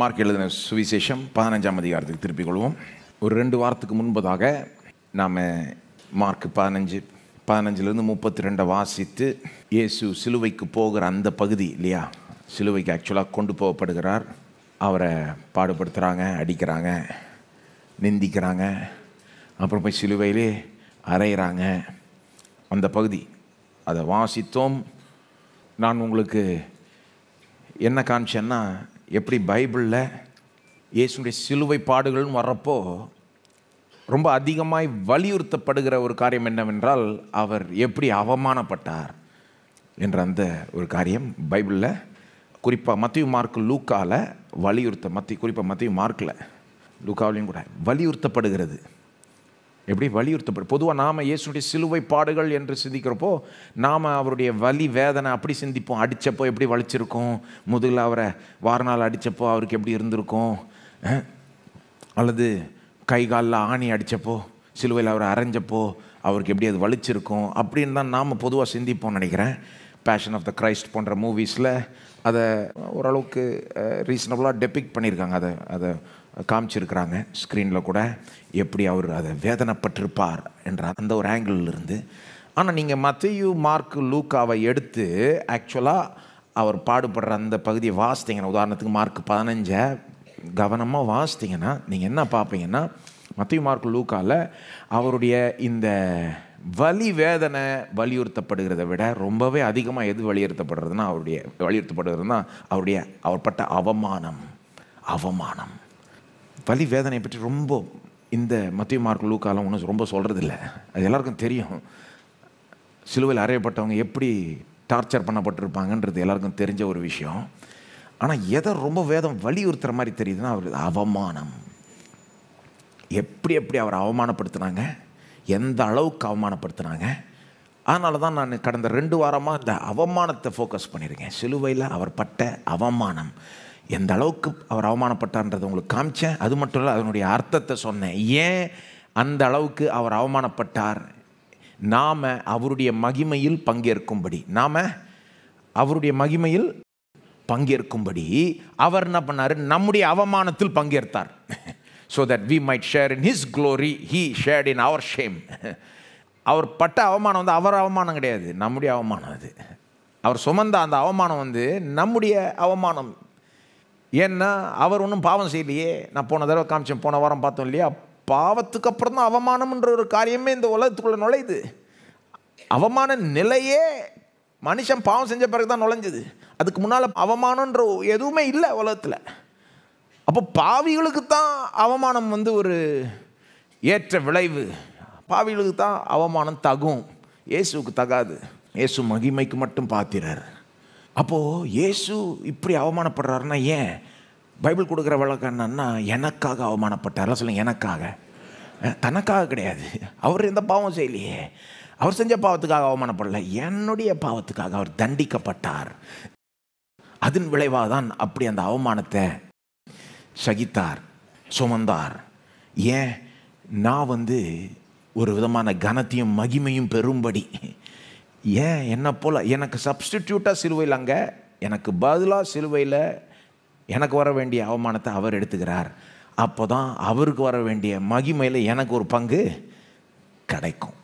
mark எழுதின சுவிசேஷம் பதினஞ்சாம் அதிகாரத்துக்கு திருப்பிக் கொள்வோம் ஒரு ரெண்டு வாரத்துக்கு முன்பதாக நாம் மார்க் பதினஞ்சு பதினஞ்சுலேருந்து முப்பத்தி ரெண்டை வாசித்து இயேசு சிலுவைக்கு போகிற அந்த பகுதி இல்லையா சிலுவைக்கு ஆக்சுவலாக கொண்டு போகப்படுகிறார் அவரை பாடுபடுத்துகிறாங்க அடிக்கிறாங்க நிந்திக்கிறாங்க அப்புறம் போய் சிலுவையிலே அரைகிறாங்க அந்த பகுதி அதை வாசித்தோம் நான் உங்களுக்கு என்ன காமிச்சேன்னா எப்படி பைபிளில் இயேசுடைய சிலுவை பாடுகள்னு வர்றப்போ ரொம்ப அதிகமாய் வலியுறுத்தப்படுகிற ஒரு காரியம் என்னவென்றால் அவர் எப்படி அவமானப்பட்டார் என்ற அந்த ஒரு காரியம் பைபிளில் குறிப்பாக மத்திய மார்க் லூக்காவில் வலியுறுத்த மத்திய குறிப்பாக மத்திய மார்க்கில் லூக்காவிலையும் கூட வலியுறுத்தப்படுகிறது எப்படி வலியுறுத்தப்படும் பொதுவாக நாம் இயேசுடைய சிலுவை பாடுகள் என்று சிந்திக்கிறப்போ நாம் அவருடைய வலி வேதனை அப்படி சிந்திப்போம் அடித்தப்போ எப்படி வலிச்சிருக்கோம் முதுகில் அவரை வாரநாள் அடித்தப்போ அவருக்கு எப்படி இருந்திருக்கும் அல்லது கை காலில் ஆணி அடித்தப்போ சிலுவையில் அவரை அரைஞ்சப்போ அவருக்கு எப்படி அது வலிச்சிருக்கும் அப்படின்னு தான் நாம் பொதுவாக சிந்திப்போம் நினைக்கிறேன் பேஷன் ஆஃப் த கிரைஸ்ட் போன்ற மூவிஸில் அதை ஓரளவுக்கு ரீசனபுளாக டெபிக் பண்ணியிருக்காங்க அதை அதை காமிச்சிருக்கிறாங்க ஸ்க்ரீனில் கூட எப்படி அவர் அதை வேதனைப்பட்டிருப்பார் என்ற அந்த ஒரு இருந்து ஆனால் நீங்கள் மத்தையு மார்க் லூக்காவை எடுத்து ஆக்சுவலாக அவர் பாடுபடுற அந்த பகுதியை வாசித்தீங்கன்னா உதாரணத்துக்கு மார்க் பதினஞ்சை கவனமாக வாசித்தீங்கன்னா நீங்கள் என்ன பார்ப்பீங்கன்னா மத்திய மார்க் லூக்காவில் அவருடைய இந்த வலி வேதனை வலியுறுத்தப்படுகிறத விட ரொம்பவே அதிகமாக எது வலியுறுத்தப்படுறதுன்னா அவருடைய வலியுறுத்தப்படுறதுன்னா அவருடைய அவர் பட்ட அவமானம் அவமானம் வலி வேதனையை பற்றி ரொம்ப இந்த மத்திய மார்க் லூக்காலம் ஒன்றும் ரொம்ப சொல்கிறதில்ல அது எல்லாருக்கும் தெரியும் சிலுவையில் அறையப்பட்டவங்க எப்படி டார்ச்சர் பண்ணப்பட்டிருப்பாங்கன்றது எல்லாருக்கும் தெரிஞ்ச ஒரு விஷயம் ஆனால் எதை ரொம்ப வேதம் வலியுறுத்துகிற மாதிரி தெரியுதுன்னா அவர் அவமானம் எப்படி எப்படி அவர் அவமானப்படுத்தினாங்க எந்த அளவுக்கு அவமானப்படுத்துனாங்க அதனால தான் நான் கடந்த ரெண்டு வாரமாக இந்த அவமானத்தை ஃபோக்கஸ் பண்ணியிருக்கேன் சிலுவையில் அவர் பட்ட அவமானம் எந்த அளவுக்கு அவர் அவமானப்பட்டார்ன்றதை உங்களுக்கு காமிச்சேன் அது மட்டும் இல்லை அதனுடைய அர்த்தத்தை சொன்னேன் ஏன் அந்த அளவுக்கு அவர் அவமானப்பட்டார் நாம் அவருடைய மகிமையில் பங்கேற்கும்படி நாம் அவருடைய மகிமையில் பங்கேற்கும்படி அவர் என்ன பண்ணார் நம்முடைய அவமானத்தில் பங்கேற்றார் so that we might share in his glory he shared in our shame அவர் பட்ட அவமானம் வந்து அவர் அவமானம் கிடையாது நம்முடைய அவமானம் அது அவர் சுமந்த அந்த அவமானம் வந்து நம்முடைய அவமானம் ஏன்னா அவர் ஒன்றும் பாவம் செய்யலையே நான் போன தடவை காமிச்சேன் போன வாரம் பார்த்தோம் இல்லையா பாவத்துக்கு அப்புறம் தான் அவமானம்ன்ற ஒரு காரியமே இந்த உலகத்துக்குள்ளே நுழையுது அவமான நிலையே மனுஷன் பாவம் செஞ்ச பிறகு தான் நுழைஞ்சது அதுக்கு முன்னால் அவமானன்ற எதுவுமே இல்லை உலகத்தில் அப்போ பாவிகளுக்கு தான் அவமானம் வந்து ஒரு ஏற்ற விளைவு பாவிகளுக்கு தான் அவமானம் தகும் இயேசுக்கு தகாது இயேசு மகிமைக்கு மட்டும் பார்த்திறார் அப்போது இயேசு இப்படி அவமானப்படுறாருன்னா ஏன் பைபிள் கொடுக்குற வழக்கம் என்னன்னா எனக்காக அவமானப்பட்டார் சொல்லுங்க எனக்காக தனக்காக கிடையாது அவர் எந்த பாவம் செய்யலையே அவர் செஞ்ச பாவத்துக்காக அவமானப்படல என்னுடைய பாவத்துக்காக அவர் தண்டிக்கப்பட்டார் அதன் விளைவாக தான் அப்படி அந்த அவமானத்தை சகித்தார் சுமந்தார் ஏன் நான் வந்து ஒரு விதமான கனத்தையும் மகிமையும் பெறும்படி ஏன் என்னை போல் எனக்கு சப்ஸ்டிடியூட்டாக சிலுவையில் அங்கே எனக்கு பதிலாக சிலுவையில் எனக்கு வர வேண்டிய அவமானத்தை அவர் எடுத்துக்கிறார் அப்போ தான் அவருக்கு வர வேண்டிய மகிமையில் எனக்கு ஒரு பங்கு கிடைக்கும்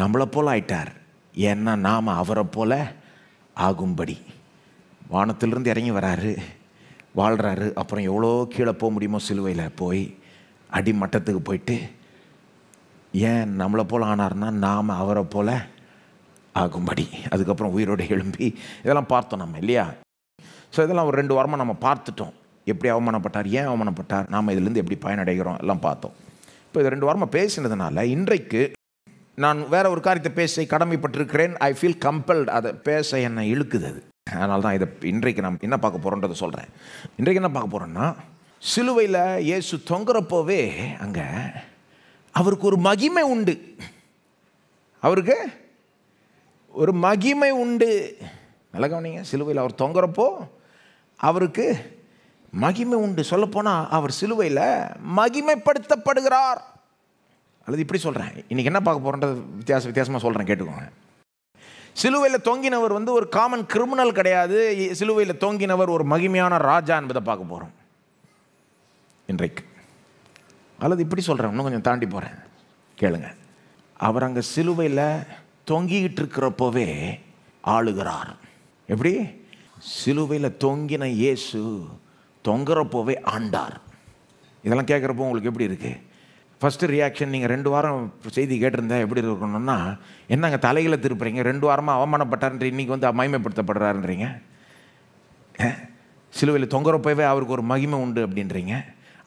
நம்மளை போல் ஆயிட்டார் ஏன்னா நாம் அவரை போல் ஆகும்படி வானத்திலிருந்து இறங்கி வராரு வாழ்கிறாரு அப்புறம் எவ்வளோ கீழே போக முடியுமோ சிலுவையில் போய் அடிமட்டத்துக்கு போயிட்டு ஏன் நம்மளை போல் ஆனார்னா நாம் அவரை போல் ஆகும்படி அதுக்கப்புறம் உயிரோடு எழும்பி இதெல்லாம் பார்த்தோம் நம்ம இல்லையா ஸோ இதெல்லாம் ஒரு ரெண்டு வாரமாக நம்ம பார்த்துட்டோம் எப்படி அவமானப்பட்டார் ஏன் அவமானப்பட்டார் நாம் இதுலேருந்து எப்படி பயனடைகிறோம் எல்லாம் பார்த்தோம் இப்போ இது ரெண்டு வாரமாக பேசினதுனால இன்றைக்கு நான் வேற ஒரு காரியத்தை பேச கடமைப்பட்டிருக்கிறேன் ஐ ஃபீல் கம்பல்ட் அதை பேச என்னை இழுக்குது அது அதனால தான் இதை இன்றைக்கு நான் என்ன பார்க்க போகிறோன்றதை சொல்கிறேன் இன்றைக்கு என்ன பார்க்க போகிறோன்னா சிலுவையில் இயேசு தொங்குறப்போவே அங்கே அவருக்கு ஒரு மகிமை உண்டு அவருக்கு ஒரு மகிமை உண்டு நல்ல கவனிங்க சிலுவையில் அவர் தொங்குறப்போ அவருக்கு மகிமை உண்டு சொல்லப்போனால் அவர் சிலுவையில் மகிமைப்படுத்தப்படுகிறார் அல்லது இப்படி சொல்கிறேன் இன்றைக்கி என்ன பார்க்க போகிறோன்றது வித்தியாச வித்தியாசமாக சொல்கிறேன் கேட்டுக்கோங்க சிலுவையில் தொங்கினவர் வந்து ஒரு காமன் கிரிமினல் கிடையாது சிலுவையில் தொங்கினவர் ஒரு மகிமையான ராஜா என்பதை பார்க்க போகிறோம் இன்றைக்கு அல்லது இப்படி சொல்கிறேன் இன்னும் கொஞ்சம் தாண்டி போகிறேன் கேளுங்க அவர் அங்கே சிலுவையில் தொங்கிக்கிட்டு இருக்கிறப்பவே ஆளுகிறார் எப்படி சிலுவையில் தொங்கின இயேசு தொங்குறப்போவே ஆண்டார் இதெல்லாம் கேட்குறப்போ உங்களுக்கு எப்படி இருக்குது ஃபஸ்ட்டு ரியாக்ஷன் நீங்கள் ரெண்டு வாரம் செய்தி கேட்டிருந்தா எப்படி இருக்கணும்னா என்னங்க தலையில் திருப்புறீங்க ரெண்டு வாரமாக அவமானப்பட்டார்ன்ற இன்றைக்கி வந்து மகிமைப்படுத்தப்படுறாருன்றீங்க சிலுவையில் தொங்குறப்போவே அவருக்கு ஒரு மகிமை உண்டு அப்படின்றீங்க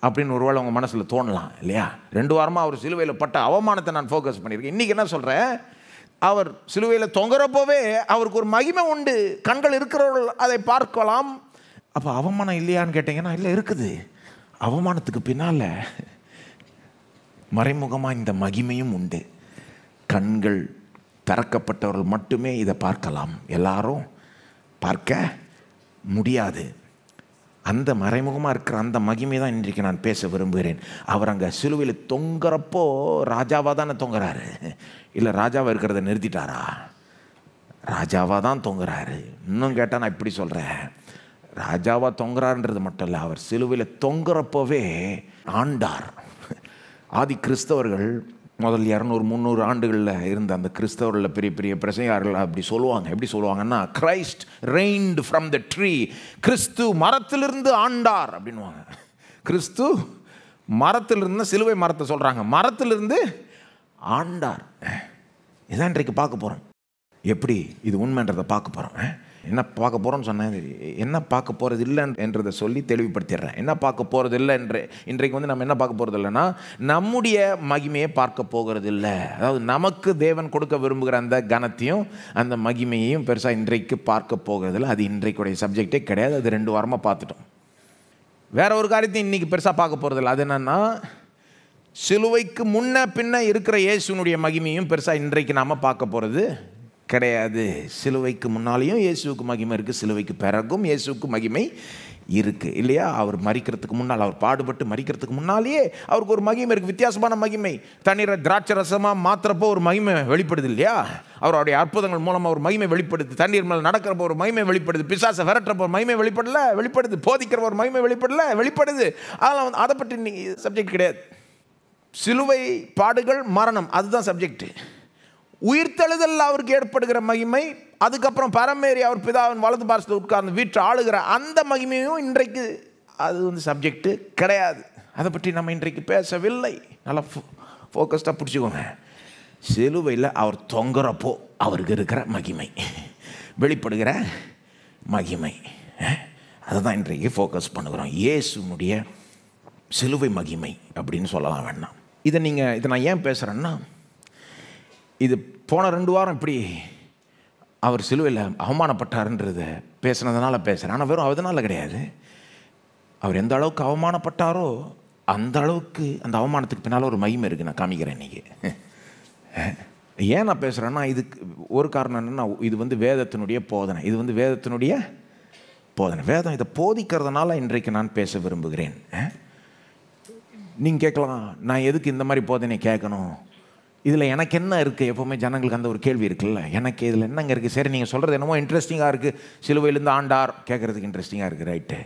அப்படின்னு ஒருவேளை உங்கள் மனசில் தோணலாம் இல்லையா ரெண்டு வாரமாக அவர் சிலுவையில் பட்ட அவமானத்தை நான் ஃபோக்கஸ் பண்ணியிருக்கேன் இன்றைக்கி என்ன சொல்கிறேன் அவர் சிலுவையில் தொங்குறப்போவே அவருக்கு ஒரு மகிமை உண்டு கண்கள் இருக்கிறவர்கள் அதை பார்க்கலாம் அப்போ அவமானம் இல்லையான்னு கேட்டிங்கன்னா இல்லை இருக்குது அவமானத்துக்கு பின்னால் மறைமுகமாக இந்த மகிமையும் உண்டு கண்கள் திறக்கப்பட்டவர்கள் மட்டுமே இதை பார்க்கலாம் எல்லாரும் பார்க்க முடியாது அந்த மறைமுகமாக இருக்கிற அந்த மகிமை தான் இன்றைக்கு நான் பேச விரும்புகிறேன் அவர் அங்கே சிலுவையில் தொங்குறப்போ ராஜாவாக தானே தொங்குறாரு இல்லை ராஜாவாக இருக்கிறத நிறுத்திட்டாரா ராஜாவாக தான் தொங்குறாரு இன்னும் கேட்டால் நான் இப்படி சொல்கிறேன் ராஜாவாக தொங்குறாருன்றது மட்டும் இல்லை அவர் சிலுவையில் தொங்குறப்போவே ஆண்டார் ஆதி கிறிஸ்தவர்கள் முதல் இரநூறு முந்நூறு ஆண்டுகளில் இருந்த அந்த கிறிஸ்தவர்களில் பெரிய பெரிய பிரசையார்கள் அப்படி சொல்லுவாங்க எப்படி சொல்லுவாங்கன்னா Christ reigned from the tree கிறிஸ்து மரத்திலிருந்து ஆண்டார் அப்படின்வாங்க கிறிஸ்து மரத்திலிருந்து சிலுவை மரத்தை சொல்கிறாங்க மரத்திலிருந்து ஆண்டார் இதான் இன்றைக்கு பார்க்க போகிறோம் எப்படி இது உண்மைன்றதை பார்க்க போகிறோம் என்ன பார்க்க போகிறோன்னு சொன்னேன் என்ன பார்க்க போகிறது இல்லைன்றதை சொல்லி தெளிவுபடுத்திடுறேன் என்ன பார்க்க போகிறது இல்லை என்று இன்றைக்கு வந்து நம்ம என்ன பார்க்க போகிறது இல்லைன்னா நம்முடைய மகிமையை பார்க்க போகிறது இல்லை அதாவது நமக்கு தேவன் கொடுக்க விரும்புகிற அந்த கனத்தையும் அந்த மகிமையையும் பெருசாக இன்றைக்கு பார்க்க போகிறது இல்லை அது இன்றைக்குடைய சப்ஜெக்டே கிடையாது அது ரெண்டு வாரமாக பார்த்துட்டோம் வேற ஒரு காரியத்தையும் இன்றைக்கி பெருசாக பார்க்க போகிறது இல்லை அது என்னென்னா சிலுவைக்கு முன்ன பின்ன இருக்கிற இயேசுனுடைய மகிமையும் பெருசாக இன்றைக்கு நாம் பார்க்க போகிறது கிடையாது சிலுவைக்கு முன்னாலேயும் இயேசுக்கு மகிமை இருக்குது சிலுவைக்கு பிறகும் இயேசுக்கு மகிமை இருக்குது இல்லையா அவர் மறிக்கிறதுக்கு முன்னால் அவர் பாடுபட்டு மறிக்கிறதுக்கு முன்னாலேயே அவருக்கு ஒரு மகிமை இருக்குது வித்தியாசமான மகிமை தண்ணீரை திராட்சை ரசமாக மாத்திரப்போ ஒரு மகிமை வெளிப்படுது இல்லையா அவருடைய அற்புதங்கள் மூலமாக ஒரு மகிமை வெளிப்படுது தண்ணீர் மேலே நடக்கிறப்போ ஒரு மகிமை வெளிப்படுது பிசாசை விரட்டுறப்போ ஒரு மகிமை வெளிப்படல வெளிப்படுது போதிக்கிற ஒரு மகிமை வெளிப்படல வெளிப்படுது அதெல்லாம் வந்து அதை பற்றி சப்ஜெக்ட் கிடையாது சிலுவை பாடுகள் மரணம் அதுதான் சப்ஜெக்ட்டு உயிர்த்தெழுதல் அவருக்கு ஏற்படுகிற மகிமை அதுக்கப்புறம் பரமேறி அவர் பிதாவின் வலது பாரசத்தில் உட்கார்ந்து வீட்டு ஆளுகிற அந்த மகிமையும் இன்றைக்கு அது வந்து சப்ஜெக்டு கிடையாது அதை பற்றி நம்ம இன்றைக்கு பேசவில்லை நல்லா ஃபோக்கஸ்டாக பிடிச்சிக்கோங்க சிலுவையில் அவர் தொங்குறப்போ அவருக்கு இருக்கிற மகிமை வெளிப்படுகிற மகிமை அதை தான் இன்றைக்கு ஃபோக்கஸ் பண்ணுகிறோம் இயேசுனுடைய சிலுவை மகிமை அப்படின்னு சொல்லலாம் வேண்டாம் இதை நீங்கள் இதை நான் ஏன் பேசுகிறேன்னா இது போன ரெண்டு வாரம் இப்படி அவர் சிலுவையில் அவமானப்பட்டாருன்றதை பேசுனதுனால பேசுகிறேன் ஆனால் வெறும் அதனால் கிடையாது அவர் எந்த அளவுக்கு அவமானப்பட்டாரோ அந்த அளவுக்கு அந்த அவமானத்துக்கு பின்னால் ஒரு மகிமை இருக்குது நான் காமிக்கிறேன் இன்றைக்கி ஏன் நான் பேசுகிறேன்னா இதுக்கு ஒரு காரணம் என்னென்னா இது வந்து வேதத்தினுடைய போதனை இது வந்து வேதத்தினுடைய போதனை வேதம் இதை போதிக்கிறதுனால இன்றைக்கு நான் பேச விரும்புகிறேன் நீங்கள் கேட்கலாம் நான் எதுக்கு இந்த மாதிரி போதனை கேட்கணும் இதில் எனக்கு என்ன இருக்குது எப்போவுமே ஜனங்களுக்கு அந்த ஒரு கேள்வி இருக்குல்ல எனக்கு இதில் என்னங்க இருக்குது சரி நீங்கள் சொல்கிறது என்னமோ இன்ட்ரெஸ்டிங்காக இருக்குது சிலுவையிலேருந்து ஆண்டார் கேட்குறதுக்கு இன்ட்ரெஸ்டிங்காக இருக்குது ரைட்டு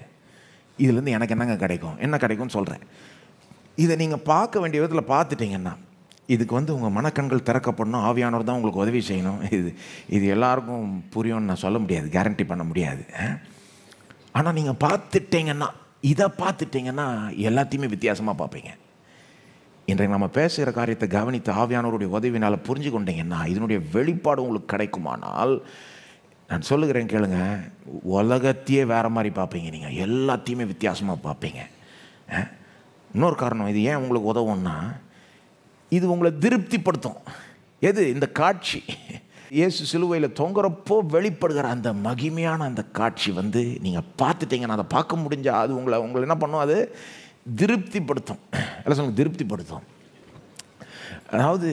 இதுலேருந்து எனக்கு என்னங்க கிடைக்கும் என்ன கிடைக்கும்னு சொல்கிறேன் இதை நீங்கள் பார்க்க வேண்டிய விதத்தில் பார்த்துட்டிங்கன்னா இதுக்கு வந்து உங்கள் மனக்கண்கள் திறக்கப்படணும் ஆவியானவர் தான் உங்களுக்கு உதவி செய்யணும் இது இது எல்லாருக்கும் புரியும்னு நான் சொல்ல முடியாது கேரண்டி பண்ண முடியாது ஆனால் நீங்கள் பார்த்துட்டிங்கன்னா இதை பார்த்துட்டிங்கன்னா எல்லாத்தையுமே வித்தியாசமாக பார்ப்பீங்க இன்றைக்கு நம்ம பேசுகிற காரியத்தை கவனித்து ஆவியானவருடைய உதவினால் புரிஞ்சு கொண்டீங்கன்னா இதனுடைய வெளிப்பாடு உங்களுக்கு கிடைக்குமானால் நான் சொல்லுகிறேன் கேளுங்க உலகத்தையே வேறு மாதிரி பார்ப்பீங்க நீங்கள் எல்லாத்தையுமே வித்தியாசமாக பார்ப்பீங்க இன்னொரு காரணம் இது ஏன் உங்களுக்கு உதவும்னா இது உங்களை திருப்திப்படுத்தும் எது இந்த காட்சி இயேசு சிலுவையில் தொங்குறப்போ வெளிப்படுகிற அந்த மகிமையான அந்த காட்சி வந்து நீங்கள் பார்த்துட்டீங்கன்னா அதை பார்க்க முடிஞ்சால் அது உங்களை உங்களை என்ன பண்ணும் அது திருப்திப்படுத்தும் எல்லாம் சொல்லுங்கள் திருப்திப்படுத்தும் அதாவது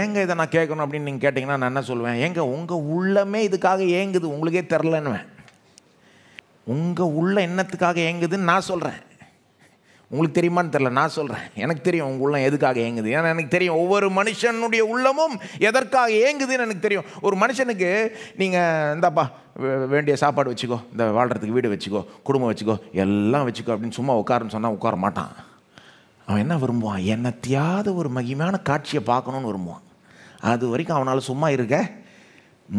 ஏங்க இதை நான் கேட்கணும் அப்படின்னு நீங்கள் கேட்டிங்கன்னா நான் என்ன சொல்லுவேன் ஏங்க உங்கள் உள்ளமே இதுக்காக ஏங்குது உங்களுக்கே தெரிலன்னுவேன் உங்கள் உள்ள எண்ணத்துக்காக ஏங்குதுன்னு நான் சொல்கிறேன் உங்களுக்கு தெரியுமான்னு தெரில நான் சொல்கிறேன் எனக்கு தெரியும் உங்கள் உள்ளம் எதுக்காக ஏங்குது ஏன்னா எனக்கு தெரியும் ஒவ்வொரு மனுஷனுடைய உள்ளமும் எதற்காக ஏங்குதுன்னு எனக்கு தெரியும் ஒரு மனுஷனுக்கு நீங்கள் இந்தாப்பா வேண்டிய சாப்பாடு வச்சுக்கோ இந்த வாழ்கிறதுக்கு வீடு வச்சுக்கோ குடும்பம் வச்சுக்கோ எல்லாம் வச்சுக்கோ அப்படின்னு சும்மா உட்காருன்னு சொன்னால் உட்கார மாட்டான் அவன் என்ன விரும்புவான் என்னத்தையாவது ஒரு மகிமையான காட்சியை பார்க்கணுன்னு விரும்புவான் அது வரைக்கும் அவனால் சும்மா இருக்க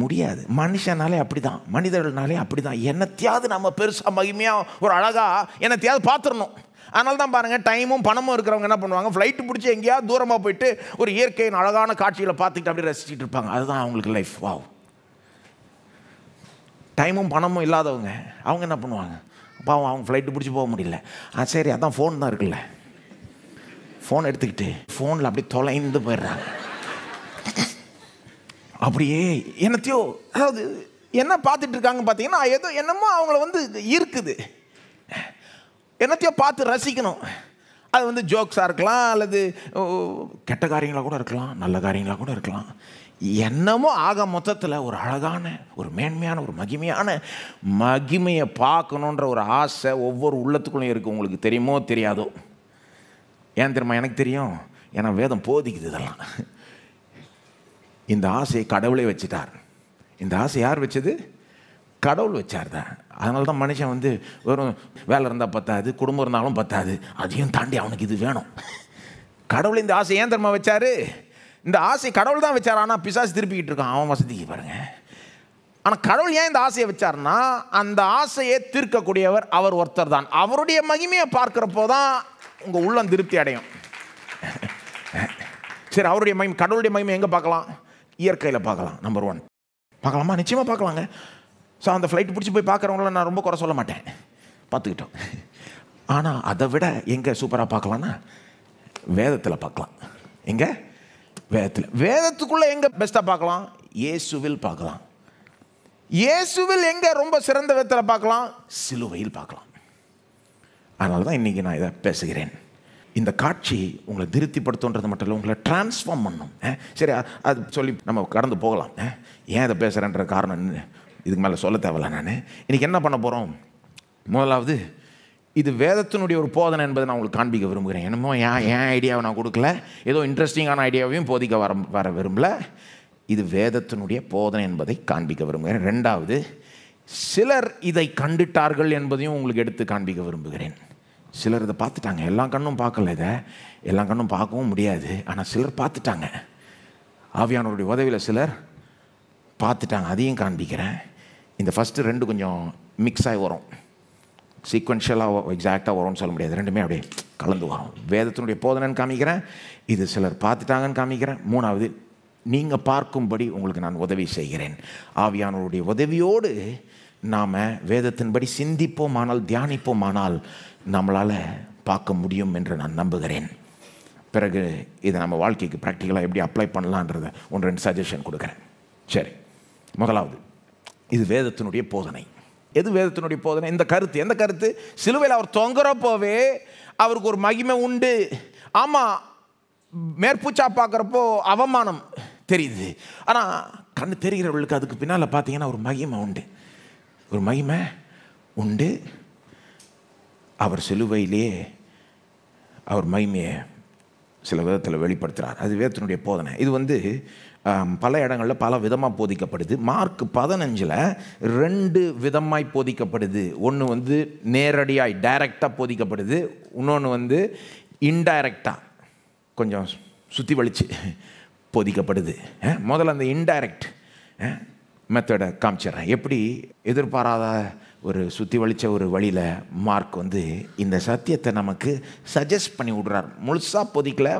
முடியாது மனுஷனாலே அப்படி தான் மனிதர்கள்னாலே அப்படி தான் என்னத்தையாவது நம்ம பெருசாக மகிமையாக ஒரு அழகாக என்னத்தையாவது பார்த்துடணும் அதனால தான் பாருங்கள் டைமும் பணமும் இருக்கிறவங்க என்ன பண்ணுவாங்க ஃப்ளைட்டு பிடிச்சி எங்கேயாவது தூரமாக போயிட்டு ஒரு இயற்கையின் அழகான காட்சிகளை பார்த்துக்கிட்டு அப்படியே ரசிச்சுட்டு இருப்பாங்க அதுதான் அவங்களுக்கு லைஃப் வா டைமும் பணமும் இல்லாதவங்க அவங்க என்ன பண்ணுவாங்க பாவம் அவங்க ஃப்ளைட்டு பிடிச்சி போக முடியல ஆ சரி அதான் ஃபோன் தான் இருக்குல்ல ஃபோன் எடுத்துக்கிட்டு ஃபோனில் அப்படியே தொலைந்து போயிடுறாங்க அப்படியே என்னத்தையோ அதாவது என்ன பார்த்துட்டு இருக்காங்க பார்த்தீங்கன்னா ஏதோ என்னமோ அவங்கள வந்து இருக்குது என்னத்தையோ பார்த்து ரசிக்கணும் அது வந்து ஜோக்ஸாக இருக்கலாம் அல்லது கெட்ட காரியங்களாக கூட இருக்கலாம் நல்ல காரியங்களாக கூட இருக்கலாம் என்னமோ ஆக மொத்தத்தில் ஒரு அழகான ஒரு மேன்மையான ஒரு மகிமையான மகிமையை பார்க்கணுன்ற ஒரு ஆசை ஒவ்வொரு உள்ளத்துக்குள்ளேயும் இருக்குது உங்களுக்கு தெரியுமோ தெரியாதோ ஏன் தெரியுமா எனக்கு தெரியும் ஏன்னா வேதம் போதிக்குது இதெல்லாம் இந்த ஆசையை கடவுளே வச்சுட்டார் இந்த ஆசை யார் வச்சது கடவுள் வச்சார் தான் அதனால தான் மனுஷன் வந்து வெறும் வேலை இருந்தால் பத்தாது குடும்பம் இருந்தாலும் பத்தாது அதையும் தாண்டி அவனுக்கு இது வேணும் கடவுள் இந்த ஆசை ஏன் தர்மா வச்சார் இந்த ஆசை கடவுள் தான் வச்சார் ஆனால் பிசாசு திருப்பிக்கிட்டு இருக்கான் அவன் வசதிக்கு பாருங்க ஆனால் கடவுள் ஏன் இந்த ஆசையை வச்சார்னா அந்த ஆசையை தீர்க்கக்கூடியவர் அவர் ஒருத்தர் தான் அவருடைய மகிமையை பார்க்குறப்போ தான் உங்கள் உள்ளம் திருப்தி அடையும் சரி அவருடைய மகிமை கடவுளுடைய மகிமை எங்கே பார்க்கலாம் இயற்கையில் பார்க்கலாம் நம்பர் ஒன் பார்க்கலாமா நிச்சயமாக பார்க்கலாங்க ஸோ அந்த ஃப்ளைட் பிடிச்சி போய் பார்க்குறவங்கள நான் ரொம்ப குறை சொல்ல மாட்டேன் பார்த்துக்கிட்டோம் ஆனால் அதை விட எங்கே சூப்பராக பார்க்கலான்னா வேதத்தில் பார்க்கலாம் எங்கே வேதத்தில் வேதத்துக்குள்ளே எங்கே பெஸ்ட்டாக பார்க்கலாம் இயேசுவில் பார்க்கலாம் இயேசுவில் எங்கே ரொம்ப சிறந்த விதத்தில் பார்க்கலாம் சிலுவையில் பார்க்கலாம் அதனால தான் இன்றைக்கி நான் இதை பேசுகிறேன் இந்த காட்சி உங்களை திருப்திப்படுத்துன்றது மட்டும் இல்லை உங்களை டிரான்ஸ்ஃபார்ம் பண்ணும் சரி அது சொல்லி நம்ம கடந்து போகலாம் ஏன் இதை பேசுகிறேன்ற காரணம் இதுக்கு மேலே சொல்ல தேவையில்ல நான் இன்றைக்கி என்ன பண்ண போகிறோம் முதலாவது இது வேதத்தினுடைய ஒரு போதனை என்பதை நான் உங்களுக்கு காண்பிக்க விரும்புகிறேன் என்னமோ ஏன் ஏன் ஐடியாவை நான் கொடுக்கல ஏதோ இன்ட்ரெஸ்டிங்கான ஐடியாவையும் போதிக்க வர வர விரும்பல இது வேதத்தினுடைய போதனை என்பதை காண்பிக்க விரும்புகிறேன் ரெண்டாவது சிலர் இதை கண்டுட்டார்கள் என்பதையும் உங்களுக்கு எடுத்து காண்பிக்க விரும்புகிறேன் சிலர் இதை பார்த்துட்டாங்க எல்லா கண்ணும் பார்க்கல இதை எல்லா கண்ணும் பார்க்கவும் முடியாது ஆனால் சிலர் பார்த்துட்டாங்க ஆவியானவருடைய உதவியில் சிலர் பார்த்துட்டாங்க அதையும் காண்பிக்கிறேன் இந்த ஃபஸ்ட்டு ரெண்டு கொஞ்சம் மிக்ஸ் ஆகி வரும் சீக்வன்ஷியலாக எக்ஸாக்டாக வரும்னு சொல்ல முடியாது ரெண்டுமே அப்படியே கலந்து வரும் வேதத்தினுடைய போதனைன்னு காமிக்கிறேன் இது சிலர் பார்த்துட்டாங்கன்னு காமிக்கிறேன் மூணாவது நீங்கள் பார்க்கும்படி உங்களுக்கு நான் உதவி செய்கிறேன் ஆவியானவருடைய உதவியோடு நாம் வேதத்தின்படி சிந்திப்போமானால் தியானிப்போமானால் நம்மளால் பார்க்க முடியும் என்று நான் நம்புகிறேன் பிறகு இதை நம்ம வாழ்க்கைக்கு ப்ராக்டிக்கலாக எப்படி அப்ளை பண்ணலான்றத ஒன்று ரெண்டு சஜஷன் கொடுக்குறேன் சரி முதலாவது இது வேதத்தினுடைய போதனை எது வேதத்தினுடைய போதனை இந்த கருத்து எந்த கருத்து சிலுவையில் அவர் தொங்குறப்போவே அவருக்கு ஒரு மகிமை உண்டு ஆமாம் மேற்பூச்சா பார்க்குறப்போ அவமானம் தெரியுது ஆனால் கண்ணு தெரிகிறவர்களுக்கு அதுக்கு பின்னால் பார்த்தீங்கன்னா ஒரு மகிமை உண்டு ஒரு மகிமை உண்டு அவர் சிலுவையிலேயே அவர் மகிமையை சில விதத்தில் வெளிப்படுத்துகிறார் அது வேதத்தினுடைய போதனை இது வந்து பல இடங்களில் பல விதமாக போதிக்கப்படுது மார்க் பதினஞ்சில் ரெண்டு விதமாய் போதிக்கப்படுது ஒன்று வந்து நேரடியாக டைரக்டாக போதிக்கப்படுது இன்னொன்று வந்து இன்டைரக்டாக கொஞ்சம் சுற்றி வலிச்சு போதிக்கப்படுது முதல்ல அந்த இன்டைரக்ட் மெத்தடை காமிச்சிட்றேன் எப்படி எதிர்பாராத ஒரு சுற்றி வலித்த ஒரு வழியில் மார்க் வந்து இந்த சத்தியத்தை நமக்கு சஜஸ்ட் பண்ணி விடுறார் முழுசாக பொதிக்கலை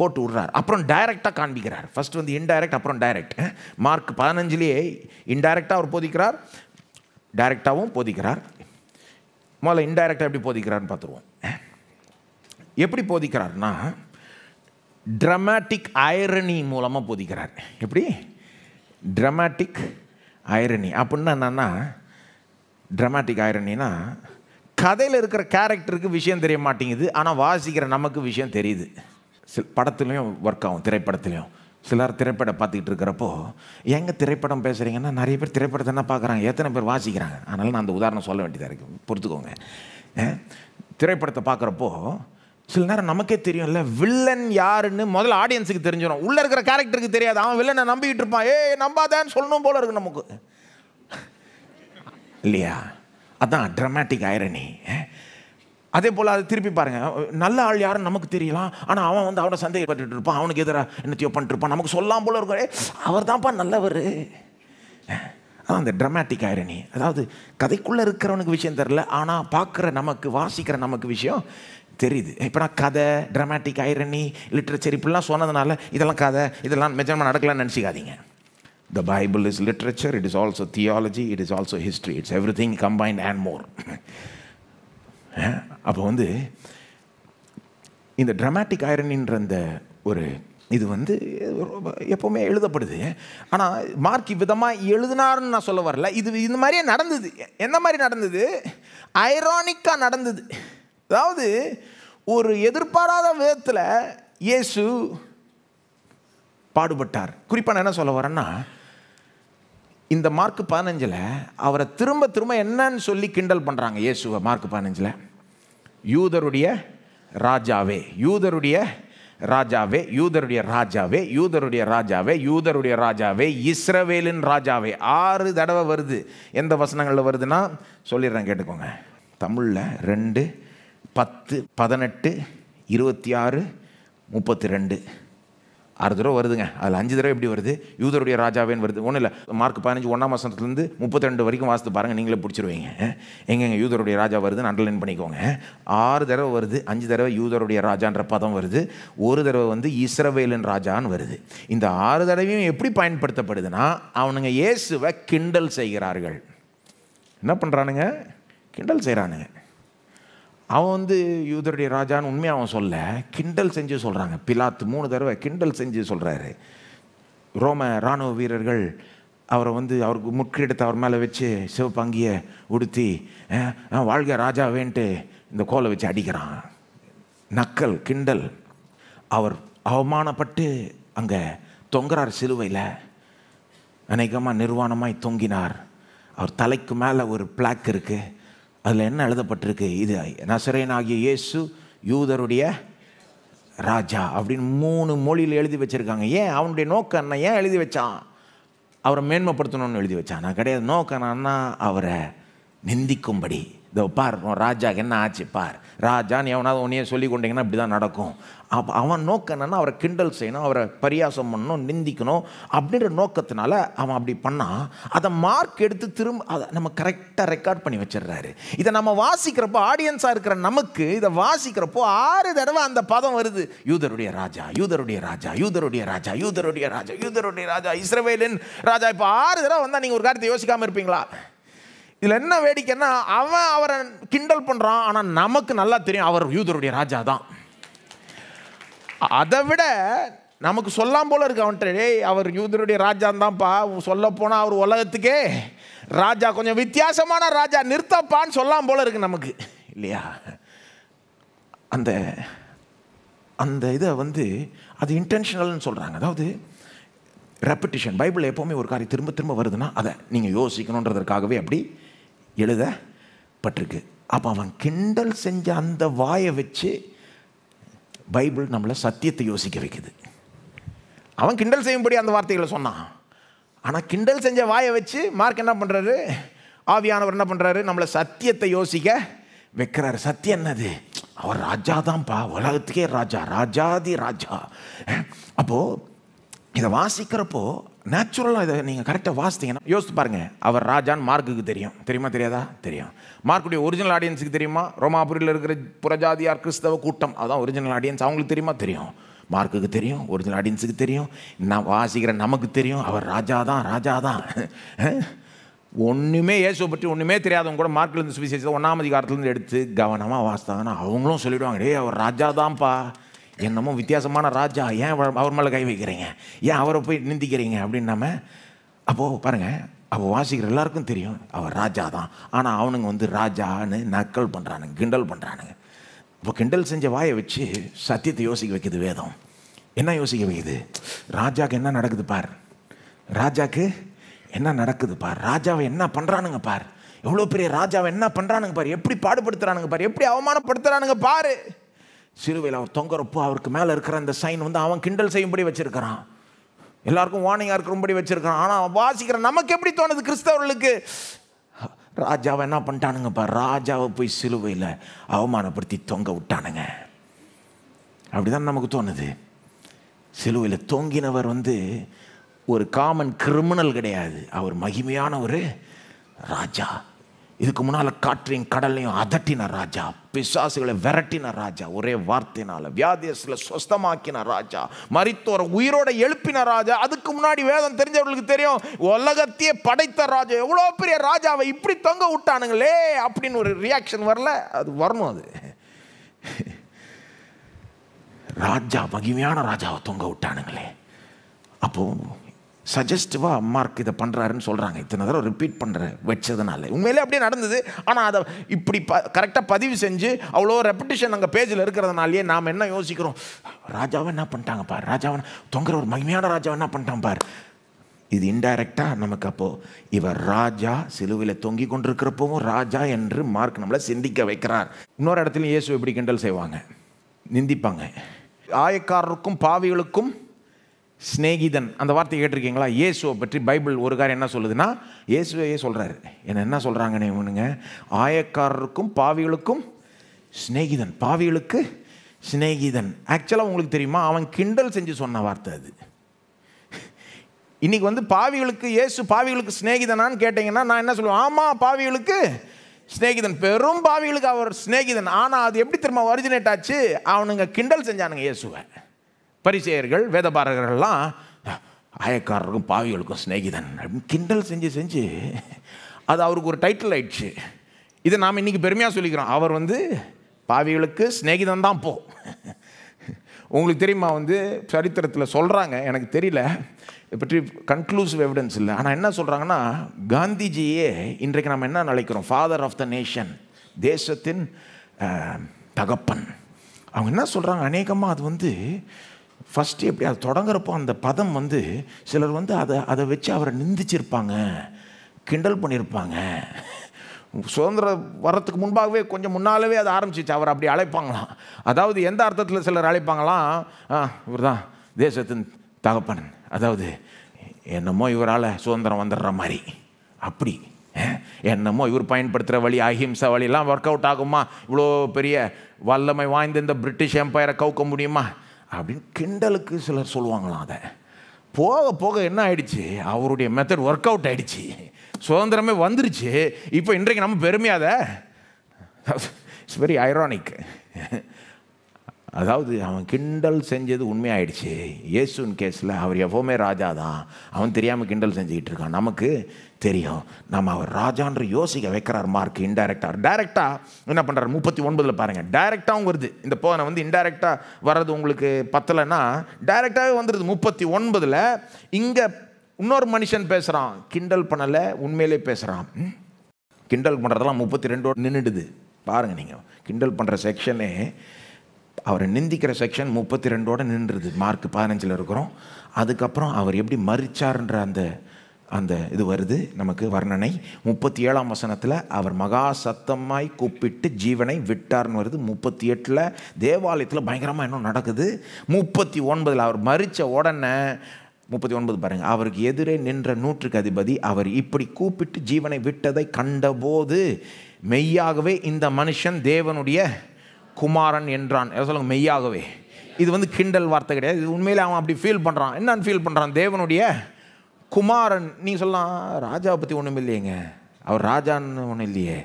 போட்டு விடுறார் அப்புறம் டைரெக்டாக காண்பிக்கிறார் ஃபஸ்ட் வந்து இன்டைரக்ட் அப்புறம் டைரக்ட் மார்க் பதினஞ்சுலேயே இன்டைரக்டாக அவர் போதிக்கிறார் டைரெக்டாகவும் போதிக்கிறார் முதல்ல இன்டைரக்டாக எப்படி போதிக்கிறார்னு பார்த்துருவோம் எப்படி போதிக்கிறார்னா ட்ரமேட்டிக் ஐரணி மூலமாக போதிக்கிறார் எப்படி ட்ரமேட்டிக் ஐரணி அப்படின்னா என்னென்னா ட்ரமேட்டிக் ஐரணினா கதையில் இருக்கிற கேரக்டருக்கு விஷயம் தெரிய மாட்டேங்குது ஆனால் வாசிக்கிற நமக்கு விஷயம் தெரியுது சில படத்துலேயும் ஒர்க் ஆகும் திரைப்படத்துலேயும் சிலர் திரைப்படம் பார்த்துக்கிட்டு இருக்கிறப்போ எங்கே திரைப்படம் பேசுகிறீங்கன்னா நிறைய பேர் திரைப்படத்தை என்ன பார்க்குறாங்க எத்தனை பேர் வாசிக்கிறாங்க அதனால் நான் அந்த உதாரணம் சொல்ல வேண்டியதாக இருக்குது பொறுத்துக்கோங்க திரைப்படத்தை பார்க்குறப்போ சில நேரம் நமக்கே இல்லை வில்லன் யாருன்னு முதல்ல ஆடியன்ஸுக்கு தெரிஞ்சிடும் உள்ளே இருக்கிற கேரக்டருக்கு தெரியாது அவன் வில்லனை நம்பிக்கிட்டு இருப்பான் ஏ நம்பாதேன்னு சொல்லணும் போல இருக்கு நமக்கு இல்லையா அதான் ட்ரமாட்டிக் ஐரணி அதே போல் அதை திருப்பி பாருங்கள் நல்ல ஆள் யாருன்னு நமக்கு தெரியலாம் ஆனால் அவன் வந்து அவனை சந்தேகப்பட்டு இருப்பான் அவனுக்கு எதிராக என்னத்தையோ பண்ணிட்டுருப்பான் நமக்கு சொல்லாம் போல இருக்க அவர் தான்ப்பா நல்லவர் அதான் அந்த ட்ரமாட்டிக் ஆயிரணி அதாவது கதைக்குள்ளே இருக்கிறவனுக்கு விஷயம் தெரில ஆனால் பார்க்குற நமக்கு வாசிக்கிற நமக்கு விஷயம் தெரியுது இப்போ நான் கதை ட்ரமாட்டிக் ஐரணி லிட்ரேச்சர் இப்படிலாம் சொன்னதுனால இதெல்லாம் கதை இதெல்லாம் நிஜமாக நடக்கலாம்னு நினச்சிக்காதீங்க the Bible is literature it is also theology it is also history it's everything combined and more அப்போ வந்து இந்த ட்ரமாட்டிக் ஐரனின்ற அந்த ஒரு இது வந்து எப்போவுமே எழுதப்படுது ஆனால் மார்க் விதமாக எழுதினார்னு நான் சொல்ல வரல இது இந்த மாதிரியே நடந்தது என்ன மாதிரி நடந்தது ஐரானிக்காக நடந்தது அதாவது ஒரு எதிர்பாராத விதத்தில் இயேசு பாடுபட்டார் குறிப்பாக நான் என்ன சொல்ல வரேன்னா இந்த மார்க் பதினஞ்சில் அவரை திரும்ப திரும்ப என்னன்னு சொல்லி கிண்டல் பண்ணுறாங்க இயேசுவை மார்க் பதினஞ்சில் யூதருடைய ராஜாவே யூதருடைய ராஜாவே யூதருடைய ராஜாவே யூதருடைய ராஜாவே யூதருடைய ராஜாவே இஸ்ரவேலின் ராஜாவே ஆறு தடவை வருது எந்த வசனங்களில் வருதுன்னா சொல்லிடுறேன் கேட்டுக்கோங்க தமிழில் ரெண்டு பத்து பதினெட்டு இருபத்தி ஆறு முப்பத்தி ரெண்டு ஆறு தடவை வருதுங்க அதில் அஞ்சு தடவை எப்படி வருது யூதருடைய ராஜாவேன்னு வருது ஒன்றும் இல்லை மார்க் பதினஞ்சு ஒன்றாம் மாதத்துலேருந்து முப்பத்தி ரெண்டு வரைக்கும் வாசித்து பாருங்கள் நீங்களே பிடிச்சிருவீங்க எங்கெங்க யூதருடைய ராஜா வருதுன்னு அண்டர்லைன் பண்ணிக்கோங்க ஆறு தடவை வருது அஞ்சு தடவை யூதருடைய ராஜான்ற பதம் வருது ஒரு தடவை வந்து இஸ்ரவேலன் ராஜான்னு வருது இந்த ஆறு தடவையும் எப்படி பயன்படுத்தப்படுதுன்னா அவனுங்க இயேசுவை கிண்டல் செய்கிறார்கள் என்ன பண்ணுறானுங்க கிண்டல் செய்கிறானுங்க அவன் வந்து யூதருடைய ராஜான்னு உண்மையாக அவன் சொல்ல கிண்டல் செஞ்சு சொல்கிறாங்க பிலாத்து மூணு தடவை கிண்டல் செஞ்சு சொல்கிறாரு ரோம இராணுவ வீரர்கள் அவரை வந்து அவருக்கு முற்கெடுத்து அவர் மேலே வச்சு சிவப்பாங்கியை உடுத்தி வாழ்க ராஜா வேன்ட்டு இந்த கோலை வச்சு அடிக்கிறான் நக்கல் கிண்டல் அவர் அவமானப்பட்டு அங்கே தொங்குறார் சிலுவையில் அநேகமாக நிர்வாணமாய் தொங்கினார் அவர் தலைக்கு மேலே ஒரு பிளாக் இருக்குது அதில் என்ன எழுதப்பட்டிருக்கு இது நசரேன் ஆகிய இயேசு யூதருடைய ராஜா அப்படின்னு மூணு மொழியில் எழுதி வச்சுருக்காங்க ஏன் அவனுடைய நோக்கம் என்ன ஏன் எழுதி வச்சான் அவரை மேன்மைப்படுத்தணும்னு எழுதி வச்சான் நான் கிடையாது நோக்கம் என்னன்னா அவரை நிந்திக்கும்படி இதோ பார் ராஜாக்கு என்ன ஆச்சு பார் ராஜான்னு எவனாவது உன்னையே சொல்லி கொண்டீங்கன்னா இப்படி தான் நடக்கும் அப்போ அவன் நோக்கம் என்னென்னா அவரை கிண்டல் செய்யணும் அவரை பரியாசம் பண்ணணும் நிந்திக்கணும் அப்படின்ற நோக்கத்தினால அவன் அப்படி பண்ணால் அதை மார்க் எடுத்து திரும்ப அதை நம்ம கரெக்டாக ரெக்கார்ட் பண்ணி வச்சிடுறாரு இதை நம்ம வாசிக்கிறப்போ ஆடியன்ஸாக இருக்கிற நமக்கு இதை வாசிக்கிறப்போ ஆறு தடவை அந்த பதம் வருது யூதருடைய ராஜா யூதருடைய ராஜா யூதருடைய ராஜா யூதருடைய ராஜா யூதருடைய ராஜா இஸ்ரவேலின் ராஜா இப்போ ஆறு தடவை வந்தால் நீங்கள் ஒரு காரியத்தை யோசிக்காமல் இருப்பீங்களா இதில் என்ன வேடிக்கைன்னா அவன் அவரை கிண்டல் பண்ணுறான் ஆனால் நமக்கு நல்லா தெரியும் அவர் யூதருடைய ராஜா தான் அதை விட நமக்கு சொல்லாம் போல இருக்கு அவன்கிட்ட டேய் அவர் யூதருடைய ராஜாந்தான்ப்பா தான்ப்பா சொல்ல போனால் அவர் உலகத்துக்கே ராஜா கொஞ்சம் வித்தியாசமான ராஜா நிறுத்தப்பான்னு சொல்லாம் போல இருக்கு நமக்கு இல்லையா அந்த அந்த இதை வந்து அது இன்டென்ஷனல்னு சொல்கிறாங்க அதாவது ரெப்படிஷன் பைபிள் எப்போவுமே ஒரு காரியம் திரும்ப திரும்ப வருதுன்னா அதை நீங்கள் யோசிக்கணுன்றதுக்காகவே அப்படி எழுதப்பட்டிருக்கு அப்போ அவன் கிண்டல் செஞ்ச அந்த வாயை வச்சு பைபிள் நம்மளை சத்தியத்தை யோசிக்க வைக்குது அவன் கிண்டல் செய்யும்படி அந்த வார்த்தைகளை சொன்னான் ஆனால் கிண்டல் செஞ்ச வாயை வச்சு மார்க் என்ன பண்ணுறாரு ஆவியானவர் என்ன பண்ணுறாரு நம்மளை சத்தியத்தை யோசிக்க வைக்கிறாரு சத்தியம் என்னது அவர் ராஜா தான்ப்பா உலகத்துக்கே ராஜா ராஜாதி ராஜா அப்போது இதை வாசிக்கிறப்போ நேச்சுரலாக இதை நீங்கள் கரெக்டாக வாசித்தீங்கன்னா யோசித்து பாருங்கள் அவர் ராஜான்னு மார்க்குக்கு தெரியும் தெரியுமா தெரியாதா தெரியும் மார்க்குடைய ஒரிஜினல் ஆடியன்ஸுக்கு தெரியுமா ரோமாபுரியில் இருக்கிற புரஜாதியார் கிறிஸ்தவ கூட்டம் அதுதான் ஒரிஜினல் ஆடியன்ஸ் அவங்களுக்கு தெரியுமா தெரியும் மார்க்குக்கு தெரியும் ஒரிஜினல் ஆடியன்ஸுக்கு தெரியும் நான் வாசிக்கிற நமக்கு தெரியும் அவர் ராஜா தான் ராஜா தான் ஒன்றுமே இயேசுவை பற்றி ஒன்றுமே தெரியாதவங்க கூட மார்க்கில் இருந்து சுவிசேஷத்தை ஒன்றாம் அதிகாரத்துலேருந்து எடுத்து கவனமாக வாசித்தாங்கன்னா அவங்களும் சொல்லிவிடுவாங்க டே அவர் ராஜா தான்ப்பா என்னமோ வித்தியாசமான ராஜா ஏன் அவர் மேலே கை வைக்கிறீங்க ஏன் அவரை போய் நிந்திக்கிறீங்க அப்படின்னாம அப்போது பாருங்கள் அவள் வாசிக்கிற எல்லாருக்கும் தெரியும் அவர் ராஜா தான் ஆனால் அவனுங்க வந்து ராஜான்னு நக்கல் பண்ணுறானுங்க கிண்டல் பண்ணுறானுங்க இப்போ கிண்டல் செஞ்ச வாயை வச்சு சத்தியத்தை யோசிக்க வைக்குது வேதம் என்ன யோசிக்க வைக்குது ராஜாவுக்கு என்ன நடக்குது பார் ராஜாவுக்கு என்ன நடக்குது பார் ராஜாவை என்ன பண்ணுறானுங்க பார் எவ்வளோ பெரிய ராஜாவை என்ன பண்ணுறானுங்க பார் எப்படி பாடுபடுத்துறானுங்க பார் எப்படி அவமானப்படுத்துகிறானுங்க பாரு சிறுவையில் அவர் தொங்குறப்போ அவருக்கு மேலே இருக்கிற அந்த சைன் வந்து அவன் கிண்டல் செய்யும்படி வச்சுருக்கிறான் எல்லாருக்கும் வார்னிங்காக இருக்கிறபடி வச்சுருக்கிறான் ஆனால் அவன் வாசிக்கிற நமக்கு எப்படி தோணுது கிறிஸ்தவர்களுக்கு ராஜாவை என்ன பண்ணிட்டானுங்கப்பா ராஜாவை போய் சிலுவையில் அவமானப்படுத்தி தொங்க விட்டானுங்க அப்படிதான் நமக்கு தோணுது சிலுவையில் தொங்கினவர் வந்து ஒரு காமன் கிரிமினல் கிடையாது அவர் மகிமையான ஒரு ராஜா இதுக்கு முன்னால் காற்றையும் கடலையும் அதட்டின ராஜா பிசாசுகளை விரட்டின ராஜா ஒரே வார்த்தையினால் வியாதியஸில் சொஸ்தமாக்கின ராஜா மறித்தோரை உயிரோட எழுப்பின ராஜா அதுக்கு முன்னாடி வேதம் தெரிஞ்சவர்களுக்கு தெரியும் உலகத்தையே படைத்த ராஜா எவ்வளோ பெரிய ராஜாவை இப்படி தொங்க விட்டானுங்களே அப்படின்னு ஒரு ரியாக்ஷன் வரல அது வரணும் அது ராஜா மகிமையான ராஜாவை தொங்க விட்டானுங்களே அப்போது சஜஸ்டிவாக மார்க் இதை பண்ணுறாருன்னு சொல்கிறாங்க இத்தனை தடவை ரிப்பீட் பண்ணுற வச்சதுனால உண்மையிலே அப்படியே நடந்தது ஆனால் அதை இப்படி ப கரெக்டாக பதிவு செஞ்சு அவ்வளோ ரெப்படிஷன் அங்கே பேஜில் இருக்கிறதுனாலே நாம் என்ன யோசிக்கிறோம் ராஜாவை என்ன பண்ணிட்டாங்க பார் ராஜாவை தொங்குற ஒரு மகிமையான ராஜாவை என்ன பண்ணிட்டான் பார் இது இன்டைரக்டாக நமக்கு அப்போது இவர் ராஜா சிலுவையில் தொங்கி கொண்டிருக்கிறப்பவும் ராஜா என்று மார்க் நம்மளை சிந்திக்க வைக்கிறார் இன்னொரு இடத்துலையும் இயேசு எப்படி கிண்டல் செய்வாங்க நிந்திப்பாங்க ஆயக்காரருக்கும் பாவிகளுக்கும் ஸ்நேகிதன் அந்த வார்த்தை கேட்டிருக்கீங்களா இயேசுவை பற்றி பைபிள் ஒரு காரியம் என்ன சொல்லுதுன்னா இயேசுவையே சொல்கிறாரு என்ன என்ன சொல்கிறாங்கன்னு இவனுங்க ஆயக்காரருக்கும் பாவிகளுக்கும் ஸ்நேகிதன் பாவிகளுக்கு ஸ்நேகிதன் ஆக்சுவலாக உங்களுக்கு தெரியுமா அவன் கிண்டல் செஞ்சு சொன்ன வார்த்தை அது இன்றைக்கி வந்து பாவிகளுக்கு இயேசு பாவிகளுக்கு ஸ்நேகிதனான்னு கேட்டிங்கன்னா நான் என்ன சொல்லுவேன் ஆமாம் பாவிகளுக்கு ஸ்நேகிதன் பெரும் பாவிகளுக்கு அவர் ஸ்நேகிதன் ஆனால் அது எப்படி திரும்ப ஒரிஜினேட் ஆச்சு அவனுங்க கிண்டல் செஞ்சானுங்க இயேசுவை பரிசெயர்கள் வேதபாரகர்கள்லாம் ஆயக்காரருக்கும் பாவிகளுக்கும் சிநேகிதன் அப்படின்னு கிண்டல் செஞ்சு செஞ்சு அது அவருக்கு ஒரு டைட்டில் ஆயிடுச்சு இதை நாம் இன்னைக்கு பெருமையாக சொல்லிக்கிறோம் அவர் வந்து பாவிகளுக்கு சிநேகிதன் தான் போ உங்களுக்கு தெரியுமா வந்து சரித்திரத்தில் சொல்கிறாங்க எனக்கு தெரியல இதை பற்றி கன்க்ளூசிவ் எவிடன்ஸ் இல்லை ஆனால் என்ன சொல்கிறாங்கன்னா காந்திஜியே இன்றைக்கு நம்ம என்ன நினைக்கிறோம் ஃபாதர் ஆஃப் த நேஷன் தேசத்தின் தகப்பன் அவங்க என்ன சொல்கிறாங்க அநேகமாக அது வந்து ஃபஸ்ட்டு எப்படி அது தொடங்குறப்போ அந்த பதம் வந்து சிலர் வந்து அதை அதை வச்சு அவரை நிந்திச்சிருப்பாங்க கிண்டல் பண்ணியிருப்பாங்க சுதந்திரம் வர்றதுக்கு முன்பாகவே கொஞ்சம் முன்னாலவே அதை ஆரம்பிச்சிச்சு அவர் அப்படி அழைப்பாங்களாம் அதாவது எந்த அர்த்தத்தில் சிலர் அழைப்பாங்களாம் இவர் தான் தேசத்தின் தகப்பன் அதாவது என்னமோ இவரால் சுதந்திரம் வந்துடுற மாதிரி அப்படி என்னமோ இவர் பயன்படுத்துகிற வழி அஹிம்சா வழியெல்லாம் ஒர்க் அவுட் ஆகுமா இவ்வளோ பெரிய வல்லமை வாய்ந்த இந்த பிரிட்டிஷ் எம்பையரை கவுக்க முடியுமா அப்படின்னு கிண்டலுக்கு சிலர் சொல்லுவாங்களாம் அதை போக போக என்ன ஆயிடுச்சு அவருடைய மெத்தட் ஒர்க் அவுட் ஆயிடுச்சு சுதந்திரமே வந்துருச்சு இப்போ இன்றைக்கு நம்ம பெருமையாத இட்ஸ் வெரி ஐரானிக் அதாவது அவன் கிண்டல் செஞ்சது உண்மையாயிடுச்சு இயேசுன் கேஸில் அவர் எப்போவுமே ராஜா தான் அவன் தெரியாமல் கிண்டல் செஞ்சுக்கிட்டு இருக்கான் நமக்கு தெரியும் நம்ம அவர் ராஜான்னு யோசிக்க வைக்கிறார் மார்க் இன்டைரக்டாக டைரெக்டாக என்ன பண்ணுறாரு முப்பத்தி ஒன்பதில் பாருங்கள் டைரெக்டாகவும் வருது இந்த போனை வந்து இன்டைரக்டாக வர்றது உங்களுக்கு பத்தலைன்னா டைரெக்டாகவே வந்துடுது முப்பத்தி ஒன்பதில் இங்கே இன்னொரு மனுஷன் பேசுகிறான் கிண்டல் பண்ணலை உண்மையிலே பேசுகிறான் கிண்டல் பண்ணுறதெல்லாம் முப்பத்தி ரெண்டோடு நின்றுடுது பாருங்கள் நீங்கள் கிண்டல் பண்ணுற செக்ஷனே அவரை நிந்திக்கிற செக்ஷன் முப்பத்தி ரெண்டோடு நின்றுது மார்க் பதினஞ்சில் இருக்கிறோம் அதுக்கப்புறம் அவர் எப்படி மறிச்சார்ன்ற அந்த அந்த இது வருது நமக்கு வர்ணனை முப்பத்தி ஏழாம் வசனத்தில் அவர் மகா சத்தமாய் கூப்பிட்டு ஜீவனை விட்டார்னு வருது முப்பத்தி எட்டில் தேவாலயத்தில் பயங்கரமாக இன்னும் நடக்குது முப்பத்தி ஒன்பதில் அவர் மறித்த உடனே முப்பத்தி ஒன்பது பாருங்கள் அவருக்கு எதிரே நின்ற நூற்றுக்கு அதிபதி அவர் இப்படி கூப்பிட்டு ஜீவனை விட்டதை கண்டபோது மெய்யாகவே இந்த மனுஷன் தேவனுடைய குமாரன் என்றான் சொல்லுங்க மெய்யாகவே இது வந்து கிண்டல் வார்த்தை கிடையாது இது உண்மையில் அவன் அப்படி ஃபீல் பண்ணுறான் என்னன்னு ஃபீல் பண்ணுறான் தேவனுடைய குமாரன் நீங்கள் சொல்லலாம் ராஜாவை பற்றி ஒன்றும் இல்லையேங்க அவர் ராஜான்னு ஒன்றும் இல்லையே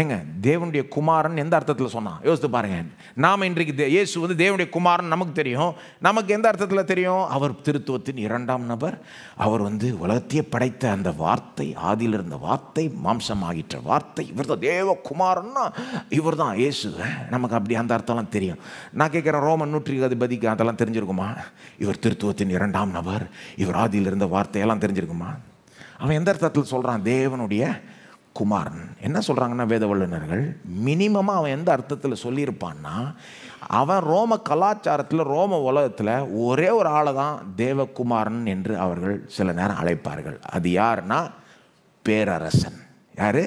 ஏங்க தேவனுடைய குமாரன் எந்த அர்த்தத்தில் சொன்னான் யோசித்து பாருங்க நாம் இன்றைக்கு இயேசு வந்து தேவனுடைய குமாரன் நமக்கு தெரியும் நமக்கு எந்த அர்த்தத்தில் தெரியும் அவர் திருத்துவத்தின் இரண்டாம் நபர் அவர் வந்து உலகத்தையே படைத்த அந்த வார்த்தை ஆதியில் இருந்த வார்த்தை மாம்சமாகிட்ட வார்த்தை இவர் தான் தேவ குமாரன்னா இவர் தான் இயேசு நமக்கு அப்படி அந்த அர்த்தம்லாம் தெரியும் நான் கேட்குறேன் ரோமன் நூற்றி அதிபதிக்கு அதெல்லாம் தெரிஞ்சிருக்குமா இவர் திருத்துவத்தின் இரண்டாம் நபர் இவர் ஆதியில் இருந்த வார்த்தையெல்லாம் தெரிஞ்சிருக்குமா அவன் எந்த அர்த்தத்தில் சொல்கிறான் தேவனுடைய குமாரன் என்ன சொல்கிறாங்கன்னா வல்லுநர்கள் மினிமமாக அவன் எந்த அர்த்தத்தில் சொல்லியிருப்பான்னா அவன் ரோம கலாச்சாரத்தில் ரோம உலகத்தில் ஒரே ஒரு ஆளை தான் தேவகுமாரன் என்று அவர்கள் சில நேரம் அழைப்பார்கள் அது யார்னா பேரரசன் யார்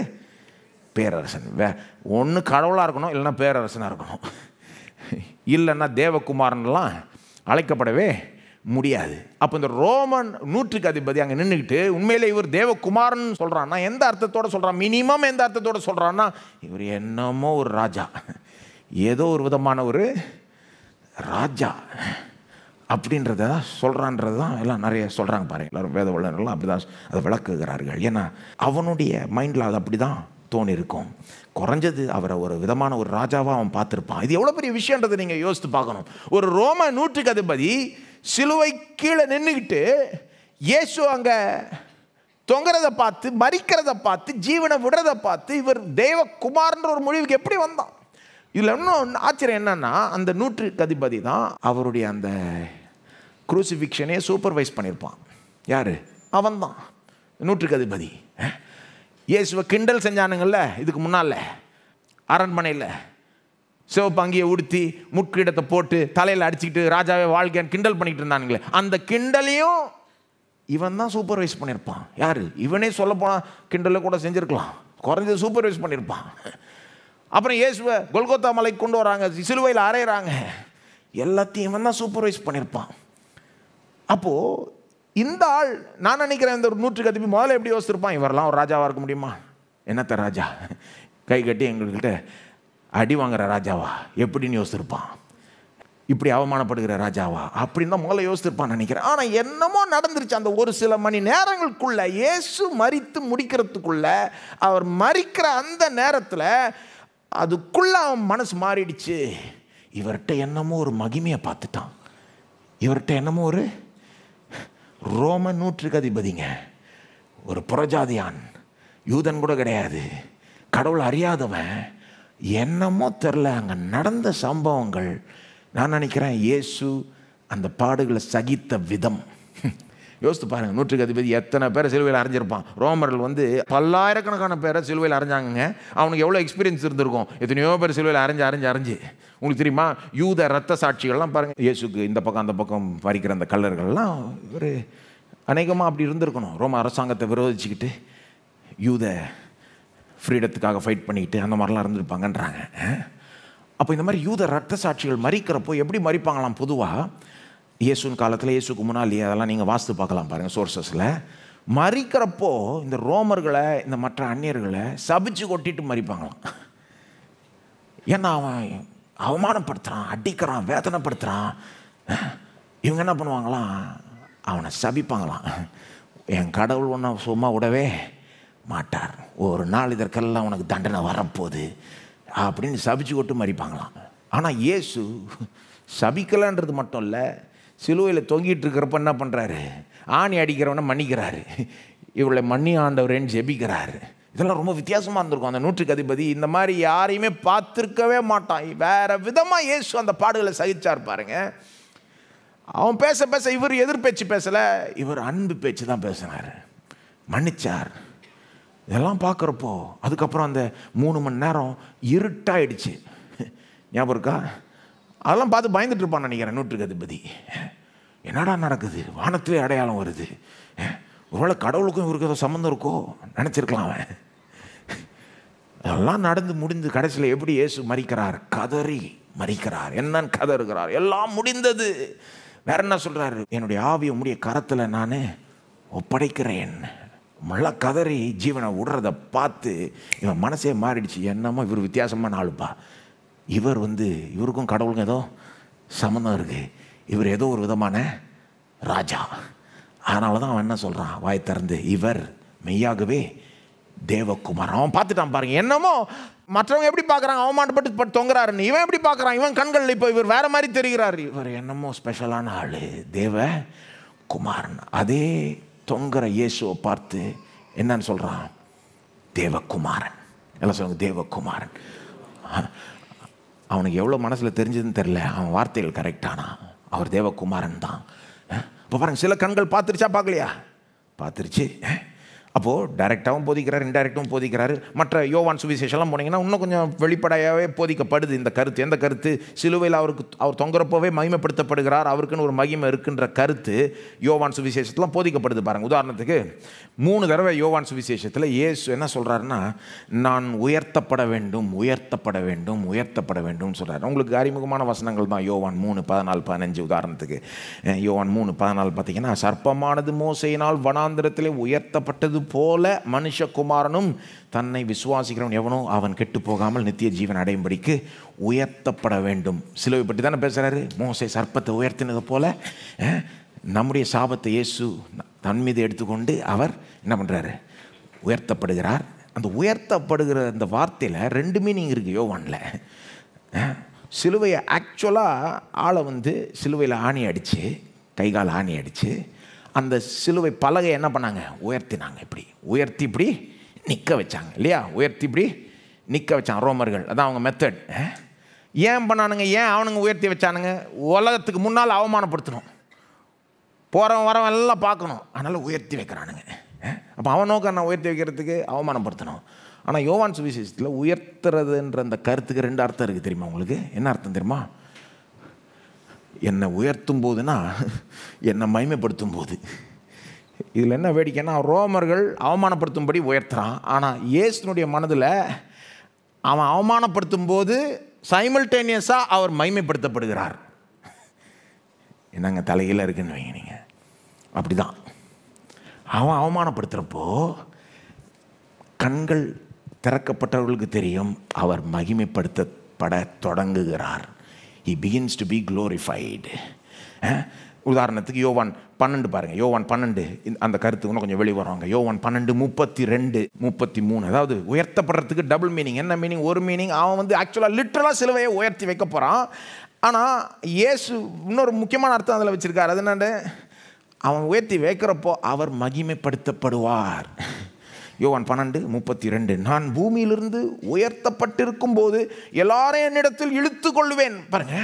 பேரரசன் வே ஒன்று கடவுளாக இருக்கணும் இல்லைன்னா பேரரசனாக இருக்கணும் இல்லைன்னா தேவகுமாரன்லாம் அழைக்கப்படவே முடியாது அப்போ இந்த ரோமன் நூற்றுக்கு அதிபதி அங்கே நின்றுக்கிட்டு உண்மையிலே இவர் தேவகுமார்னு சொல்கிறான்னா எந்த அர்த்தத்தோடு சொல்கிறான் மினிமம் எந்த அர்த்தத்தோடு சொல்கிறான்னா இவர் என்னமோ ஒரு ராஜா ஏதோ ஒரு விதமான ஒரு ராஜா அப்படின்றத சொல்கிறான்றது தான் எல்லாம் நிறைய சொல்கிறாங்க பாருங்கள் எல்லோரும் வேத வல்லுநர்கள் அப்படி தான் அதை விளக்குகிறார்கள் ஏன்னா அவனுடைய மைண்டில் அது அப்படி தான் தோணிருக்கும் குறைஞ்சது அவரை ஒரு விதமான ஒரு ராஜாவாக அவன் பார்த்துருப்பான் இது எவ்வளோ பெரிய விஷயன்றதை நீங்கள் யோசித்து பார்க்கணும் ஒரு ரோம நூற்றுக்கு அதிபதி சிலுவை கீழே நின்றுக்கிட்டு இயேசு அங்கே தொங்குறத பார்த்து மறிக்கிறத பார்த்து ஜீவனை விடுறத பார்த்து இவர் தெய்வ குமார்ன்ற ஒரு முடிவுக்கு எப்படி வந்தான் இதில் இன்னும் ஆச்சரியம் என்னன்னா அந்த நூற்று கதிபதி தான் அவருடைய அந்த குரூசிஃபிக்ஷனே சூப்பர்வைஸ் பண்ணியிருப்பான் யார் அவன்தான் நூற்று கதிபதி இயேசுவை கிண்டல் செஞ்சானுங்கள்ல இதுக்கு முன்னால் அரண்மனையில் சிவப்பாங்கியை உடுத்தி முட்கிடத்தை போட்டு தலையில் அடிச்சுக்கிட்டு ராஜாவே வாழ்க்கையான கிண்டல் பண்ணிக்கிட்டு இருந்தானுங்களே அந்த கிண்டலையும் இவன் தான் சூப்பர்வைஸ் பண்ணியிருப்பான் யார் இவனே சொல்ல போனால் கிண்டலில் கூட செஞ்சுருக்கலாம் குறைஞ்சது சூப்பர்வைஸ் பண்ணியிருப்பான் அப்புறம் இயேசுவை கொல்கத்தா மலைக்கு கொண்டு வராங்க சிலுவையில் அரைகிறாங்க எல்லாத்தையும் இவன் தான் சூப்பர்வைஸ் பண்ணியிருப்பான் அப்போது இந்த ஆள் நான் நினைக்கிறேன் இந்த ஒரு நூற்றுக்கு அதிபதி முதல்ல எப்படி யோசிச்சிருப்பான் இவரெல்லாம் ஒரு ராஜாவாக இருக்க முடியுமா என்னத்த ராஜா கை கட்டி எங்கள்கிட்ட அடி வாங்குற ராஜாவா எப்படின்னு யோசிச்சிருப்பான் இப்படி அவமானப்படுகிற ராஜாவா அப்படின்னு தான் முதல்ல யோசிச்சிருப்பான் நினைக்கிறேன் ஆனால் என்னமோ நடந்துருச்சு அந்த ஒரு சில மணி நேரங்களுக்குள்ள இயேசு மறித்து முடிக்கிறதுக்குள்ள அவர் மறிக்கிற அந்த நேரத்தில் அதுக்குள்ளே அவன் மனசு மாறிடுச்சு இவர்கிட்ட என்னமோ ஒரு மகிமையை பார்த்துட்டான் இவர்கிட்ட என்னமோ ஒரு ரோம நூற்றுக்கு அதிபதிங்க ஒரு புறஜாதியான் யூதன் கூட கிடையாது கடவுள் அறியாதவன் என்னமோ தெரில அங்கே நடந்த சம்பவங்கள் நான் நினைக்கிறேன் இயேசு அந்த பாடுகளை சகித்த விதம் யோசித்து பாருங்கள் நூற்றுக்கு அதிபதி எத்தனை பேரை சிலுவையில் அரைஞ்சிருப்பான் ரோமர்கள் வந்து பல்லாயிரக்கணக்கான பேரை சிலுவையில் அரைஞ்சாங்க அவனுக்கு எவ்வளோ எக்ஸ்பீரியன்ஸ் இருந்திருக்கும் எத்தனையோ பேர் சிலுவையில் அரைஞ்சு அரைஞ்சு அரைஞ்சு உங்களுக்கு தெரியுமா யூத ரத்த சாட்சிகள்லாம் பாருங்கள் இயேசுக்கு இந்த பக்கம் அந்த பக்கம் பறிக்கிற அந்த கல்லர்கள்லாம் ஒரு அநேகமாக அப்படி இருந்திருக்கணும் ரோம அரசாங்கத்தை விரோதிச்சுக்கிட்டு யூத ஃப்ரீடத்துக்காக ஃபைட் பண்ணிட்டு அந்த மாதிரிலாம் இருந்திருப்பாங்கன்றாங்க அப்போ இந்த மாதிரி யூத ரத்த சாட்சிகள் மறிக்கிறப்போ எப்படி மறிப்பாங்களாம் பொதுவாக இயேசுன் காலத்தில் இயேசுக்கு முன்னாடி அதெல்லாம் நீங்கள் வாஸ்து பார்க்கலாம் பாருங்கள் சோர்சஸில் மறிக்கிறப்போ இந்த ரோமர்களை இந்த மற்ற அந்நியர்களை சபிச்சு கொட்டிட்டு மறிப்பாங்களாம் ஏன்னா அவன் அவமானப்படுத்துகிறான் அடிக்கிறான் வேதனைப்படுத்துகிறான் இவங்க என்ன பண்ணுவாங்களாம் அவனை சபிப்பாங்களாம் என் கடவுள் ஒன்றை சும்மா விடவே மாட்டார் ஒரு நாள் இதற்கெல்லாம் உனக்கு தண்டனை வரப்போகுது அப்படின்னு சபிச்சு கொட்டு மறிப்பாங்களாம் ஆனால் இயேசு சபிக்கலான்றது மட்டும் இல்லை சிலுவையில் தொங்கிட்டு இருக்கிறப்ப என்ன பண்ணுறாரு ஆணி அடிக்கிறவனை மன்னிக்கிறாரு இவளை மன்னி ஆண்டவரேன்னு ஜெபிக்கிறாரு இதெல்லாம் ரொம்ப வித்தியாசமாக இருந்திருக்கும் அந்த நூற்றுக்கு அதிபதி இந்த மாதிரி யாரையுமே பார்த்துருக்கவே மாட்டான் வேறு விதமாக இயேசு அந்த பாடுகளை சகிச்சார் பாருங்க அவன் பேச பேச இவர் எதிர்பேச்சு பேசலை இவர் அன்பு பேச்சு தான் பேசினார் மன்னிச்சார் இதெல்லாம் பார்க்குறப்போ அதுக்கப்புறம் அந்த மூணு மணி நேரம் இருட்டாயிடுச்சு ஞாபகம் இருக்கா அதெல்லாம் பார்த்து பயந்துட்டு இருப்பான்னு நினைக்கிறேன் நூற்றுக்கு அதிபதி என்னடா நடக்குது வானத்திலே அடையாளம் வருது ஒருவேளை கடவுளுக்கும் இவருக்கு ஏதோ சம்மந்தம் இருக்கோ நினச்சிருக்கலாம் அவன் அதெல்லாம் நடந்து முடிந்து கடைசியில் எப்படி இயேசு மறிக்கிறார் கதறி மறிக்கிறார் என்னன்னு கதறுகிறார் எல்லாம் முடிந்தது வேற என்ன சொல்கிறாரு என்னுடைய ஆவியை முடிய கரத்தில் நான் ஒப்படைக்கிறேன் மழை கதறி ஜீவனை விடுறத பார்த்து இவன் மனசே மாறிடுச்சு என்னமோ இவர் வித்தியாசமான ஆளுப்பா இவர் வந்து இவருக்கும் கடவுளுக்கும் ஏதோ சம்மந்தம் இருக்குது இவர் ஏதோ ஒரு விதமான ராஜா அதனால தான் அவன் என்ன சொல்கிறான் வாய் திறந்து இவர் மெய்யாகவே தேவகுமார் அவன் பார்த்துட்டான் பாருங்க என்னமோ மற்றவங்க எப்படி பார்க்குறாங்க அவமானப்பட்டு தொங்குறாருன்னு இவன் எப்படி பார்க்குறான் இவன் கண்கள் இப்போ இவர் வேற மாதிரி தெரிகிறார் இவர் என்னமோ ஸ்பெஷலான ஆள் தேவ குமாரன் அதே தொங்குற இயேசுவை பார்த்து என்னன்னு சொல்கிறான் தேவகுமாரன் எல்லாம் சொல்லுங்க தேவகுமாரன் அவனுக்கு எவ்வளோ மனசில் தெரிஞ்சதுன்னு தெரில அவன் வார்த்தைகள் கரெக்டானா அவர் தேவகுமாரன் தான் இப்போ பாருங்கள் சில கண்கள் பார்த்துருச்சா பார்க்கலையா பார்த்துருச்சு அப்போது டைரெக்டாகவும் போதிக்கிறார் இன்டைரக்டாகவும் போதிக்கிறார் மற்ற யோவான் சுவிசேஷம்லாம் போனீங்கன்னா இன்னும் கொஞ்சம் வெளிப்படையாகவே போதிக்கப்படுது இந்த கருத்து எந்த கருத்து சிலுவையில் அவருக்கு அவர் தொங்குறப்போவே மகிமைப்படுத்தப்படுகிறார் அவருக்குன்னு ஒரு மகிமை இருக்குன்ற கருத்து யோவான் சுவிசேஷத்தெலாம் போதிக்கப்படுது பாருங்கள் உதாரணத்துக்கு மூணு தடவை யோவான் சுவிசேஷத்தில் ஏசு என்ன சொல்கிறாருன்னா நான் உயர்த்தப்பட வேண்டும் உயர்த்தப்பட வேண்டும் உயர்த்தப்பட வேண்டும்னு சொல்கிறார் உங்களுக்கு அறிமுகமான வசனங்கள் தான் யோவான் மூணு பதினாலு பதினஞ்சு உதாரணத்துக்கு யோவான் மூணு பதினாலு பார்த்தீங்கன்னா சர்ப்பமானது மோசையினால் வனாந்திரத்தில் உயர்த்தப்பட்டது போல மனுஷகுமாரனும் தன்னை விசுவாசிக்கிறவன் எவனோ அவன் கெட்டு போகாமல் நித்திய ஜீவன் அடையும்படிக்கு உயர்த்தப்பட வேண்டும் சிலுவை பற்றி தானே பேசுகிறாரு மோசை சர்ப்பத்தை உயர்த்தினது போல நம்முடைய சாபத்தை இயேசு தன் மீது எடுத்துக்கொண்டு அவர் என்ன பண்ணுறாரு உயர்த்தப்படுகிறார் அந்த உயர்த்தப்படுகிற அந்த வார்த்தையில் ரெண்டு மீனிங் இருக்குது யோவானில் சிலுவையை ஆக்சுவலாக ஆளை வந்து சிலுவையில் ஆணி அடித்து கைகால் ஆணி அடித்து அந்த சிலுவை பலகை என்ன பண்ணாங்க உயர்த்தினாங்க இப்படி உயர்த்தி இப்படி நிற்க வச்சாங்க இல்லையா உயர்த்தி இப்படி நிற்க வச்சாங்க ரோமர்கள் அதான் அவங்க மெத்தட் ஏன் பண்ணானுங்க ஏன் அவனுங்க உயர்த்தி வச்சானுங்க உலகத்துக்கு முன்னால் அவமானப்படுத்தணும் போகிறவன் வரவன் எல்லாம் பார்க்கணும் அதனால் உயர்த்தி வைக்கிறானுங்க அப்போ அவன் நோக்க நான் உயர்த்தி வைக்கிறதுக்கு அவமானப்படுத்தணும் ஆனால் யோவான் சுவிசேஷத்தில் உயர்த்துறதுன்ற அந்த கருத்துக்கு ரெண்டு அர்த்தம் இருக்குது தெரியுமா உங்களுக்கு என்ன அர்த்தம் தெரியுமா என்னை உயர்த்தும் போதுனா என்னை மகிமைப்படுத்தும் போது இதில் என்ன வேடிக்கைன்னா ரோமர்கள் அவமானப்படுத்தும்படி உயர்த்துறான் ஆனால் இயேசுனுடைய மனதில் அவன் அவமானப்படுத்தும் போது சைமல்டேனியஸாக அவர் மைமைப்படுத்தப்படுகிறார் என்னங்க தலையில் இருக்குன்னு வைங்க நீங்கள் அப்படி தான் அவன் அவமானப்படுத்துகிறப்போ கண்கள் திறக்கப்பட்டவர்களுக்கு தெரியும் அவர் மகிமைப்படுத்தப்பட தொடங்குகிறார் he begins to be glorified உதாரணத்துக்கு யோவான் பன்னெண்டு பாருங்கள் யோவான் பன்னெண்டு அந்த கருத்து இன்னும் கொஞ்சம் வருவாங்க யோவான் பன்னெண்டு முப்பத்தி ரெண்டு முப்பத்தி மூணு அதாவது உயர்த்தப்படுறதுக்கு டபுள் மீனிங் என்ன மீனிங் ஒரு மீனிங் அவன் வந்து ஆக்சுவலாக லிட்ரலாக சிலுவையை உயர்த்தி வைக்க போகிறான் ஆனால் இயேசு இன்னொரு முக்கியமான அர்த்தம் அதில் வச்சுருக்காரு அது என்னண்டு அவன் உயர்த்தி வைக்கிறப்போ அவர் மகிமைப்படுத்தப்படுவார் யோவான் பன்னெண்டு முப்பத்தி ரெண்டு நான் பூமியிலிருந்து உயர்த்தப்பட்டிருக்கும் போது எல்லாரையும் என்னிடத்தில் இழுத்து கொள்வேன் பாருங்க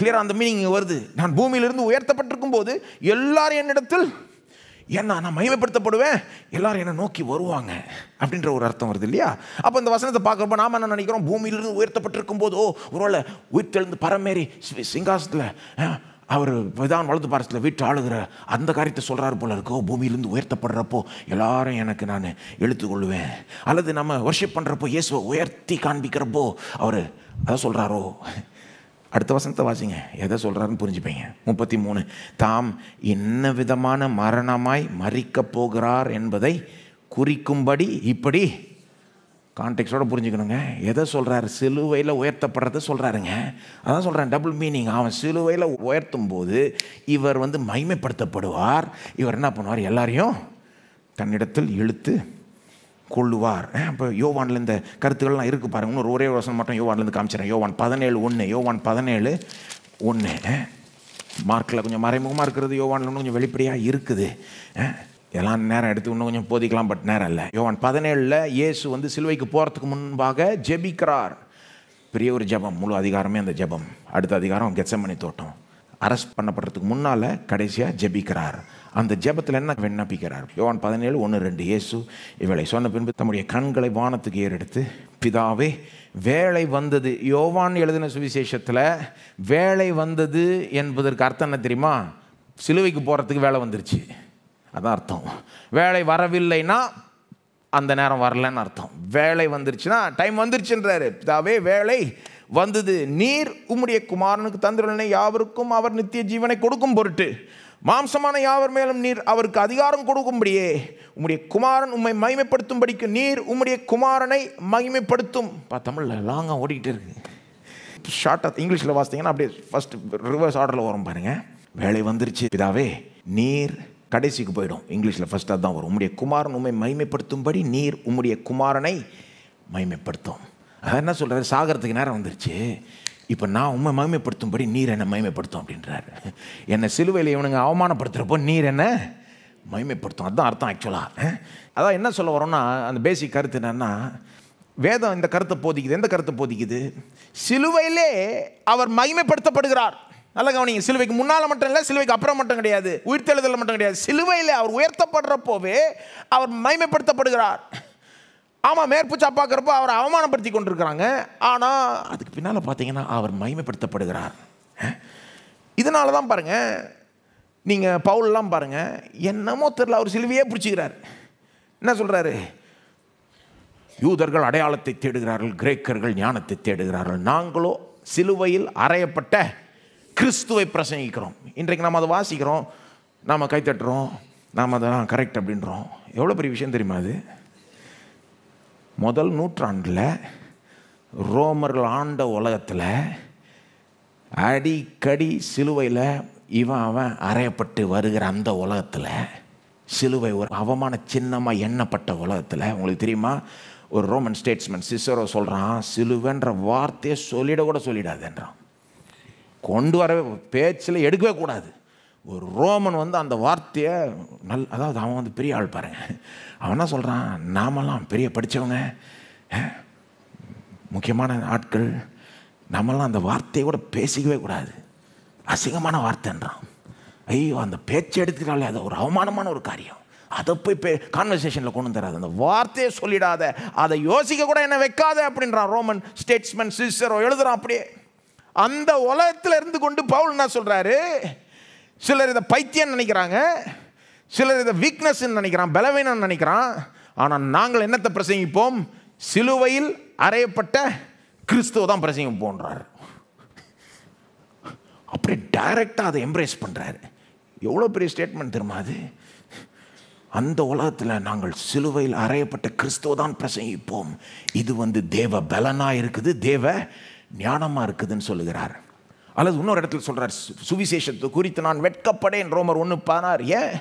கிளியராக அந்த மீனிங் வருது நான் பூமியிலிருந்து உயர்த்தப்பட்டிருக்கும் போது எல்லாரும் என்னிடத்தில் என்ன நான் மகிமைப்படுத்தப்படுவேன் எல்லாரும் என்னை நோக்கி வருவாங்க அப்படின்ற ஒரு அர்த்தம் வருது இல்லையா அப்போ இந்த வசனத்தை பார்க்குறப்ப நாம் என்ன நினைக்கிறோம் பூமியிலிருந்து உயர்த்தப்பட்டிருக்கும் போதோ ஓ ஒருவேளை உயிர்த்தெழுந்து பரமேறி சிங்காசத்தில் அவர் விதான் வலது பாரசத்தில் வீட்டு ஆளுகிற அந்த காரியத்தை சொல்கிறாரு போல இருக்கோ பூமியிலேருந்து உயர்த்தப்படுறப்போ எல்லாரும் எனக்கு நான் எழுத்துக்கொள்வேன் அல்லது நம்ம ஒர்ஷிப் பண்ணுறப்போ இயேசுவை உயர்த்தி காண்பிக்கிறப்போ அவர் அதை சொல்கிறாரோ அடுத்த வசனத்தை வாசிங்க எதை சொல்கிறாருன்னு புரிஞ்சுப்பீங்க முப்பத்தி மூணு தாம் என்ன விதமான மரணமாய் மறிக்கப் போகிறார் என்பதை குறிக்கும்படி இப்படி கான்டெக்ஸோடு புரிஞ்சுக்கணுங்க எதை சொல்கிறாரு சிலுவையில் உயர்த்தப்படுறத சொல்கிறாருங்க அதான் சொல்கிறேன் டபுள் மீனிங் அவன் சிலுவையில் உயர்த்தும் போது இவர் வந்து மகிமைப்படுத்தப்படுவார் இவர் என்ன பண்ணுவார் எல்லாரையும் தன்னிடத்தில் இழுத்து கொள்ளுவார் இப்போ யோவானில் இந்த கருத்துக்கள்லாம் இருக்குது பாருங்க இன்னொரு ஒரே வருஷம் மட்டும் யோவான்லேருந்து காமிச்சிடறேன் யோவான் பதினேழு ஒன்று யோவான் பதினேழு ஒன்று மார்க்கில் கொஞ்சம் மறைமுகமாக இருக்கிறது யோவானில் கொஞ்சம் வெளிப்படையாக இருக்குது இதெல்லாம் நேரம் எடுத்து இன்னும் கொஞ்சம் போதிக்கலாம் பட் நேரம் இல்லை யோவான் பதினேழில் இயேசு வந்து சிலுவைக்கு போகிறதுக்கு முன்பாக ஜெபிக்கிறார் பெரிய ஒரு ஜபம் முழு அதிகாரமே அந்த ஜபம் அடுத்த அதிகாரம் கெச்சமணி தோட்டம் அரெஸ்ட் பண்ணப்படுறதுக்கு முன்னால் கடைசியாக ஜெபிக்கிறார் அந்த ஜெபத்தில் என்ன விண்ணப்பிக்கிறார் யோவான் பதினேழு ஒன்று ரெண்டு இயேசு இவளை சொன்ன பின்பு தம்முடைய கண்களை வானத்துக்கு ஏறெடுத்து பிதாவே வேலை வந்தது யோவான் எழுதின சுவிசேஷத்தில் வேலை வந்தது என்பதற்கு அர்த்தம் என்ன தெரியுமா சிலுவைக்கு போகிறதுக்கு வேலை வந்துருச்சு அதான் அர்த்தம் வேலை வரவில்லைன்னா அந்த நேரம் வரலன்னு அர்த்தம் வேலை வந்துருச்சுன்னா டைம் வந்துருச்சுன்றாரு இதாவே வேலை வந்தது நீர் உம்முடைய குமாரனுக்கு தந்திரனை யாவருக்கும் அவர் நித்திய ஜீவனை கொடுக்கும் பொருட்டு மாம்சமான யாவர் மேலும் நீர் அவருக்கு அதிகாரம் கொடுக்கும்படியே உம்முடைய குமாரன் உம்மை மகிமைப்படுத்தும்படிக்கு நீர் உம்முடைய குமாரனை மகிமைப்படுத்தும் பா தமிழில் லாங்காக ஓடிக்கிட்டு இருக்கு ஷார்ட்டாக இங்கிலீஷில் வாசித்தீங்கன்னா அப்படியே ஃபஸ்ட் ரிவர்ஸ் ஆர்டரில் வரும் பாருங்கள் வேலை வந்துருச்சு பிதாவே நீர் கடைசிக்கு போயிடும் இங்கிலீஷில் ஃபஸ்ட்டாக தான் வரும் உம்முடைய குமாரன் உண்மை மைமைப்படுத்தும்படி நீர் உம்முடைய குமாரனை மைமைப்படுத்தும் அதான் என்ன சொல்கிறார் சாகரத்துக்கு நேரம் வந்துருச்சு இப்போ நான் உண்மை மகிமைப்படுத்தும்படி நீர் என்னை மகிமைப்படுத்தும் அப்படின்றார் என்னை சிலுவையில் இவனுங்க அவமானப்படுத்துகிறப்போ நீர் என்ன மகிமைப்படுத்தும் அதுதான் அர்த்தம் ஆக்சுவலாக அதான் என்ன சொல்ல வரோம்னா அந்த பேசிக் கருத்து என்னென்னா வேதம் இந்த கருத்தை போதிக்குது எந்த கருத்தை போதிக்குது சிலுவையிலே அவர் மகிமைப்படுத்தப்படுகிறார் நல்ல கவனிங்க சிலுவைக்கு முன்னால் மட்டும் இல்லை சிலுவைக்கு அப்புறம் மட்டும் கிடையாது உயிர்த்தெழுதல் மட்டும் கிடையாது சிலுவையில் அவர் உயர்த்தப்படுறப்போவே அவர் மயமைப்படுத்தப்படுகிறார் ஆமாம் மேற்பூச்சா பார்க்குறப்போ அவரை அவமானப்படுத்தி கொண்டிருக்கிறாங்க ஆனால் அதுக்கு பின்னால் பார்த்தீங்கன்னா அவர் மைமைப்படுத்தப்படுகிறார் இதனால தான் பாருங்கள் நீங்கள் பவுல்லாம் பாருங்கள் என்னமோ தெரில அவர் சிலுவையே பிடிச்சிக்கிறார் என்ன சொல்கிறாரு யூதர்கள் அடையாளத்தை தேடுகிறார்கள் கிரேக்கர்கள் ஞானத்தை தேடுகிறார்கள் நாங்களோ சிலுவையில் அறையப்பட்ட கிறிஸ்துவை பிரசங்கிக்கிறோம் இன்றைக்கு நம்ம அதை வாசிக்கிறோம் நாம் கைத்தட்டுறோம் நாம் அதெல்லாம் கரெக்ட் அப்படின்றோம் எவ்வளோ பெரிய விஷயம் தெரியுமா அது முதல் நூற்றாண்டில் ரோமர்கள் ஆண்ட உலகத்தில் அடிக்கடி சிலுவையில் இவன் அவன் அறையப்பட்டு வருகிற அந்த உலகத்தில் சிலுவை ஒரு அவமான சின்னமாக எண்ணப்பட்ட உலகத்தில் உங்களுக்கு தெரியுமா ஒரு ரோமன் ஸ்டேட்ஸ்மேன் சிசரோ சொல்கிறான் சிலுவைன்ற வார்த்தையை சொல்லிட கூட சொல்லிடாதுன்றான் கொண்டு வர பேச்சில் எடுக்கவே கூடாது ஒரு ரோமன் வந்து அந்த வார்த்தையை நல் அதாவது அவன் வந்து பெரிய ஆள் பாருங்க அவன் என்ன சொல்கிறான் நாமெல்லாம் பெரிய படித்தவங்க முக்கியமான ஆட்கள் நம்மலாம் அந்த வார்த்தையை கூட பேசிக்கவே கூடாது அசிங்கமான வார்த்தைன்றான் ஐயோ அந்த பேச்சு எடுத்துக்கிறாலே அது ஒரு அவமானமான ஒரு காரியம் அதை போய் பே கான்வர்சேஷனில் கொண்டு தராது அந்த வார்த்தையை சொல்லிடாத அதை யோசிக்க கூட என்ன வைக்காத அப்படின்றான் ரோமன் ஸ்டேட்ஸ்மேன் சிஸ்டரோ எழுதுகிறான் அப்படியே அந்த உலகத்தில் இருந்து கொண்டு பவுல் என்ன சொல்கிறாரு சிலர் இதை பைத்தியம் நினைக்கிறாங்க சிலர் இதை வீக்னஸ் நினைக்கிறான் பலவீனம் நினைக்கிறான் ஆனால் நாங்கள் என்னத்தை பிரசங்கிப்போம் சிலுவையில் அறையப்பட்ட கிறிஸ்துவ தான் பிரசங்கிப்போன்றார் அப்படி டைரெக்டாக அதை எம்ப்ரேஸ் பண்ணுறாரு எவ்வளோ பெரிய ஸ்டேட்மெண்ட் தெரியுமா அது அந்த உலகத்தில் நாங்கள் சிலுவையில் அறையப்பட்ட கிறிஸ்துவ தான் பிரசங்கிப்போம் இது வந்து தேவ பலனாக இருக்குது தேவ ஞானமாக இருக்குதுன்னு சொல்லுகிறார் அல்லது இன்னொரு இடத்துல சொல்கிறார் சுவிசேஷத்தை குறித்து நான் வெட்கப்படேன் ரோமர் ஒன்று பானார் ஏன்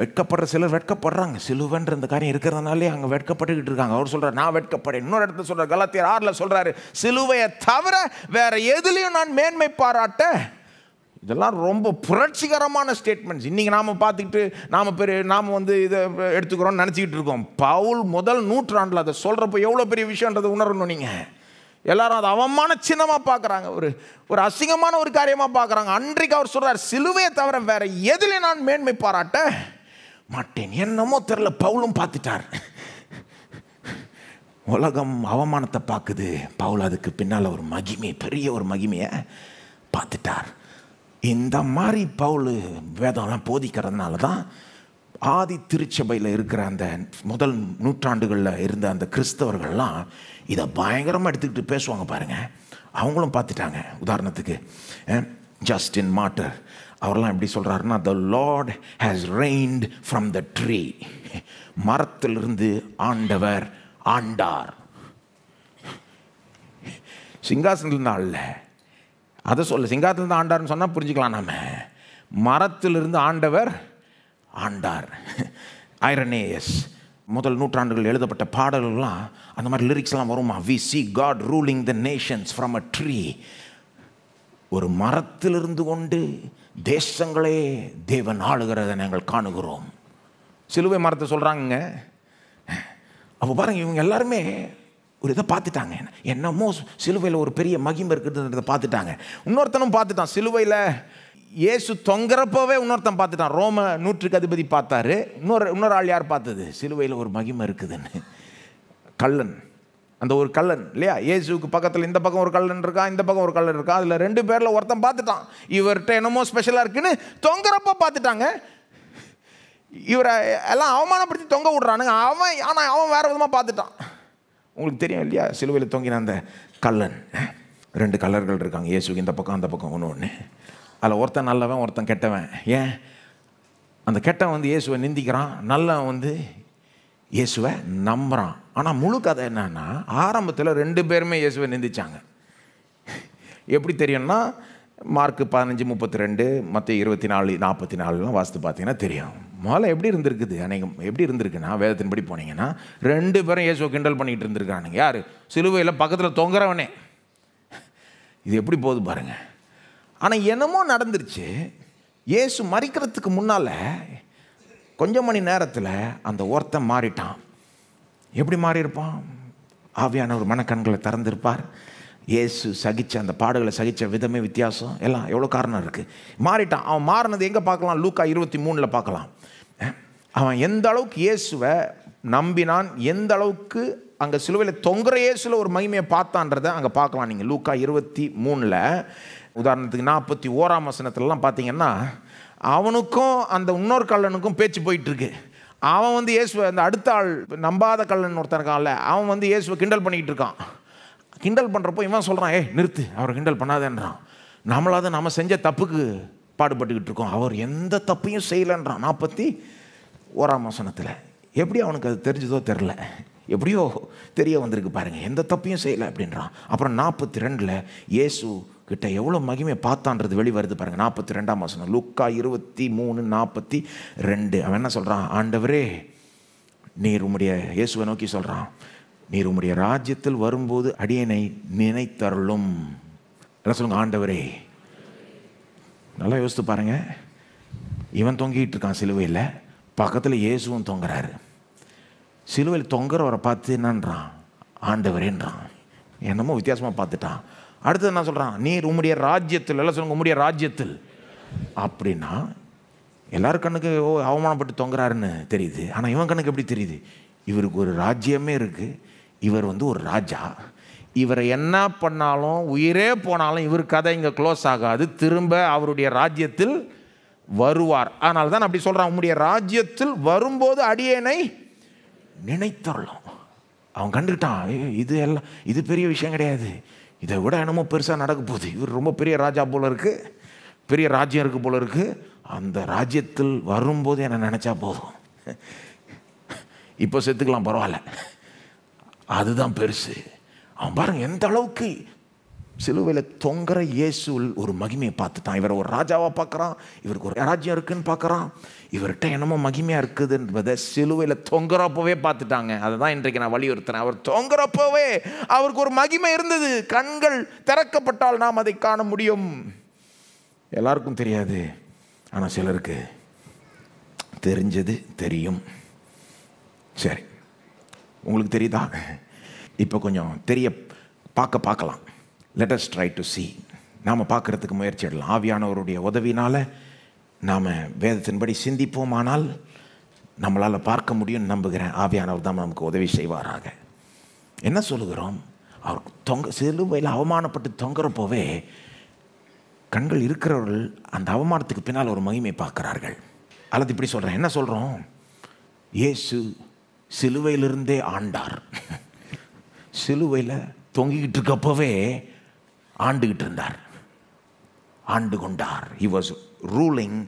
வெட்கப்படுற சிலர் வெட்கப்படுறாங்க சிலுவன்ற இந்த காரியம் இருக்கிறதுனாலே அங்கே வெட்கப்பட்டுக்கிட்டு இருக்காங்க அவர் சொல்கிறார் நான் வெட்கப்படேன் இன்னொரு இடத்துல சொல்கிறார் கலாத்தியர் ஆறில் சொல்கிறாரு சிலுவையை தவிர வேறு எதுலேயும் நான் மேன்மை பாராட்ட இதெல்லாம் ரொம்ப புரட்சிகரமான ஸ்டேட்மெண்ட்ஸ் இன்றைக்கி நாம் பார்த்துக்கிட்டு நாம் பெரிய நாம் வந்து இதை எடுத்துக்கிறோம்னு நினச்சிக்கிட்டு இருக்கோம் பவுல் முதல் நூற்றாண்டில் அதை சொல்கிறப்ப எவ்வளோ பெரிய விஷயன்றதை உணரணும் நீங்கள் எல்லாரும் அதை அவமான சின்னமாக பார்க்குறாங்க ஒரு ஒரு அசிங்கமான ஒரு காரியமாக பார்க்குறாங்க அன்றைக்கு அவர் சொல்கிறார் சிலுவையை தவிர வேற எதில் நான் மேன்மை பாராட்ட மாட்டேன் என்னமோ தெரில பவுலும் பார்த்துட்டார் உலகம் அவமானத்தை பார்க்குது பவுல் அதுக்கு பின்னால் ஒரு மகிமை பெரிய ஒரு மகிமையை பார்த்துட்டார் இந்த மாதிரி பவுல் வேதம்லாம் போதிக்கிறதுனால தான் ஆதி திருச்சபையில் இருக்கிற அந்த முதல் நூற்றாண்டுகளில் இருந்த அந்த கிறிஸ்தவர்கள்லாம் இதை பயங்கரமாக எடுத்துக்கிட்டு பேசுவாங்க பாருங்கள் அவங்களும் பார்த்துட்டாங்க உதாரணத்துக்கு ஜஸ்டின் மாட்டர் அவரெல்லாம் எப்படி சொல்கிறாருன்னா the Lord has reigned from the tree மரத்திலிருந்து ஆண்டவர் ஆண்டார் சிங்காசனத்துலேருந்து ஆள் அதை சொல்ல சிங்காசனத்துலேருந்து ஆண்டார்னு சொன்னால் புரிஞ்சுக்கலாம் நாம மரத்திலிருந்து ஆண்டவர் ஆண்டார் ஐரனேயஸ் முதல் நூற்றாண்டுகள் எழுதப்பட்ட பாடல்கள்லாம் அந்த மாதிரி லிரிக்ஸ்லாம் வருமா we see God ruling the nations from a tree ஒரு மரத்திலிருந்து கொண்டு தேசங்களே தேவன் ஆளுகிறத நாங்கள் காணுகிறோம் சிலுவை மரத்தை சொல்கிறாங்க அப்போ பாருங்கள் இவங்க எல்லாருமே ஒரு இதை பார்த்துட்டாங்க என்னமோ சிலுவையில் ஒரு பெரிய மகிமை இருக்குதுன்றதை பார்த்துட்டாங்க இன்னொருத்தனும் பார்த்துட்டான் சிலுவையில் இயேசு தொங்குறப்போவே இன்னொருத்தன் பார்த்துட்டான் ரோம நூற்றுக்கு அதிபதி பார்த்தாரு இன்னொரு இன்னொரு ஆள் யார் பார்த்தது சிலுவையில் ஒரு மகிமை இருக்குதுன்னு கல்லன் அந்த ஒரு கல்லன் இல்லையா இயேசுக்கு பக்கத்தில் இந்த பக்கம் ஒரு கல்லன் இருக்கா இந்த பக்கம் ஒரு கல்லன் இருக்கா அதில் ரெண்டு பேரில் ஒருத்தன் பார்த்துட்டான் இவர்கிட்ட என்னமோ ஸ்பெஷலாக இருக்குன்னு தொங்குறப்போ பார்த்துட்டாங்க இவரை எல்லாம் அவமானப்படுத்தி தொங்க விட்றானுங்க அவன் ஆனால் அவன் வேறு விதமாக பார்த்துட்டான் உங்களுக்கு தெரியும் இல்லையா சிலுவையில் தொங்கின அந்த கல்லன் ரெண்டு கலர்கள் இருக்காங்க இயேசுக்கு இந்த பக்கம் அந்த பக்கம் ஒன்று ஒன்று அதில் ஒருத்தன் நல்லவன் ஒருத்தன் கெட்டவன் ஏன் அந்த கெட்டவன் வந்து இயேசுவை நிந்திக்கிறான் நல்லவன் வந்து இயேசுவை நம்புகிறான் ஆனால் முழு கதை என்னன்னா ஆரம்பத்தில் ரெண்டு பேருமே இயேசுவை நிந்திச்சாங்க எப்படி தெரியும்னா மார்க்கு பதினஞ்சு முப்பத்தி ரெண்டு மற்ற இருபத்தி நாலு நாற்பத்தி நாலுலாம் வாஸ்து பார்த்தீங்கன்னா தெரியும் முதல்ல எப்படி இருந்திருக்குது அநேகம் எப்படி இருந்திருக்குன்னா வேதத்தின்படி போனீங்கன்னா ரெண்டு பேரும் இயேசுவை கிண்டல் பண்ணிகிட்டு இருந்திருக்கானுங்க யார் சிலுவையில் பக்கத்தில் தொங்குறவனே இது எப்படி போகுது பாருங்கள் ஆனால் என்னமோ நடந்துருச்சு இயேசு மறிக்கிறதுக்கு முன்னால் கொஞ்சம் மணி நேரத்தில் அந்த ஒருத்தன் மாறிட்டான் எப்படி மாறியிருப்பான் ஆவியான ஒரு மனக்கண்களை திறந்திருப்பார் இயேசு சகித்த அந்த பாடுகளை சகித்த விதமே வித்தியாசம் எல்லாம் எவ்வளோ காரணம் இருக்குது மாறிட்டான் அவன் மாறினது எங்கே பார்க்கலாம் லூக்கா இருபத்தி மூணில் பார்க்கலாம் அவன் எந்த அளவுக்கு இயேசுவை நம்பினான் எந்த அளவுக்கு அங்கே சிலுவையில் தொங்குற இயேசுல ஒரு மகிமையை பார்த்தான்றதை அங்கே பார்க்கலாம் நீங்கள் லூக்கா இருபத்தி மூணில் உதாரணத்துக்கு நாற்பத்தி ஓராம் வசனத்துலலாம் பார்த்தீங்கன்னா அவனுக்கும் அந்த இன்னொரு கல்லனுக்கும் பேச்சு போயிட்டுருக்கு அவன் வந்து இயேசுவை அந்த அடுத்த ஆள் நம்பாத கல்லன் ஒருத்தன் இருக்கான்ல அவன் வந்து இயேசுவை கிண்டல் பண்ணிக்கிட்டு இருக்கான் கிண்டல் பண்ணுறப்போ இவன் சொல்கிறான் ஏ நிறுத்து அவரை கிண்டல் பண்ணாதேன்றான் நம்மளாவது நம்ம செஞ்ச தப்புக்கு பாடுபட்டுக்கிட்டு இருக்கோம் அவர் எந்த தப்பையும் செய்யலைன்றான் நாற்பத்தி ஓராம் வசனத்தில் எப்படி அவனுக்கு அது தெரிஞ்சதோ தெரில எப்படியோ தெரிய வந்திருக்கு பாருங்கள் எந்த தப்பையும் செய்யலை அப்படின்றான் அப்புறம் நாற்பத்தி ரெண்டில் இயேசு கிட்ட எவ்வளோ மகிமையை பார்த்தான்றது வெளி வருது பாருங்கள் நாற்பத்தி ரெண்டாம் வசனம் லுக்கா இருபத்தி மூணு நாற்பத்தி ரெண்டு அவன் என்ன சொல்கிறான் ஆண்டவரே நீர் உம்முடைய இயேசுவை நோக்கி சொல்கிறான் நீர் உம்முடைய ராஜ்யத்தில் வரும்போது அடியனை நினைத்தருளும் என்ன சொல்லுங்க ஆண்டவரே நல்லா யோசித்து பாருங்கள் இவன் தொங்கிட்டு இருக்கான் சிலுவையில் பக்கத்தில் இயேசுவும் தொங்குறாரு சிலுவையில் தொங்குறவரை பார்த்து என்னன்றான் ஆண்டவரேன்றான் என்னமோ வித்தியாசமாக பார்த்துட்டான் அடுத்தது என்ன சொல்கிறான் நீர் உம்முடைய ராஜ்யத்தில் எல்லாம் சொல்லுங்க உம்முடைய ராஜ்யத்தில் அப்படின்னா எல்லாரும் கண்ணுக்கு ஓ அவமானப்பட்டு தொங்குறாருன்னு தெரியுது ஆனால் இவன் கண்ணுக்கு எப்படி தெரியுது இவருக்கு ஒரு ராஜ்யமே இருக்குது இவர் வந்து ஒரு ராஜா இவரை என்ன பண்ணாலும் உயிரே போனாலும் இவர் கதை இங்கே க்ளோஸ் ஆகாது திரும்ப அவருடைய ராஜ்யத்தில் வருவார் அதனால தான் அப்படி சொல்கிறான் உம்முடைய ராஜ்யத்தில் வரும்போது அடியேனை நினைத்தரலாம் அவன் கண்டுக்கிட்டான் இது எல்லாம் இது பெரிய விஷயம் கிடையாது இதை விட என்னமோ பெருசாக நடக்க போகுது இவர் ரொம்ப பெரிய ராஜா போல் இருக்குது பெரிய ராஜ்யம் இருக்குது போல் இருக்குது அந்த ராஜ்யத்தில் வரும்போது என்னை நினச்சா போதும் இப்போ செத்துக்கலாம் பரவாயில்ல அதுதான் பெருசு அவன் பாருங்கள் எந்த அளவுக்கு சிலுவையில் தொங்குற இயேசு ஒரு மகிமையை பார்த்துட்டான் இவரை ஒரு ராஜாவாக பார்க்குறான் இவருக்கு ஒரு ராஜ்யம் இருக்குன்னு பார்க்குறான் இவர்கிட்ட என்னமோ மகிமையாக இருக்குதுன்றதை சிலுவையில் தொங்குறப்பவே பார்த்துட்டாங்க அதை தான் இன்றைக்கு நான் வலியுறுத்துறேன் அவர் தொங்குறப்பவே அவருக்கு ஒரு மகிமை இருந்தது கண்கள் திறக்கப்பட்டால் நாம் அதை காண முடியும் எல்லாருக்கும் தெரியாது ஆனால் சிலருக்கு தெரிஞ்சது தெரியும் சரி உங்களுக்கு தெரியுதா இப்போ கொஞ்சம் தெரிய பார்க்க பார்க்கலாம் let us try to see நாம் பார்க்குறதுக்கு முயற்சி எடுக்கலாம் ஆவியானவருடைய உதவினால் நாம் வேதத்தின்படி சிந்திப்போம் ஆனால் நம்மளால் பார்க்க முடியும்னு நம்புகிறேன் ஆவியானவர் தான் நமக்கு உதவி செய்வாராக என்ன சொல்லுகிறோம் அவர் தொங்க சிலுவையில் அவமானப்பட்டு தொங்குறப்போவே கண்கள் இருக்கிறவர்கள் அந்த அவமானத்துக்கு பின்னால் ஒரு மகிமை பார்க்குறார்கள் அல்லது இப்படி சொல்கிறேன் என்ன சொல்கிறோம் இயேசு சிலுவையிலிருந்தே ஆண்டார் சிலுவையில் தொங்கிக்கிட்டு இருக்கப்போவே ஆண்டுகிட்டு இருந்தார் ஆண்டு கொண்டார் he was ruling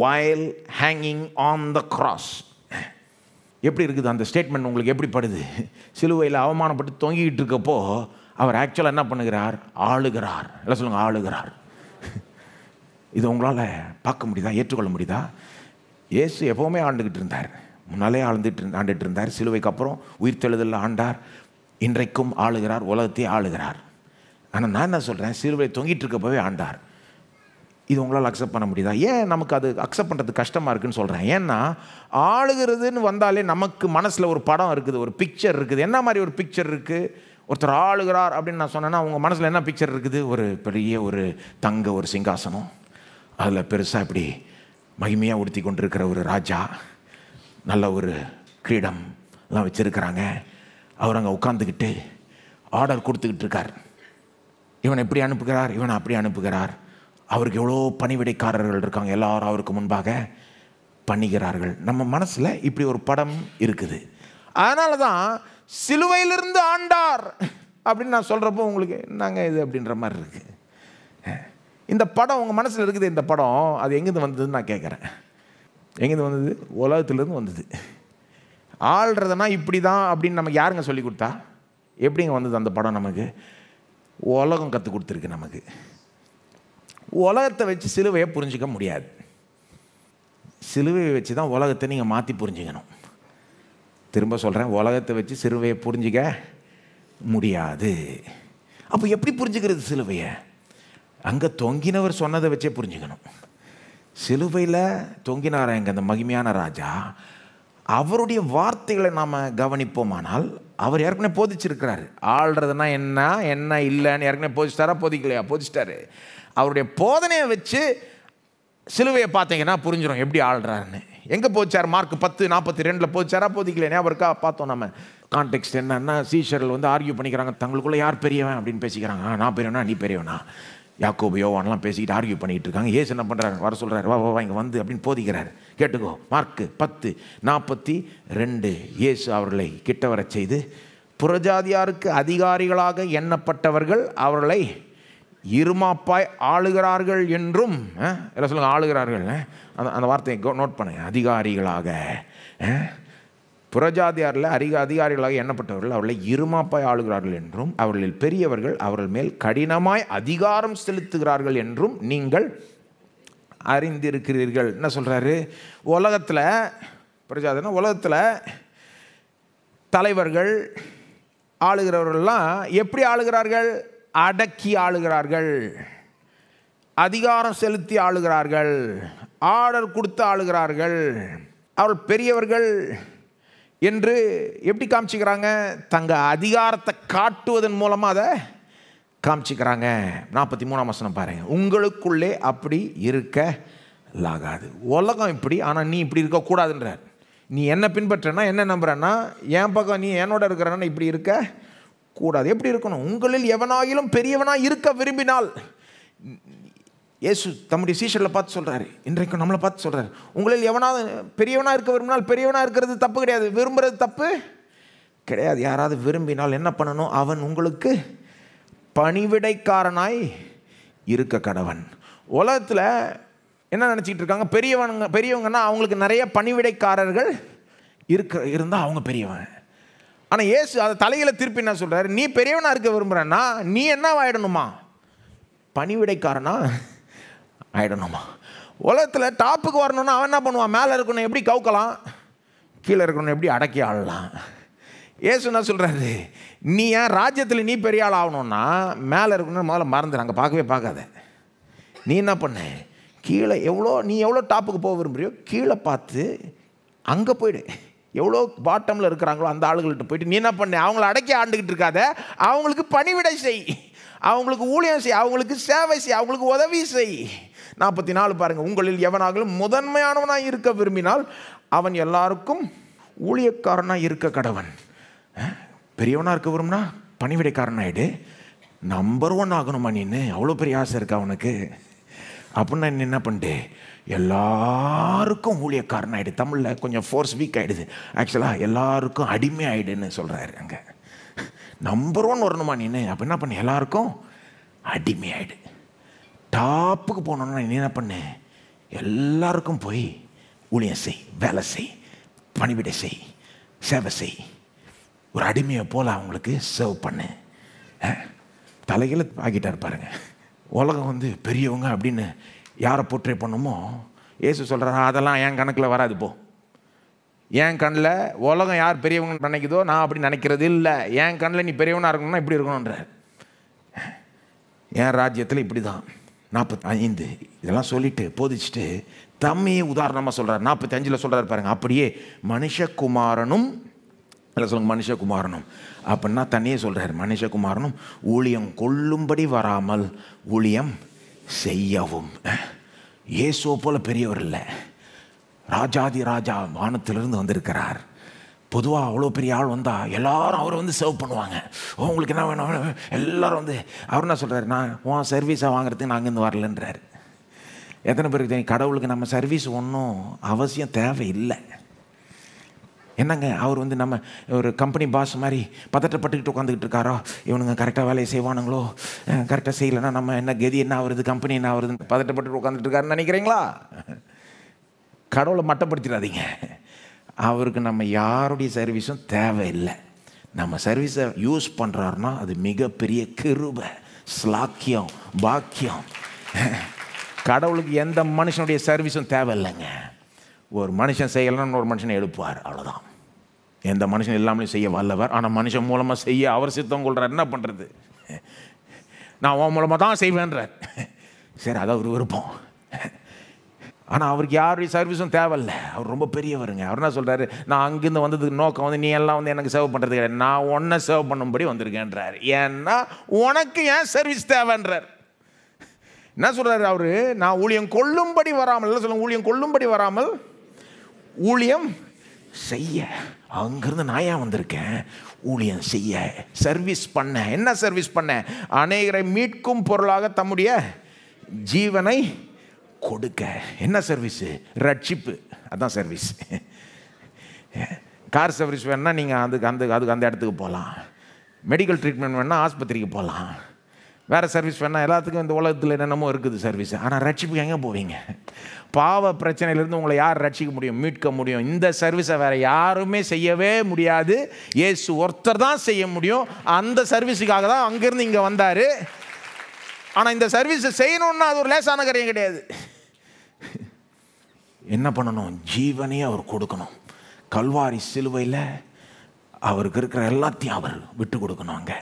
while hanging on the cross எப்படி இருக்குது அந்த ஸ்டேட்மெண்ட் உங்களுக்கு எப்படி படுது சிலுவையில் அவமானப்பட்டு தொங்கிக்கிட்டு இருக்கப்போ அவர் ஆக்சுவலாக என்ன பண்ணுகிறார் ஆளுகிறார் இல்லை சொல்லுங்கள் ஆளுகிறார் இது உங்களால் பார்க்க முடியுதா ஏற்றுக்கொள்ள முடியுதா இயேசு எப்போவுமே ஆண்டுக்கிட்டு இருந்தார் முன்னாலே ஆழ்ந்துட்டு ஆண்டுகிட்டு இருந்தார் சிலுவைக்கு அப்புறம் உயிர் தெழுதலில் ஆண்டார் இன்றைக்கும் ஆளுகிறார் உலகத்தையே ஆளுகிறார் ஆனால் நான் என்ன சொல்கிறேன் சிறுவை தொங்கிட்டு இருக்க ஆண்டார் இது உங்களால் அக்செப்ட் பண்ண முடியுதா ஏன் நமக்கு அது அக்செப்ட் பண்ணுறது கஷ்டமாக இருக்குன்னு சொல்கிறேன் ஏன்னா ஆளுகிறதுன்னு வந்தாலே நமக்கு மனசில் ஒரு படம் இருக்குது ஒரு பிக்சர் இருக்குது என்ன மாதிரி ஒரு பிக்சர் இருக்குது ஒருத்தர் ஆளுகிறார் அப்படின்னு நான் சொன்னேன்னா உங்கள் மனசில் என்ன பிக்சர் இருக்குது ஒரு பெரிய ஒரு தங்க ஒரு சிங்காசனம் அதில் பெருசாக இப்படி மகிமையாக உடுத்தி கொண்டிருக்கிற ஒரு ராஜா நல்ல ஒரு கிரீடம் எல்லாம் வச்சுருக்கிறாங்க அவர் அங்கே உட்காந்துக்கிட்டு ஆர்டர் கொடுத்துக்கிட்டு இருக்கார் இவன் எப்படி அனுப்புகிறார் இவன் அப்படி அனுப்புகிறார் அவருக்கு எவ்வளோ பணிவிடைக்காரர்கள் இருக்காங்க எல்லாரும் அவருக்கு முன்பாக பண்ணுகிறார்கள் நம்ம மனசில் இப்படி ஒரு படம் இருக்குது அதனால தான் சிலுவையிலிருந்து ஆண்டார் அப்படின்னு நான் சொல்கிறப்போ உங்களுக்கு நாங்கள் இது அப்படின்ற மாதிரி இருக்குது இந்த படம் உங்கள் மனசில் இருக்குது இந்த படம் அது எங்கேருந்து வந்ததுன்னு நான் கேட்குறேன் எங்கேருந்து வந்தது உலகத்துலேருந்து வந்தது ஆள்றதுனா இப்படி தான் அப்படின்னு நமக்கு யாருங்க சொல்லி கொடுத்தா எப்படிங்க வந்தது அந்த படம் நமக்கு உலகம் கற்றுக் கொடுத்துருக்கு நமக்கு உலகத்தை வச்சு சிலுவையை புரிஞ்சிக்க முடியாது சிலுவையை வச்சு தான் உலகத்தை நீங்கள் மாற்றி புரிஞ்சுக்கணும் திரும்ப சொல்கிறேன் உலகத்தை வச்சு சிலுவையை புரிஞ்சிக்க முடியாது அப்போ எப்படி புரிஞ்சுக்கிறது சிலுவையை அங்கே தொங்கினவர் சொன்னதை வச்சே புரிஞ்சுக்கணும் சிலுவையில் தொங்கினார் எங்கள் அந்த மகிமையான ராஜா அவருடைய வார்த்தைகளை நாம் கவனிப்போமானால் அவர் ஏற்கனவே போதிச்சிருக்கிறாரு ஆள்றதுனா என்ன என்ன இல்லைன்னு ஏற்கனவே போதிச்சிட்டாரா போதிக்கலையா போதிச்சிட்டாரு அவருடைய போதனையை வச்சு சிலுவையை பார்த்தீங்கன்னா புரிஞ்சிடும் எப்படி ஆள்றாருன்னு எங்கே போச்சார் மார்க் பத்து நாற்பத்தி ரெண்டில் போச்சாரா போதிக்கலையா அவருக்கா பார்த்தோம் நம்ம கான்டெக்ட் என்னன்னா சீஷர்கள் வந்து ஆர்கியூ பண்ணிக்கிறாங்க தங்களுக்குள்ளே யார் பெரியவன் அப்படின்னு பேசிக்கிறாங்க நான் பெரியவனா நீ பெரியவனா யாக்கோபு யோவான்லாம் பேசிக்கிட்டு ஆர்கியூ பண்ணிகிட்டு இருக்காங்க ஏசு என்ன பண்ணுறாங்க வர சொல்கிறாரு வா வா இங்கே வந்து அப்படின்னு போதிக்கிறார் கேட்டுக்கோ மார்க்கு பத்து நாற்பத்தி ரெண்டு இயேசு அவர்களை கிட்ட செய்து புறஜாதியாருக்கு அதிகாரிகளாக எண்ணப்பட்டவர்கள் அவர்களை இருமாப்பாய் ஆளுகிறார்கள் என்றும் எல்லாம் சொல்லுங்கள் ஆளுகிறார்கள் அந்த அந்த வார்த்தையை நோட் பண்ணுங்கள் அதிகாரிகளாக புரஜாதியாரில் அதிக அதிகாரிகளாக எண்ணப்பட்டவர்கள் அவர்களை இருமாப்பாய் ஆளுகிறார்கள் என்றும் அவர்களில் பெரியவர்கள் அவர்கள் மேல் கடினமாய் அதிகாரம் செலுத்துகிறார்கள் என்றும் நீங்கள் அறிந்திருக்கிறீர்கள் என்ன சொல்கிறாரு உலகத்தில் புரஜாதினா உலகத்தில் தலைவர்கள் ஆளுகிறவர்கள்லாம் எப்படி ஆளுகிறார்கள் அடக்கி ஆளுகிறார்கள் அதிகாரம் செலுத்தி ஆளுகிறார்கள் ஆர்டர் கொடுத்து ஆளுகிறார்கள் அவர்கள் பெரியவர்கள் என்று எப்படி காமிச்சிக்கிறாங்க தங்கள் அதிகாரத்தை காட்டுவதன் மூலமாக அதை காமிச்சிக்கிறாங்க நாற்பத்தி மூணாம் வசனம் பாருங்கள் உங்களுக்குள்ளே அப்படி இருக்க லாகாது உலகம் இப்படி ஆனால் நீ இப்படி இருக்கக்கூடாதுன்றார் நீ என்ன பின்பற்றனா என்ன நம்புறன்னா என் பக்கம் நீ என்னோட இருக்கிறனா இப்படி இருக்க கூடாது எப்படி இருக்கணும் உங்களில் எவனாயிலும் பெரியவனாக இருக்க விரும்பினால் இயேசு தம்முடைய சீஷரில் பார்த்து சொல்கிறாரு இன்றைக்கும் நம்மளை பார்த்து சொல்கிறாரு உங்களில் எவனாவது பெரியவனாக இருக்க விரும்பினால் பெரியவனாக இருக்கிறது தப்பு கிடையாது விரும்புகிறது தப்பு கிடையாது யாராவது விரும்பினால் என்ன பண்ணணும் அவன் உங்களுக்கு பணிவிடைக்காரனாய் இருக்க கடவன் உலகத்தில் என்ன நினச்சிக்கிட்டு இருக்காங்க பெரியவனுங்க பெரியவங்கன்னா அவங்களுக்கு நிறைய பணிவிடைக்காரர்கள் இருக்க இருந்தால் அவங்க பெரியவன் ஆனால் ஏசு அதை தலையில் திருப்பி என்ன சொல்கிறாரு நீ பெரியவனாக இருக்க விரும்புகிறன்னா நீ என்னவாயிடணுமா பணிவிடைக்காரனா ஆகிடணுமா உலகத்தில் டாப்புக்கு வரணும்னா அவன் என்ன பண்ணுவான் மேலே இருக்கணும் எப்படி கவுக்கலாம் கீழே இருக்கணும் எப்படி அடக்கி ஆடலாம் ஏசு என்ன சொல்கிறாரு நீ ஏன் ராஜ்யத்தில் நீ பெரிய ஆள் ஆகணும்னா மேலே இருக்கணும் முதல்ல மறந்துடு அங்கே பார்க்கவே பார்க்காத நீ என்ன பண்ண கீழே எவ்வளோ நீ எவ்வளோ டாப்புக்கு போக விரும்புறியோ கீழே பார்த்து அங்கே போயிடு எவ்வளோ பாட்டமில் இருக்கிறாங்களோ அந்த ஆளுகள்கிட்ட போயிட்டு நீ என்ன பண்ண அவங்கள அடக்கி ஆண்டுக்கிட்டு இருக்காத அவங்களுக்கு பணிவிடை செய் அவங்களுக்கு ஊழியம் செய் அவங்களுக்கு சேவை செய் அவங்களுக்கு உதவி செய் நாற்பத்தி நாலு பாருங்கள் உங்களில் எவனாகலும் முதன்மையானவனாக இருக்க விரும்பினால் அவன் எல்லாருக்கும் ஊழியக்காரனாக இருக்க கடவன் பெரியவனாக இருக்க விரும்புனா பணிவிடைக்காரனாயிடு நம்பர் ஒன் ஆகணுமா நின்று அவ்வளோ பெரிய ஆசை இருக்கா அவனுக்கு அப்படின்னு என்ன பண்ணிட்டு எல்லாருக்கும் ஊழியக்காரன் ஆகிடு தமிழில் கொஞ்சம் ஃபோர்ஸ் வீக் ஆகிடுது ஆக்சுவலாக எல்லாருக்கும் அடிமை ஆகிடுன்னு சொல்கிறாரு அங்கே நம்பர் ஒன் வரணுமா நீ அப்போ என்ன பண்ண எல்லாருக்கும் அடிமை ஆகிடு டாப்புக்கு போனோம்னா நீ என்ன பண்ணு எல்லாருக்கும் போய் ஊழியம் செய் வேலை செய் பணிவிடை செய் சேவை செய் ஒரு அடிமையை போல் அவங்களுக்கு சர்வ் பண்ணு தலைகளை ஆக்கிட்டார் பாருங்க உலகம் வந்து பெரியவங்க அப்படின்னு யாரை போற்றே பண்ணுமோ ஏசு சொல்கிறார் அதெல்லாம் என் கணக்கில் வராது போ என் கண்ணில் உலகம் யார் பெரியவங்கன்னு நினைக்குதோ நான் அப்படி நினைக்கிறது இல்லை என் கண்ணில் நீ பெரியவனாக இருக்கணும்னா இப்படி இருக்கணுன்றார் என் ராஜ்யத்தில் இப்படி தான் நாற்பத்தி ஐந்து இதெல்லாம் சொல்லிட்டு போதிச்சுட்டு தம்மையே உதாரணமாக சொல்கிறார் நாற்பத்தி அஞ்சில் சொல்கிறார் பாருங்கள் அப்படியே மனுஷகுமாரனும் இல்லை சொல்லுங்க மனுஷகுமாரனும் அப்படின்னா தண்ணியே சொல்கிறார் மனுஷகுமாரனும் ஊழியம் கொள்ளும்படி வராமல் ஊழியம் செய்யவும் ஏசோ போல பெரியவர் இல்லை ராஜாதி ராஜா வானத்திலிருந்து வந்திருக்கிறார் பொதுவாக அவ்வளோ பெரிய ஆள் வந்தால் எல்லாரும் அவரை வந்து சர்வ் பண்ணுவாங்க ஓ உங்களுக்கு என்ன வேணும் எல்லோரும் வந்து அவர் என்ன சொல்கிறார் நான் உன் சர்வீஸாக வாங்குறதுக்கு நாங்கள் அங்கேருந்து வரலன்றார் எத்தனை பேருக்கு தெரியும் கடவுளுக்கு நம்ம சர்வீஸ் ஒன்றும் அவசியம் தேவை இல்லை என்னங்க அவர் வந்து நம்ம ஒரு கம்பெனி பாஸ் மாதிரி பதட்டப்பட்டுக்கிட்டு உட்காந்துக்கிட்டு இருக்காரோ இவனுங்க கரெக்டாக வேலையை செய்வானுங்களோ கரெக்டாக செய்யலைன்னா நம்ம என்ன கதி என்ன ஆகுறது கம்பெனி என்ன ஆகுறது பதட்டப்பட்டு உட்காந்துட்டு இருக்காருன்னு நினைக்கிறீங்களா கடவுளை மட்டப்படுத்திடாதீங்க அவருக்கு நம்ம யாருடைய சர்வீஸும் தேவையில்லை நம்ம சர்வீஸை யூஸ் பண்ணுறாருன்னா அது மிகப்பெரிய கிருபை ஸ்லாக்கியம் பாக்கியம் கடவுளுக்கு எந்த மனுஷனுடைய சர்வீஸும் தேவையில்லைங்க ஒரு மனுஷன் செய்யலைன்னு ஒரு மனுஷனை எழுப்புவார் அவ்வளோதான் எந்த மனுஷன் இல்லாமலையும் செய்ய வல்லவர் ஆனால் மனுஷன் மூலமாக செய்ய அவர் சித்தம் கொள்கிறார் என்ன பண்ணுறது நான் உன் மூலமாக தான் செய்வேன்றார் சரி அதான் ஒரு விருப்பம் ஆனால் அவருக்கு யாருடைய சர்வீஸும் தேவையில்ல அவர் ரொம்ப பெரியவருங்க அவர் என்ன சொல்கிறாரு நான் அங்கேருந்து வந்ததுக்கு நோக்கம் வந்து நீ எல்லாம் வந்து எனக்கு சேவ் பண்ணுறது கிடையாது நான் ஒன்றை சேவ் பண்ணும்படி வந்திருக்கேன்றார் ஏன்னா உனக்கு ஏன் சர்வீஸ் தேவைன்றார் என்ன சொல்கிறாரு அவர் நான் ஊழியம் கொள்ளும்படி வராமல் இல்லை சொல்லுங்க ஊழியம் கொள்ளும்படி வராமல் ஊழியம் செய்ய அங்கேருந்து நான் ஏன் வந்திருக்கேன் ஊழியம் செய்ய சர்வீஸ் பண்ண என்ன சர்வீஸ் பண்ண அநேகரை மீட்கும் பொருளாக தம்முடைய ஜீவனை கொடுக்க என்ன சர்வீஸு ரட்சிப்பு அதான் சர்வீஸ் கார் சர்வீஸ் வேணால் நீங்கள் அதுக்கு அந்த அதுக்கு அந்த இடத்துக்கு போகலாம் மெடிக்கல் ட்ரீட்மெண்ட் வேணால் ஆஸ்பத்திரிக்கு போகலாம் வேறு சர்வீஸ் வேணால் எல்லாத்துக்கும் இந்த உலகத்தில் என்னென்னமோ இருக்குது சர்வீஸ் ஆனால் ரட்சிப்பு எங்கே போவீங்க பாவ பிரச்சனையிலேருந்து உங்களை யார் ரட்சிக்க முடியும் மீட்க முடியும் இந்த சர்வீஸை வேறு யாருமே செய்யவே முடியாது ஏசு ஒருத்தர் தான் செய்ய முடியும் அந்த சர்வீஸுக்காக தான் அங்கேருந்து இங்கே வந்தார் ஆனால் இந்த சர்வீஸை செய்யணுன்னா அது ஒரு லேசான காரியம் கிடையாது என்ன பண்ணணும் ஜீவனையே அவர் கொடுக்கணும் கல்வாரி சிலுவையில் அவருக்கு இருக்கிற எல்லாத்தையும் அவர் விட்டு கொடுக்கணும் அங்கே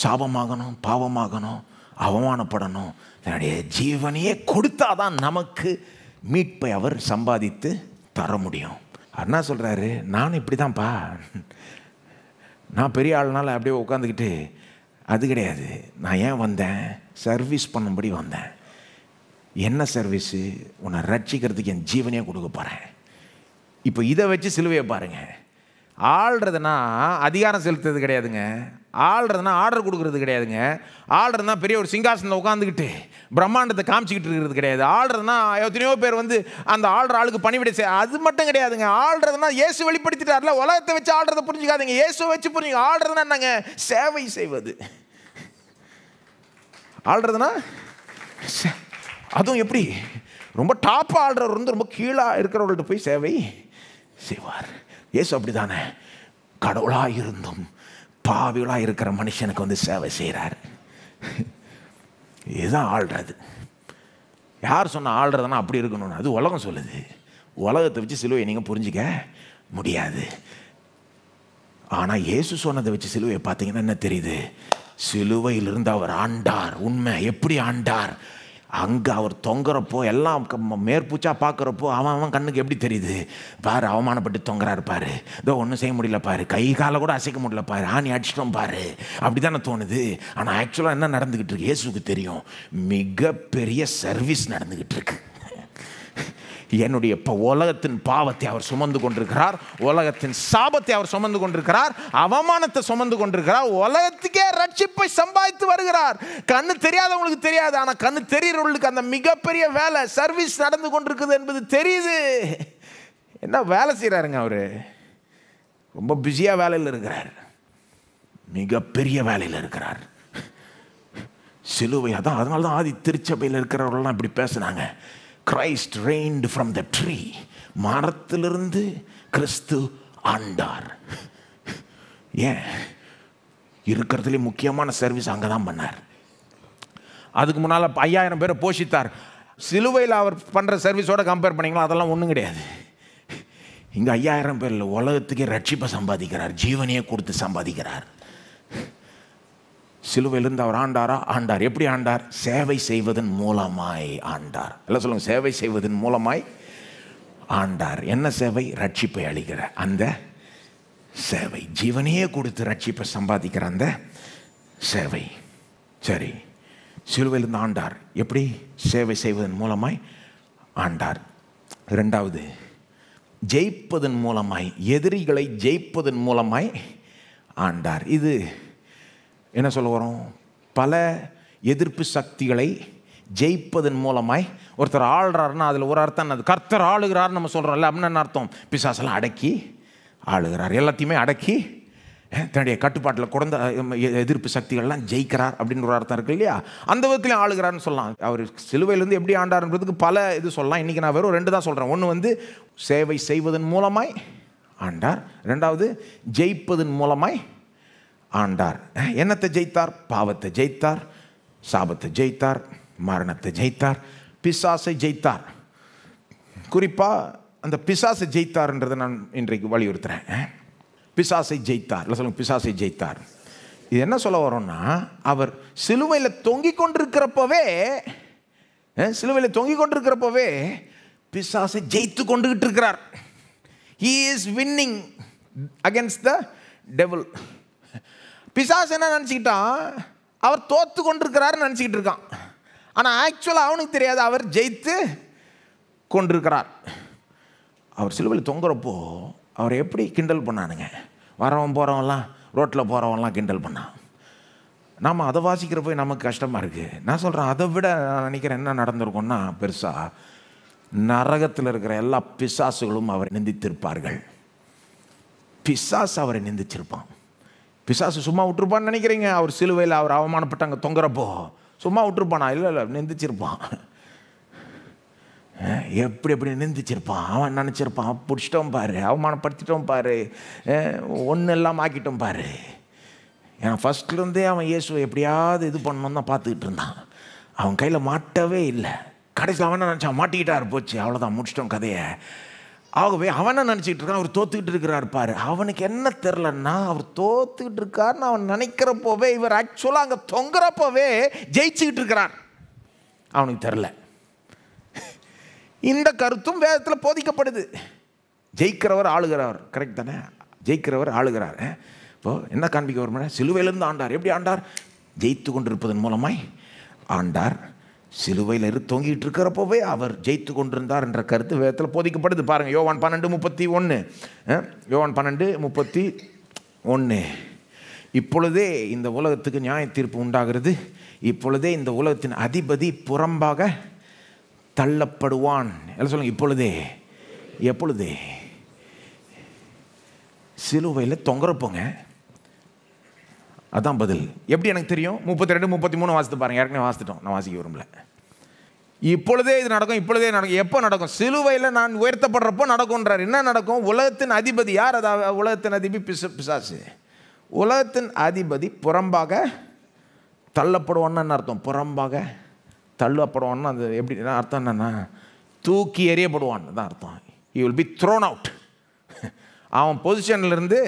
சாபமாகணும் பாவமாகணும் அவமானப்படணும் தன்னுடைய ஜீவனையே கொடுத்தாதான் நமக்கு மீட்பை அவர் சம்பாதித்து தர முடியும் அண்ணா சொல்கிறாரு நானும் இப்படி தான்ப்பா நான் பெரிய ஆளுனால அப்படியே உட்காந்துக்கிட்டு அது கிடையாது நான் ஏன் வந்தேன் சர்வீஸ் பண்ணும்படி வந்தேன் என்ன சர்வீஸு உன்னை ரட்சிக்கிறதுக்கு என் ஜீவனையே கொடுக்க போகிறேன் இப்போ இதை வச்சு சிலுவையை பாருங்கள் ஆள்றதுனா அதிகாரம் செலுத்துறது கிடையாதுங்க ஆள்றதுனா ஆர்டர் கொடுக்கறது கிடையாதுங்க ஆள்றதுனா பெரிய ஒரு சிங்காசனில் உட்காந்துக்கிட்டு பிரம்மாண்டத்தை காமிச்சிக்கிட்டு இருக்கிறது கிடையாது ஆள்றதுனா எத்தனையோ பேர் வந்து அந்த ஆள்ற ஆளுக்கு பணிவிட செய் அது மட்டும் கிடையாதுங்க ஆள்றதுனா இயேசு வெளிப்படுத்திட்டார்ல உலகத்தை வச்சு ஆள்றதை புரிஞ்சுக்காதுங்க இயேசுவை வச்சு புரிஞ்சுங்க ஆள்றதுனா என்னங்க சேவை செய்வது ஆள்றதுனா அதுவும் எப்படி ரொம்ப டாப் ஆடுறவர் வந்து ரொம்ப கீழாக இருக்கிறவர்கள்ட்ட போய் சேவை செய்வார் ஏசு அப்படி தானே கடவுளாக இருந்தும் பாவிகளாக இருக்கிற மனுஷனுக்கு வந்து சேவை செய்கிறார் இதுதான் ஆள்றது யார் சொன்ன ஆள்றதுனா அப்படி இருக்கணும்னு அது உலகம் சொல்லுது உலகத்தை வச்சு சிலுவையை நீங்கள் புரிஞ்சிக்க முடியாது ஆனால் இயேசு சொன்னதை வச்சு சிலுவையை பார்த்தீங்கன்னா என்ன தெரியுது சிலுவையிலிருந்து அவர் ஆண்டார் உண்மை எப்படி ஆண்டார் அங்கே அவர் தொங்குறப்போ எல்லாம் மேற்பூச்சா பார்க்குறப்போ அவன் அவன் கண்ணுக்கு எப்படி தெரியுது பாரு அவமானப்பட்டு தொங்குறா இருப்பாரு இதோ ஒன்றும் செய்ய முடியல பாரு கை காலை கூட அசைக்க முடியல பாரு ஆணி அடிச்சிட்டோம் பாரு அப்படி தானே தோணுது ஆனால் ஆக்சுவலாக என்ன நடந்துக்கிட்டு இருக்கு இயேசுக்கு தெரியும் மிகப்பெரிய சர்வீஸ் நடந்துக்கிட்டு இருக்கு என்னுடைய உலகத்தின் பாவத்தை அவர் சுமந்து கொண்டிருக்கிறார் உலகத்தின் சாபத்தை அவர் சுமந்து கொண்டிருக்கிறார் அவமானத்தை சுமந்து கொண்டிருக்கிறார் உலகத்துக்கே ரட்சிப்பை சம்பாதித்து வருகிறார் கண்ணு தெரியாதவங்களுக்கு தெரியாது ஆனால் கண்ணு தெரியறவங்களுக்கு அந்த மிகப்பெரிய வேலை சர்வீஸ் நடந்து கொண்டிருக்குது என்பது தெரியுது என்ன வேலை செய்கிறாருங்க அவர் ரொம்ப பிஸியாக வேலையில் இருக்கிறார் மிகப்பெரிய வேலையில் இருக்கிறார் சிலுவை அதான் அதனால தான் ஆதி திருச்சபையில் இருக்கிறவர்கள்லாம் இப்படி பேசுனாங்க Christ reigned from the tree மரத்திலிருந்து கிறிஸ்து ஆண்டார் ஏன் இருக்கிறதுலே முக்கியமான சர்வீஸ் அங்கே தான் பண்ணார் அதுக்கு முன்னால் ஐயாயிரம் பேரை போஷித்தார் சிலுவையில் அவர் பண்ணுற சர்வீஸோட கம்பேர் பண்ணிங்களா அதெல்லாம் ஒன்றும் கிடையாது இங்கே ஐயாயிரம் பேரில் உலகத்துக்கே ரட்சிப்பை சம்பாதிக்கிறார் ஜீவனையே கொடுத்து சம்பாதிக்கிறார் சிலுவையிலிருந்து அவர் ஆண்டாரா ஆண்டார் எப்படி ஆண்டார் சேவை செய்வதன் மூலமாய் ஆண்டார் எல்லாம் சொல்லுங்க சேவை செய்வதன் மூலமாய் ஆண்டார் என்ன சேவை ரட்சிப்பை அளிக்கிற அந்த சேவை ஜீவனையே கொடுத்து ரட்சிப்பை சம்பாதிக்கிற அந்த சேவை சரி சிலுவையிலிருந்து ஆண்டார் எப்படி சேவை செய்வதன் மூலமாய் ஆண்டார் ரெண்டாவது ஜெயிப்பதன் மூலமாய் எதிரிகளை ஜெயிப்பதன் மூலமாய் ஆண்டார் இது என்ன சொல்ல வரும் பல எதிர்ப்பு சக்திகளை ஜெயிப்பதன் மூலமாய் ஒருத்தர் ஆளுறாருன்னா அதில் ஒரு அர்த்தம் அது கர்த்தர் ஆளுகிறார்னு நம்ம சொல்கிறோம்ல அப்படின்னு என்ன அர்த்தம் பிசாசெல்லாம் அடக்கி ஆளுகிறார் எல்லாத்தையுமே அடக்கி தன்னுடைய கட்டுப்பாட்டில் குறைந்த எதிர்ப்பு சக்திகள்லாம் ஜெயிக்கிறார் அப்படின்னு ஒரு அர்த்தம் இருக்கு இல்லையா அந்த விதத்துலையும் ஆளுகிறார்னு சொல்லலாம் அவர் சிலுவையிலேருந்து எப்படி ஆண்டார்ன்றதுக்கு பல இது சொல்லலாம் இன்றைக்கி நான் வெறும் ரெண்டு தான் சொல்கிறேன் ஒன்று வந்து சேவை செய்வதன் மூலமாய் ஆண்டார் ரெண்டாவது ஜெயிப்பதன் மூலமாய் ஆண்டார் என்னத்தை ஜெயித்தார் பாவத்தை ஜெயித்தார் சாபத்தை ஜெயித்தார் மரணத்தை ஜெயித்தார் பிசாசை ஜெயித்தார் குறிப்பாக அந்த பிசாசை ஜெயித்தார்ன்றதை நான் இன்றைக்கு வலியுறுத்துகிறேன் பிசாசை ஜெயித்தார் இல்லை சொல்லுங்கள் பிசாசை ஜெயித்தார் இது என்ன சொல்ல வரோன்னா அவர் சிலுவையில் தொங்கி கொண்டிருக்கிறப்பவே சிலுவையில் தொங்கி கொண்டிருக்கிறப்பவே பிசாசை ஜெயித்து கொண்டுகிட்டு இருக்கிறார் he is winning against the devil பிசாஸ் என்ன நினச்சிக்கிட்டான் அவர் தோற்று கொண்டிருக்கிறாருன்னு நினச்சிக்கிட்டு இருக்கான் ஆனால் ஆக்சுவலாக அவனுக்கு தெரியாது அவர் ஜெயித்து கொண்டிருக்கிறார் அவர் சிலுவையில் தொங்குறப்போ அவர் எப்படி கிண்டல் பண்ணானுங்க வரவன் போகிறவன்லாம் ரோட்டில் போகிறவன்லாம் கிண்டல் பண்ணான் நாம் அதை வாசிக்கிறப்போ நமக்கு கஷ்டமாக இருக்குது நான் சொல்கிறேன் அதை விட நான் நினைக்கிறேன் என்ன நடந்திருக்கோன்னா பெருசாக நரகத்தில் இருக்கிற எல்லா பிசாசுகளும் அவரை நிந்தித்திருப்பார்கள் பிசாஸ் அவரை நிந்திச்சிருப்பான் பிசாசு சும்மா விட்டுருப்பான்னு நினைக்கிறீங்க அவர் சிலுவையில் அவர் அவமானப்பட்டாங்க தொங்குறப்போ சும்மா விட்டுருப்பானா இல்லை இல்லை நிந்திச்சிருப்பான் எப்படி எப்படி நிந்திச்சிருப்பான் அவன் நினச்சிருப்பான் பிடிச்சிட்டோம் பாரு அவமானப்படுத்திட்டோம் பாரு ஒன்று எல்லாம் ஆக்கிட்டோம் பாரு ஏன்னா ஃபஸ்ட்லேருந்தே அவன் இயேசுவை எப்படியாவது இது பண்ணணும் தான் பார்த்துக்கிட்டு இருந்தான் அவன் கையில் மாட்டவே இல்லை கடைசியில் அவன் நினச்சான் மாட்டிக்கிட்டார் போச்சு அவ்வளோதான் முடிச்சிட்டோம் கதையை ஆகவே அவனை நினச்சிக்கிட்டு இருக்கான் அவர் தோத்துக்கிட்டு இருக்கிறார் பாரு அவனுக்கு என்ன தெரிலன்னா அவர் தோத்துக்கிட்டு இருக்காருன்னு அவன் நினைக்கிறப்போவே இவர் ஆக்சுவலாக அங்கே தொங்குறப்போவே ஜெயிச்சுக்கிட்டு இருக்கிறார் அவனுக்கு தெரில இந்த கருத்தும் வேதத்தில் போதிக்கப்படுது ஜெயிக்கிறவர் ஆளுகிறவர் கரெக்ட் தானே ஜெயிக்கிறவர் ஆளுகிறார் இப்போது என்ன காண்பிக்க வருமான சிலுவையிலேருந்து ஆண்டார் எப்படி ஆண்டார் ஜெயித்து கொண்டிருப்பதன் மூலமாய் ஆண்டார் சிலுவையில் இரு தொங்கிட்டு இருக்கிறப்பவே அவர் ஜெயித்து கொண்டிருந்தார் என்ற கருத்து வேதத்தில் போதிக்கப்படுது பாருங்கள் யோவான் பன்னெண்டு முப்பத்தி ஒன்று யோவான் பன்னெண்டு முப்பத்தி ஒன்று இப்பொழுதே இந்த உலகத்துக்கு நியாய தீர்ப்பு உண்டாகிறது இப்பொழுதே இந்த உலகத்தின் அதிபதி புறம்பாக தள்ளப்படுவான் எல்லாம் சொல்லுங்க இப்பொழுதே எப்பொழுதே சிலுவையில் தொங்குறப்போங்க அதான் பதில் எப்படி எனக்கு தெரியும் முப்பத்தி ரெண்டு முப்பத்தி மூணு வாசித்து பாருங்கள் ஏற்கனவே வாசித்துட்டோம் நான் வாசிக்க விரும்பல இப்பொழுதே இது நடக்கும் இப்பொழுதே நடக்கும் எப்போ நடக்கும் சிலுவையில் நான் உயர்த்தப்படுறப்போ நடக்கும்ன்றார் என்ன நடக்கும் உலகத்தின் அதிபதி யார் அதாவது உலகத்தின் அதிபதி பிசு பிசாசு உலகத்தின் அதிபதி புறம்பாக தள்ளப்படுவோன்னு அர்த்தம் புறம்பாக தள்ளப்படுவான்னு அது எப்படி அர்த்தம் என்னென்னா தூக்கி எறியப்படுவான்னு தான் அர்த்தம் you will be thrown out அவன் பொசிஷன்லேருந்து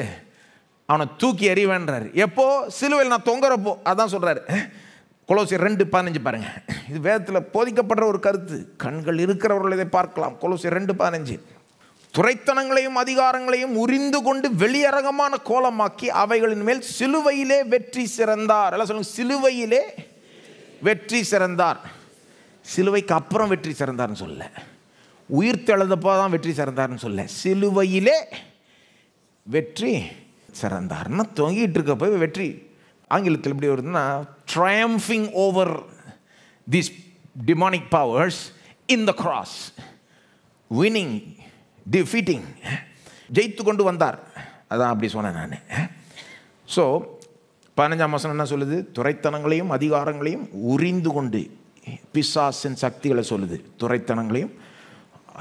அவனை தூக்கி எறிவேன்றார் எப்போ சிலுவையில் நான் தொங்குறப்போ அதான் சொல்கிறாரு கொலோசியர் ரெண்டு பதினஞ்சு பாருங்கள் இது வேதத்தில் போதிக்கப்படுற ஒரு கருத்து கண்கள் இருக்கிறவர்கள் இதை பார்க்கலாம் கொலோசியர் ரெண்டு பதினஞ்சு துறைத்தனங்களையும் அதிகாரங்களையும் உரிந்து கொண்டு வெளியரகமான கோலமாக்கி அவைகளின் மேல் சிலுவையிலே வெற்றி சிறந்தார் எல்லாம் சொல்லுங்க சிலுவையிலே வெற்றி சிறந்தார் சிலுவைக்கு அப்புறம் வெற்றி சிறந்தார்னு சொல்ல உயிர் தெழுந்தப்போ தான் வெற்றி சிறந்தார்னு சொல்ல சிலுவையிலே வெற்றி சார் அந்த தொங்கிட்டு இருக்கப்போ வெற்றி ஆங்கிலத்தில் எப்படி வருதுன்னா triumphing over these demonic powers in the cross winning defeating ஜெயித்து கொண்டு வந்தார் அதான் அப்படி சொன்னேன் நான் ஸோ பதினஞ்சாம் மாதம் என்ன சொல்லுது துறைத்தனங்களையும் அதிகாரங்களையும் உறிந்து கொண்டு பிசாசின் சக்திகளை சொல்லுது துறைத்தனங்களையும்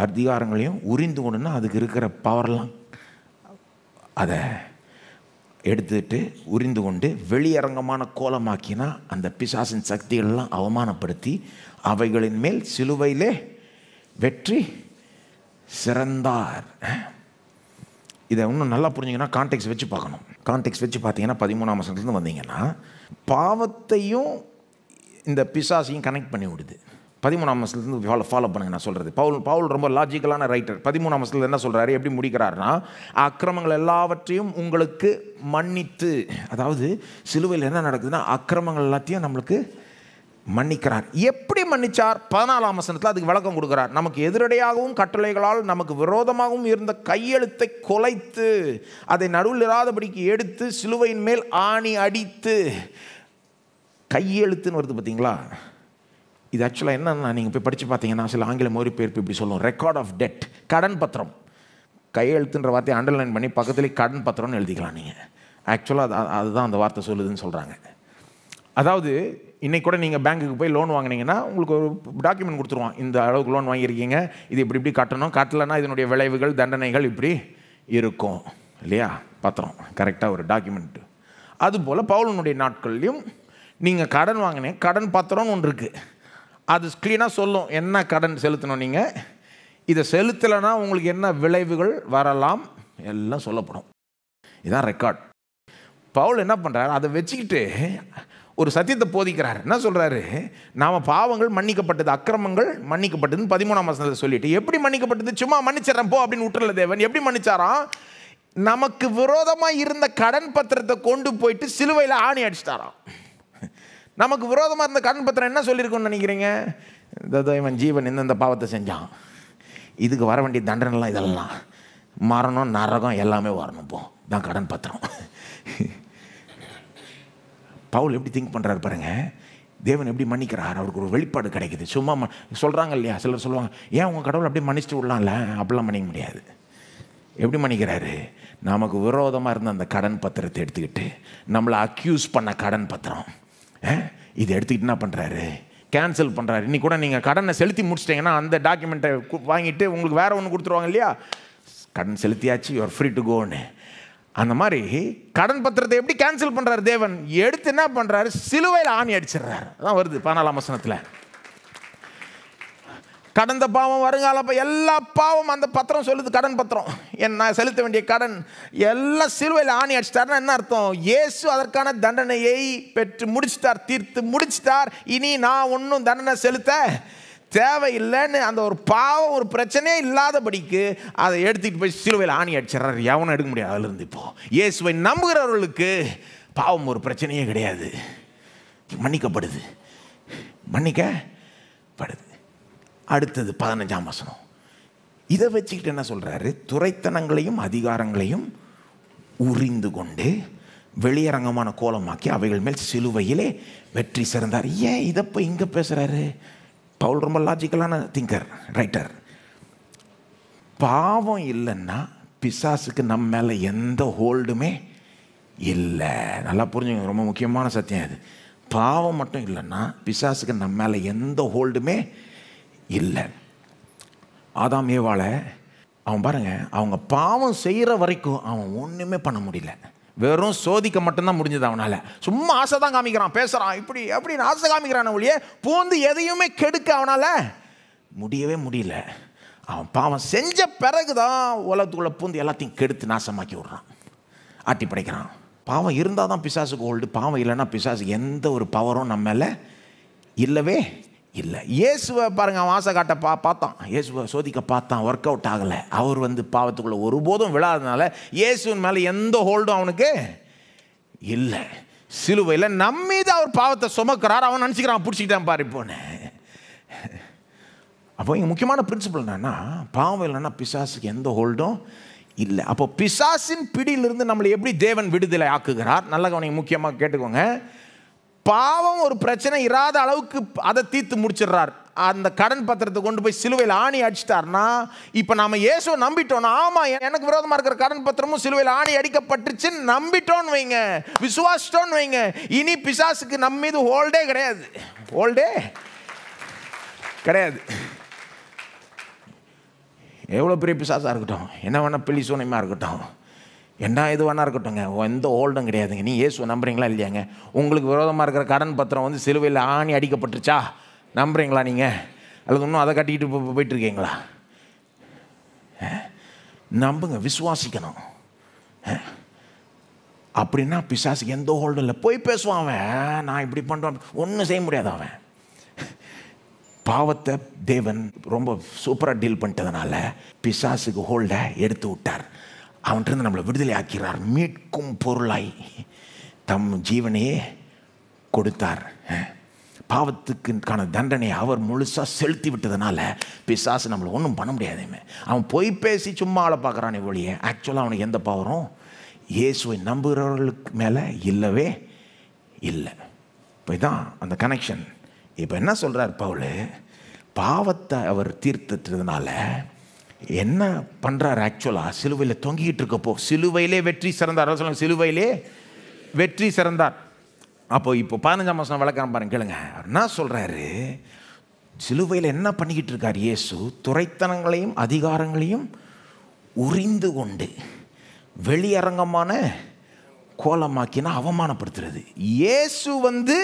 அதிகாரங்களையும் உறிந்து கொண்டுன்னா அதுக்கு இருக்கிற பவர்லாம் அதை எடுத்துட்டு உரிந்து கொண்டு வெளியரங்கமான கோலமாக்கினா அந்த பிசாசின் சக்திகளெல்லாம் அவமானப்படுத்தி அவைகளின் மேல் சிலுவையிலே வெற்றி சிறந்தார் இதை இன்னும் நல்லா புரிஞ்சிங்கன்னா கான்டெக்ட் வச்சு பார்க்கணும் கான்டெக்ட் வச்சு பார்த்தீங்கன்னா பதிமூணாம் வருஷத்துலேருந்து வந்தீங்கன்னா பாவத்தையும் இந்த பிசாசையும் கனெக்ட் பண்ணி விடுது பதிமூணாம் வசனத்துலேருந்து ஃபாலோ பண்ணுங்க நான் சொல்கிறது பவுல் பவுல் ரொம்ப லாஜிக்கலான ரைட்டர் பதிமூணாம் வசனத்தில் என்ன சொல்கிறாரு எப்படி முடிக்கிறாருன்னா அக்கிரமங்கள் எல்லாவற்றையும் உங்களுக்கு மன்னித்து அதாவது சிலுவையில் என்ன நடக்குதுன்னா அக்கிரமங்கள் எல்லாத்தையும் நம்மளுக்கு மன்னிக்கிறார் எப்படி மன்னிச்சார் பதினாலாம் வசனத்தில் அதுக்கு விளக்கம் கொடுக்குறார் நமக்கு எதிரடையாகவும் கட்டளைகளால் நமக்கு விரோதமாகவும் இருந்த கையெழுத்தை கொலைத்து அதை நடுவில் இராதபடிக்கு எடுத்து சிலுவையின் மேல் ஆணி அடித்து கையெழுத்துன்னு வருது பார்த்தீங்களா இது ஆக்சுவலாக என்னென்னா நீங்கள் போய் படித்து பார்த்தீங்கன்னா சில ஆங்கில மொழிபெயர்ப்பு இப்படி சொல்லுவோம் ரெக்கார்ட் ஆஃப் டெட் கடன் பத்திரம் கையெழுத்துன்ற வார்த்தையை அண்டர்லைன் பண்ணி பக்கத்துலேயே கடன் பத்திரம்னு எழுதிக்கலாம் நீங்கள் ஆக்சுவலாக அது அதுதான் அந்த வார்த்தை சொல்லுதுன்னு சொல்கிறாங்க அதாவது இன்றைக்கி கூட நீங்கள் பேங்க்குக்கு போய் லோன் வாங்கினீங்கன்னா உங்களுக்கு ஒரு டாக்குமெண்ட் கொடுத்துருவான் இந்த அளவுக்கு லோன் வாங்கியிருக்கீங்க இது இப்படி இப்படி கட்டணும் கட்டலைன்னா இதனுடைய விளைவுகள் தண்டனைகள் இப்படி இருக்கும் இல்லையா பத்திரம் கரெக்டாக ஒரு டாக்குமெண்ட்டு அதுபோல் பவுலனுடைய நாட்கள்லையும் நீங்கள் கடன் வாங்கினேன் கடன் பத்திரம்னு ஒன்று இருக்குது அது க்ளீனாக சொல்லும் என்ன கடன் செலுத்தணும் நீங்கள் இதை செலுத்தலைன்னா உங்களுக்கு என்ன விளைவுகள் வரலாம் எல்லாம் சொல்லப்படும் இதுதான் ரெக்கார்ட் பவுல் என்ன பண்ணுறாரு அதை வச்சுக்கிட்டு ஒரு சத்தியத்தை போதிக்கிறார் என்ன சொல்கிறாரு நாம் பாவங்கள் மன்னிக்கப்பட்டது அக்கிரமங்கள் மன்னிக்கப்பட்டதுன்னு பதிமூணாம் மாதத்தை சொல்லிட்டு எப்படி மன்னிக்கப்பட்டது சும்மா மன்னிச்சிடறேன் போ அப்படின்னு விட்டுறல தேவன் எப்படி மன்னிச்சாராம் நமக்கு விரோதமாக இருந்த கடன் பத்திரத்தை கொண்டு போயிட்டு சிலுவையில் ஆணி அடிச்சிட்டாராம் நமக்கு விரோதமாக இருந்த கடன் பத்திரம் என்ன சொல்லியிருக்கோம்னு நினைக்கிறீங்க இவன் ஜீவன் இந்தந்த பாவத்தை செஞ்சான் இதுக்கு வர வேண்டிய தண்டனைலாம் இதெல்லாம் மரணம் நரகம் எல்லாமே வரணும் போ தான் கடன் பத்திரம் பவுல் எப்படி திங்க் பண்ணுறாரு பாருங்கள் தேவன் எப்படி மன்னிக்கிறார் அவருக்கு ஒரு வெளிப்பாடு கிடைக்குது சும்மா சொல்கிறாங்க இல்லையா சிலர் சொல்லுவாங்க ஏன் உங்கள் கடவுள் அப்படியே மன்னிச்சுட்டு விடலாம்ல அப்படிலாம் மன்னிக்க முடியாது எப்படி மன்னிக்கிறாரு நமக்கு விரோதமாக இருந்த அந்த கடன் பத்திரத்தை எடுத்துக்கிட்டு நம்மளை அக்யூஸ் பண்ண கடன் பத்திரம் இதை எடுத்துக்கிட்டு என்ன பண்ணுறாரு கேன்சல் பண்ணுறாரு இன்றைக்கி கூட நீங்கள் கடனை செலுத்தி முடிச்சிட்டிங்கன்னா அந்த டாக்குமெண்ட்டை வாங்கிட்டு உங்களுக்கு வேறு ஒன்று கொடுத்துருவாங்க இல்லையா கடன் செலுத்தியாச்சு யுவர் ஃப்ரீ டு கோன்னு அந்த மாதிரி கடன் பத்திரத்தை எப்படி கேன்சல் பண்ணுறாரு தேவன் எடுத்து என்ன பண்ணுறாரு சிலுவையில் ஆணி அடிச்சிடுறாரு அதான் வருது பதினாலாம் வசனத்தில் கடந்த பாவம் வருங்கால எல்லா பாவம் அந்த பத்திரம் சொல்லுது கடன் பத்திரம் என் நான் செலுத்த வேண்டிய கடன் எல்லாம் சிலுவையில் ஆணி அடிச்சிட்டாருன்னா என்ன அர்த்தம் இயேசு அதற்கான தண்டனையை பெற்று முடிச்சிட்டார் தீர்த்து முடிச்சிட்டார் இனி நான் ஒன்றும் தண்டனை செலுத்த தேவையில்லைன்னு அந்த ஒரு பாவம் ஒரு பிரச்சனையே இல்லாதபடிக்கு அதை எடுத்துக்கிட்டு போய் சிலுவையில் ஆணி அடிச்சிடறாரு எவனும் எடுக்க முடியாது அதுலேருந்து இப்போ இயேசுவை நம்புகிறவர்களுக்கு பாவம் ஒரு பிரச்சனையே கிடையாது மன்னிக்கப்படுது மன்னிக்கப்படுது அடுத்தது பதினஞ்சாம் வசனம் இதை வச்சுக்கிட்டு என்ன சொல்கிறாரு துறைத்தனங்களையும் அதிகாரங்களையும் உறிந்து கொண்டு வெளியரங்கமான கோலமாக்கி அவைகள் மேல் சிலுவையிலே வெற்றி சிறந்தார் ஏன் இதை இப்போ இங்கே பேசுகிறாரு பவுல் ரொம்ப லாஜிக்கலான திங்கர் ரைட்டர் பாவம் இல்லைன்னா பிசாசுக்கு நம்ம மேலே எந்த ஹோல்டுமே இல்லை நல்லா புரிஞ்சுங்க ரொம்ப முக்கியமான சத்தியம் அது பாவம் மட்டும் இல்லைன்னா பிசாசுக்கு நம்ம மேலே எந்த ஹோல்டுமே இல்லை ஆதாம் ஏவாளை அவன் பாருங்கள் அவங்க பாவம் செய்கிற வரைக்கும் அவன் ஒன்றுமே பண்ண முடியல வெறும் சோதிக்க மட்டும்தான் முடிஞ்சது அவனால் சும்மா ஆசை தான் காமிக்கிறான் பேசுகிறான் இப்படி அப்படின்னு ஆசை காமிக்கிறான் ஒழிய பூந்து எதையுமே கெடுக்க அவனால் முடியவே முடியல அவன் பாவம் செஞ்ச பிறகு தான் உலகத்துக்குள்ளே பூந்து எல்லாத்தையும் கெடுத்து நாசமாக்கி விட்றான் ஆட்டி படைக்கிறான் பாவம் இருந்தால் தான் பிசாசுக்கு ஓல்டு பாவம் இல்லைன்னா பிசாசுக்கு எந்த ஒரு பவரும் நம்ம மேலே இல்லவே இல்லை இயேசுவை பாருங்கள் அவன் ஆசை காட்ட பா பார்த்தான் இயேசுவை சோதிக்க பார்த்தான் ஒர்க் அவுட் ஆகலை அவர் வந்து பாவத்துக்குள்ளே ஒருபோதும் விழாதனால இயேசுவின் மேலே எந்த ஹோல்டும் அவனுக்கு இல்லை சிலுவையில் நம்மீது அவர் பாவத்தை சுமக்கிறார் அவன் நினச்சிக்கிறான் பிடிச்சிக்கிட்டான் பாரு இப்போன்னு அப்போ இங்கே முக்கியமான பிரின்சிபல் என்னன்னா பாவம் இல்லைன்னா பிசாசுக்கு எந்த ஹோல்டும் இல்லை அப்போ பிசாசின் பிடியிலிருந்து நம்மளை எப்படி தேவன் விடுதலை ஆக்குகிறார் நல்ல கவனிங்க முக்கியமாக கேட்டுக்கோங்க பாவம் ஒரு பிரச்சனை இராத அளவுக்கு அதை தீர்த்து முடிச்சிடுறார் அந்த கடன் பத்திரத்தை கொண்டு போய் சிலுவையில் ஆணி அடிச்சிட்டார்னா இப்போ நாம் இயேசுவை நம்பிட்டோம் ஆமாம் எனக்கு விரோதமாக இருக்கிற கடன் பத்திரமும் சிலுவையில் ஆணி அடிக்கப்பட்டுச்சுன்னு நம்பிட்டோன்னு வைங்க விசுவாசிட்டோன்னு வைங்க இனி பிசாசுக்கு நம்ம மீது ஹோல்டே கிடையாது ஹோல்டே கிடையாது எவ்வளோ பெரிய பிசாசாக இருக்கட்டும் என்ன வேணால் பிள்ளை சூனியமாக இருக்கட்டும் என்ன வேணா இருக்கட்டும்ங்க எந்த ஓல்டும் கிடையாதுங்க நீ இயேசு நம்புறீங்களா இல்லையாங்க உங்களுக்கு விரோதமாக இருக்கிற கடன் பத்திரம் வந்து சிலுவையில் ஆணி அடிக்கப்பட்டுருச்சா நம்புறீங்களா நீங்கள் அல்லது இன்னும் அதை கட்டிக்கிட்டு போயிட்டுருக்கீங்களா நம்புங்க விசுவாசிக்கணும் அப்படின்னா பிசாசுக்கு எந்த ஹோல்டும் இல்லை போய் பேசுவான் அவன் நான் இப்படி பண்ணுறேன் ஒன்றும் செய்ய முடியாது அவன் பாவத்தை தேவன் ரொம்ப சூப்பராக டீல் பண்ணிட்டதுனால பிசாசுக்கு ஹோல்டை எடுத்து விட்டார் அவன்கிட்ட நம்மளை விடுதலை ஆக்கிறார் மீட்கும் பொருளாய் தம் ஜீவனையே கொடுத்தார் பாவத்துக்குக்கான தண்டனை அவர் முழுசாக செலுத்தி விட்டதுனால பிசாசு நம்மளை ஒன்றும் பண்ண முடியாதுமே அவன் பொய் பேசி சும்மா ஆளை பார்க்குறானே ஒழிய ஆக்சுவலாக அவனுக்கு எந்த பவரும் இயேசுவை நம்புகிறவர்களுக்கு மேலே இல்லவே இல்லை இப்போ இதான் அந்த கனெக்ஷன் இப்போ என்ன சொல்கிறார் பவுல் பாவத்தை அவர் தீர்த்துட்டதுனால என்ன பண்ணுறாரு ஆக்சுவலாக சிலுவையில் தொங்கிக்கிட்டு இருக்கப்போ சிலுவையிலே வெற்றி சிறந்தார் சொல்லுங்கள் சிலுவையிலே வெற்றி சிறந்தார் அப்போ இப்போ பதினஞ்சாம் மாதம் விளக்கம் பாருங்க கேளுங்க என்ன சொல்கிறாரு சிலுவையில் என்ன பண்ணிக்கிட்டு இருக்கார் இயேசு துறைத்தனங்களையும் அதிகாரங்களையும் உறிந்து கொண்டு வெளியரங்கமான கோலமாக்கினா அவமானப்படுத்துறது இயேசு வந்து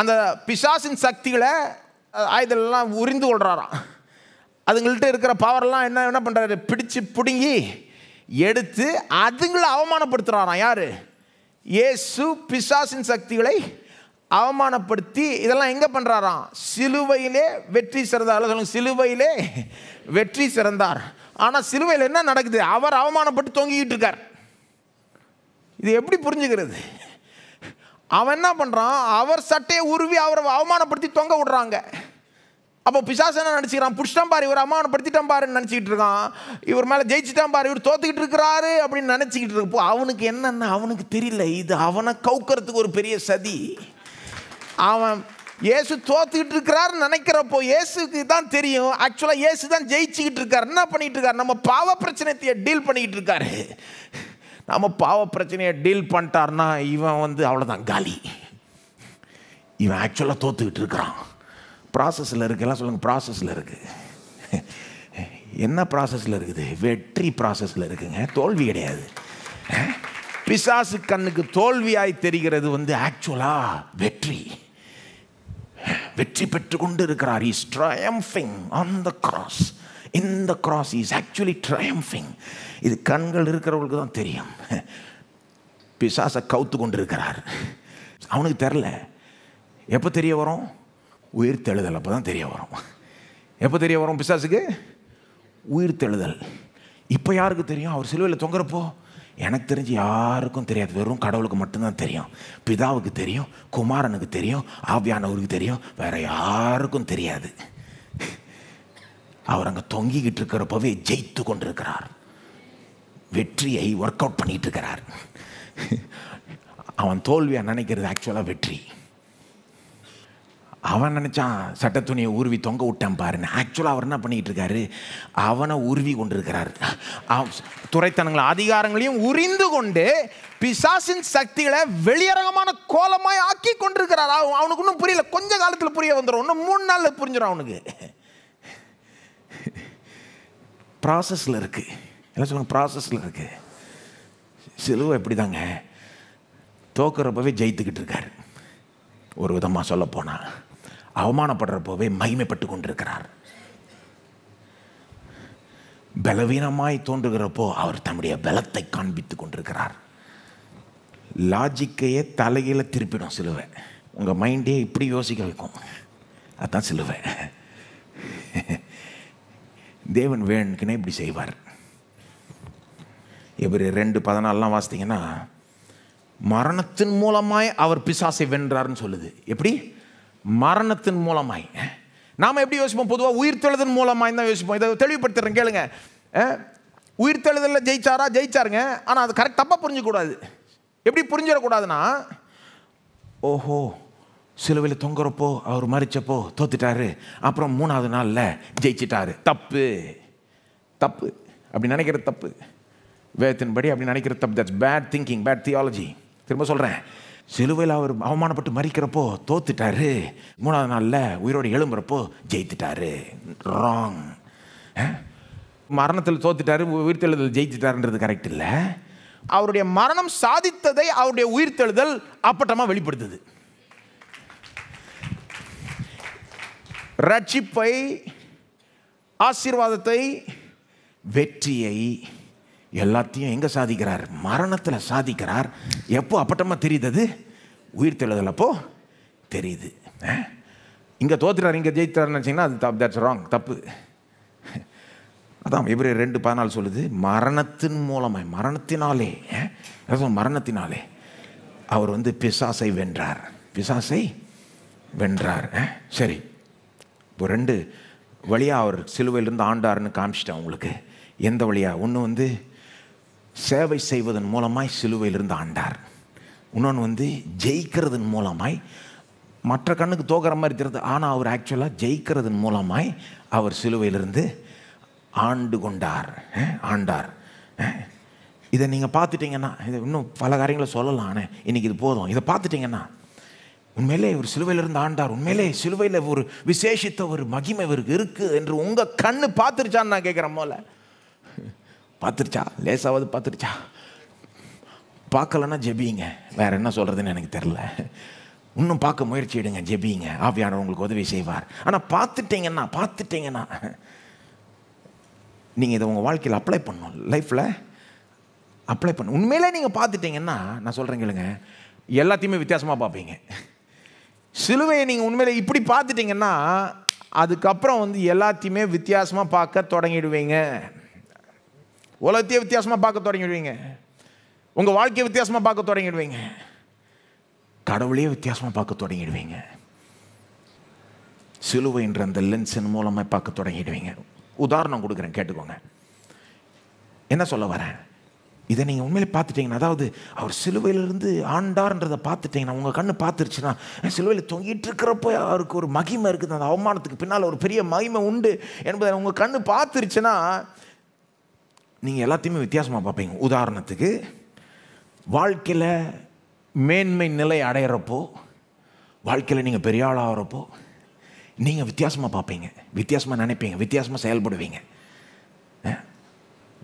அந்த பிசாசின் சக்திகளை ஆயுதெல்லாம் உறிந்து கொள்கிறாராம் அதுங்கள்ட்ட இருக்கிற பவர்லாம் என்ன என்ன பண்ணுறாரு பிடிச்சு பிடுங்கி எடுத்து அதுங்களை அவமானப்படுத்துகிறாராம் யார் ஏசு பிசாசின் சக்திகளை அவமானப்படுத்தி இதெல்லாம் எங்கே பண்ணுறாராம் சிலுவையிலே வெற்றி சிறந்தார் சொல்லுங்க சிலுவையிலே வெற்றி சிறந்தார் ஆனால் சிலுவையில் என்ன நடக்குது அவர் அவமானப்பட்டு தொங்கிக்கிட்டு இருக்கார் இது எப்படி புரிஞ்சுக்கிறது அவன் என்ன பண்ணுறான் அவர் சட்டையை உருவி அவரை அவமானப்படுத்தி தொங்க விடுறாங்க அப்போ பிசாசு என்ன நினச்சிக்கிறான் பிடிச்சிட்டான் பாரு இவர் அம்மாவை பாருன்னு நினச்சிக்கிட்டு இருக்கான் இவர் மேலே ஜெயிச்சிட்டான் பாரு இவர் தோத்துக்கிட்டு இருக்கிறாரு அப்படின்னு நினச்சிக்கிட்டு இருப்போ அவனுக்கு என்னென்ன அவனுக்கு தெரியல இது அவனை கவுக்கிறதுக்கு ஒரு பெரிய சதி அவன் ஏசு தோத்துக்கிட்டு இருக்கிறாருன்னு நினைக்கிறப்போ ஏசுக்கு தான் தெரியும் ஆக்சுவலாக ஏசு தான் ஜெயிச்சுக்கிட்டு இருக்காரு என்ன பண்ணிகிட்டு இருக்காரு நம்ம பாவ பிரச்சனையை டீல் பண்ணிக்கிட்டு இருக்காரு நம்ம பாவ பிரச்சனையை டீல் பண்ணிட்டாருன்னா இவன் வந்து அவ்வளோதான் காலி இவன் ஆக்சுவலாக தோத்துக்கிட்டு இருக்கிறான் ப்ராசஸில் இருக்குல்லாம் சொல்லுங்கள் ப்ராசஸில் இருக்குது என்ன ப்ராசஸில் இருக்குது வெற்றி ப்ராசஸில் இருக்குங்க தோல்வி கிடையாது பிசாசு கண்ணுக்கு தோல்வியாய் தெரிகிறது வந்து ஆக்சுவலாக வெற்றி வெற்றி பெற்று கொண்டு இருக்கிறார் is triumphing on the cross இந்த கிராஸ் இஸ் ஆக்சுவலி ட்ரயம்ஃபிங் இது கண்கள் இருக்கிறவங்களுக்கு தான் தெரியும் பிசாசை கவுத்து கொண்டு இருக்கிறார் அவனுக்கு தெரில எப்போ தெரிய வரும் உயிர் தெழுதல் அப்போ தான் தெரிய வரும் எப்போ தெரிய வரும் பிசாசுக்கு உயிர் தெழுதல் இப்போ யாருக்கு தெரியும் அவர் சிலுவையில் தொங்குறப்போ எனக்கு தெரிஞ்சு யாருக்கும் தெரியாது வெறும் கடவுளுக்கு மட்டும்தான் தெரியும் பிதாவுக்கு தெரியும் குமாரனுக்கு தெரியும் ஆவியானவருக்கு தெரியும் வேற யாருக்கும் தெரியாது அவர் அங்கே தொங்கிக்கிட்டு இருக்கிறப்பவே ஜெயித்து கொண்டிருக்கிறார் வெற்றியை ஒர்க் அவுட் பண்ணிகிட்டு இருக்கிறார் அவன் தோல்வியாக நினைக்கிறது ஆக்சுவலாக வெற்றி அவன் நினச்சான் சட்ட துணியை உருவி தொங்க விட்டான் பாருன்னு ஆக்சுவலாக அவர் என்ன பண்ணிகிட்டு இருக்காரு அவனை உருவி கொண்டிருக்கிறார் துறைத்தனங்களை அதிகாரங்களையும் உரிந்து கொண்டு பிசாசின் சக்திகளை வெளியரங்கமான கோலமாய் ஆக்கி கொண்டிருக்கிறார் அவனுக்கு ஒன்றும் புரியல கொஞ்ச காலத்தில் புரிய வந்துடும் ஒன்றும் மூணு நாளில் புரிஞ்சிடும் அவனுக்கு ப்ராசஸில் இருக்குது என்ன சொல்லுங்கள் ப்ராசஸில் இருக்குது சிலுவை எப்படி தாங்க தோக்குறப்பவே ஜெயித்துக்கிட்டு இருக்காரு ஒரு விதமாக சொல்லப்போனால் அவமானப்படுறப்போவே மகிமைப்பட்டு கொண்டிருக்கிறார் பலவீனமாய் தோன்றுகிறப்போ அவர் தம்முடைய பலத்தை காண்பித்து கொண்டிருக்கிறார் லாஜிக்கையே தலையில திருப்பிடும் சிலுவை உங்கள் மைண்டே இப்படி யோசிக்க வைக்கும் அதுதான் சிலுவை தேவன் வேணுக்குன்னே இப்படி செய்வார் இப்படி ரெண்டு பதினாலெலாம் வாசித்தீங்கன்னா மரணத்தின் மூலமாய் அவர் பிசாசை வென்றார்னு சொல்லுது எப்படி மரணத்தின் மூலமாய் நாம் எப்படி யோசிப்போம் பொதுவாக உயிர் தெழுதன் மூலமாய் தான் யோசிப்போம் இதை தெளிவுபடுத்துறேன் கேளுங்க உயிர் தெழுதலில் ஜெயிச்சாரா ஜெயிச்சாருங்க ஆனால் அது கரெக்ட் தப்பாக புரிஞ்சக்கூடாது எப்படி புரிஞ்சிடக்கூடாதுன்னா ஓஹோ சிலுவையில் தொங்குறப்போ அவர் மறிச்சப்போ தோத்துட்டாரு அப்புறம் மூணாவது நாளில் ஜெயிச்சிட்டாரு தப்பு தப்பு அப்படி நினைக்கிற தப்பு வேதத்தின்படி அப்படி நினைக்கிற தப்பு that's bad thinking bad theology திரும்ப சொல்கிறேன் சிலுவையில் அவர் அவமானப்பட்டு மறிக்கிறப்போ தோத்துட்டாரு மூணாவது நாளில் உயிரோடு எழும்புறப்போ ஜெயித்துட்டாரு ராங் மரணத்தில் தோத்துட்டாரு உயிர்த்தெழுதல் ஜெயித்துட்டாருன்றது கரெக்ட் இல்லை அவருடைய மரணம் சாதித்ததை அவருடைய உயிர்த்தெழுதல் அப்பட்டமாக வெளிப்படுத்துது ரட்சிப்பை ஆசீர்வாதத்தை வெற்றியை எல்லாத்தையும் எங்கே சாதிக்கிறார் மரணத்தில் சாதிக்கிறார் எப்போ அப்பட்டமாக தெரியுது உயிர் தெழுதலப்போ தெரியுது இங்கே தோத்துறார் இங்கே ஜெயித்தார்னு நினச்சிங்கன்னா அது தப் தட்ஸ் ராங் தப்பு அதான் எப்படி ரெண்டு பதினாலு சொல்லுது மரணத்தின் மூலமாக மரணத்தினாலே மரணத்தினாலே அவர் வந்து பிசாசை வென்றார் பிசாசை வென்றார் சரி இப்போ ரெண்டு வழியாக அவர் சிலுவையிலிருந்து ஆண்டார்னு காமிச்சிட்டேன் உங்களுக்கு எந்த வழியாக ஒன்று வந்து சேவை செய்வதன் மூலமாய் சிலுவையிலிருந்து ஆண்டார் இன்னொன்று வந்து ஜெயிக்கிறதன் மூலமாய் மற்ற கண்ணுக்கு தோக்கிற மாதிரி தெரியுது ஆனால் அவர் ஆக்சுவலாக ஜெயிக்கிறதன் மூலமாய் அவர் சிலுவையிலிருந்து ஆண்டு கொண்டார் ஆண்டார் இதை நீங்கள் பார்த்துட்டிங்கன்னா இதை இன்னும் பல காரியங்களை சொல்லலாம் ஆனால் இன்றைக்கி இது போதும் இதை பார்த்துட்டிங்கன்னா உண்மையிலே ஒரு சிலுவையிலிருந்து ஆண்டார் உண்மையிலே சிலுவையில் ஒரு விசேஷித்த ஒரு மகிமை இவருக்கு இருக்குது என்று உங்கள் கண்ணு பார்த்துருச்சான்னு நான் கேட்குறேன் போல பார்த்துருச்சா லேசாவது பார்த்துருச்சா பார்க்கலன்னா ஜெபிங்க வேறு என்ன சொல்கிறதுன்னு எனக்கு தெரில இன்னும் பார்க்க முயற்சி எடுங்க ஜெபிங்க ஆவியான உங்களுக்கு உதவி செய்வார் ஆனால் பார்த்துட்டீங்கன்னா பார்த்துட்டீங்கன்னா நீங்கள் இதை உங்கள் வாழ்க்கையில் அப்ளை பண்ணணும் லைஃப்பில் அப்ளை பண்ண உண்மையிலே நீங்கள் பார்த்துட்டீங்கன்னா நான் சொல்கிறேங்க இல்லைங்க எல்லாத்தையுமே வித்தியாசமாக பார்ப்பீங்க சிலுவையை நீங்கள் உண்மையிலே இப்படி பார்த்துட்டிங்கன்னா அதுக்கப்புறம் வந்து எல்லாத்தையுமே வித்தியாசமாக பார்க்க தொடங்கிடுவீங்க உலகத்தையே வித்தியாசமாக பார்க்க தொடங்கிடுவீங்க உங்கள் வாழ்க்கையை வித்தியாசமாக பார்க்க தொடங்கிடுவீங்க கடவுளையே வித்தியாசமாக பார்க்க தொடங்கிடுவீங்க சிலுவை என்ற அந்த லென்ஸின் மூலமாக பார்க்க தொடங்கிடுவீங்க உதாரணம் கொடுக்குறேன் கேட்டுக்கோங்க என்ன சொல்ல வரேன் இதை நீங்கள் உண்மையிலே பார்த்துட்டீங்கன்னா அதாவது அவர் சிலுவையிலிருந்து ஆண்டார்ன்றதை பார்த்துட்டீங்கன்னா உங்கள் கண்ணு பார்த்துருச்சுன்னா சிலுவையில் தொங்கிட்டு இருக்கிறப்போ அவருக்கு ஒரு மகிமை இருக்குது அந்த அவமானத்துக்கு பின்னால் ஒரு பெரிய மகிமை உண்டு என்பதை உங்கள் கண்ணு பார்த்துருச்சுன்னா நீங்கள் எல்லாத்தையுமே வித்தியாசமாக பார்ப்பீங்க உதாரணத்துக்கு வாழ்க்கையில் மேன்மை நிலை அடையிறப்போ வாழ்க்கையில் நீங்கள் பெரிய ஆகிறப்போ நீங்கள் வித்தியாசமாக பார்ப்பீங்க வித்தியாசமாக நினைப்பீங்க வித்தியாசமாக செயல்படுவீங்க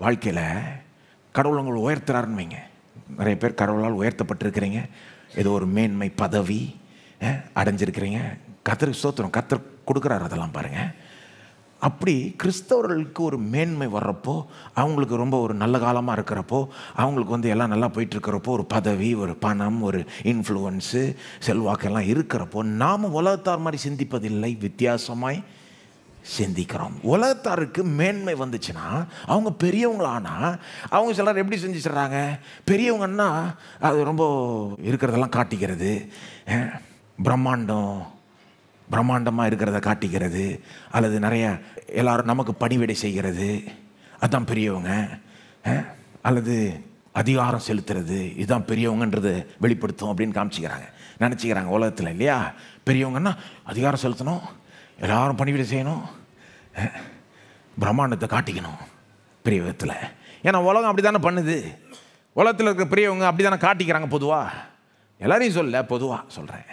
வாழ்க்கையில் கடவுள் உங்களை உயர்த்துறாருன்னு வைங்க நிறைய பேர் கடவுளால் உயர்த்தப்பட்டிருக்கிறீங்க ஏதோ ஒரு மேன்மை பதவி அடைஞ்சிருக்கிறீங்க கத்திர சோத்திரம் கத்திர கொடுக்குறாரு அதெல்லாம் பாருங்கள் அப்படி கிறிஸ்தவர்களுக்கு ஒரு மேன்மை வர்றப்போ அவங்களுக்கு ரொம்ப ஒரு நல்ல காலமாக இருக்கிறப்போ அவங்களுக்கு வந்து எல்லாம் நல்லா போயிட்டுருக்கிறப்போ ஒரு பதவி ஒரு பணம் ஒரு இன்ஃப்ளூயன்ஸு செல்வாக்கெல்லாம் இருக்கிறப்போ நாம் உலகத்தார் மாதிரி சிந்திப்பதில்லை வித்தியாசமாய் சிந்திக்கிறோம் உலகத்தாருக்கு மேன்மை வந்துச்சுன்னா அவங்க பெரியவங்களானா அவங்க சிலர் எப்படி செஞ்சுச்சிட்றாங்க பெரியவங்கன்னா அது ரொம்ப இருக்கிறதெல்லாம் காட்டிக்கிறது பிரம்மாண்டம் பிரம்மாண்டமாக இருக்கிறத காட்டிக்கிறது அல்லது நிறைய எல்லாரும் நமக்கு பணிவிடை செய்கிறது அதுதான் பெரியவங்க அல்லது அதிகாரம் செலுத்துறது இதுதான் பெரியவங்கன்றது வெளிப்படுத்தும் அப்படின்னு காமிச்சிக்கிறாங்க நினச்சிக்கிறாங்க உலகத்தில் இல்லையா பெரியவங்கன்னா அதிகாரம் செலுத்தணும் எல்லாரும் பணிவிடை செய்யணும் பிரம்மாண்டத்தை காட்டிக்கணும் பெரிய விதத்தில் ஏன்னா உலகம் அப்படி தானே பண்ணுது உலகத்தில் இருக்கிற பெரியவங்க அப்படி தானே காட்டிக்கிறாங்க பொதுவாக எல்லாரையும் சொல்ல பொதுவாக சொல்கிறேன்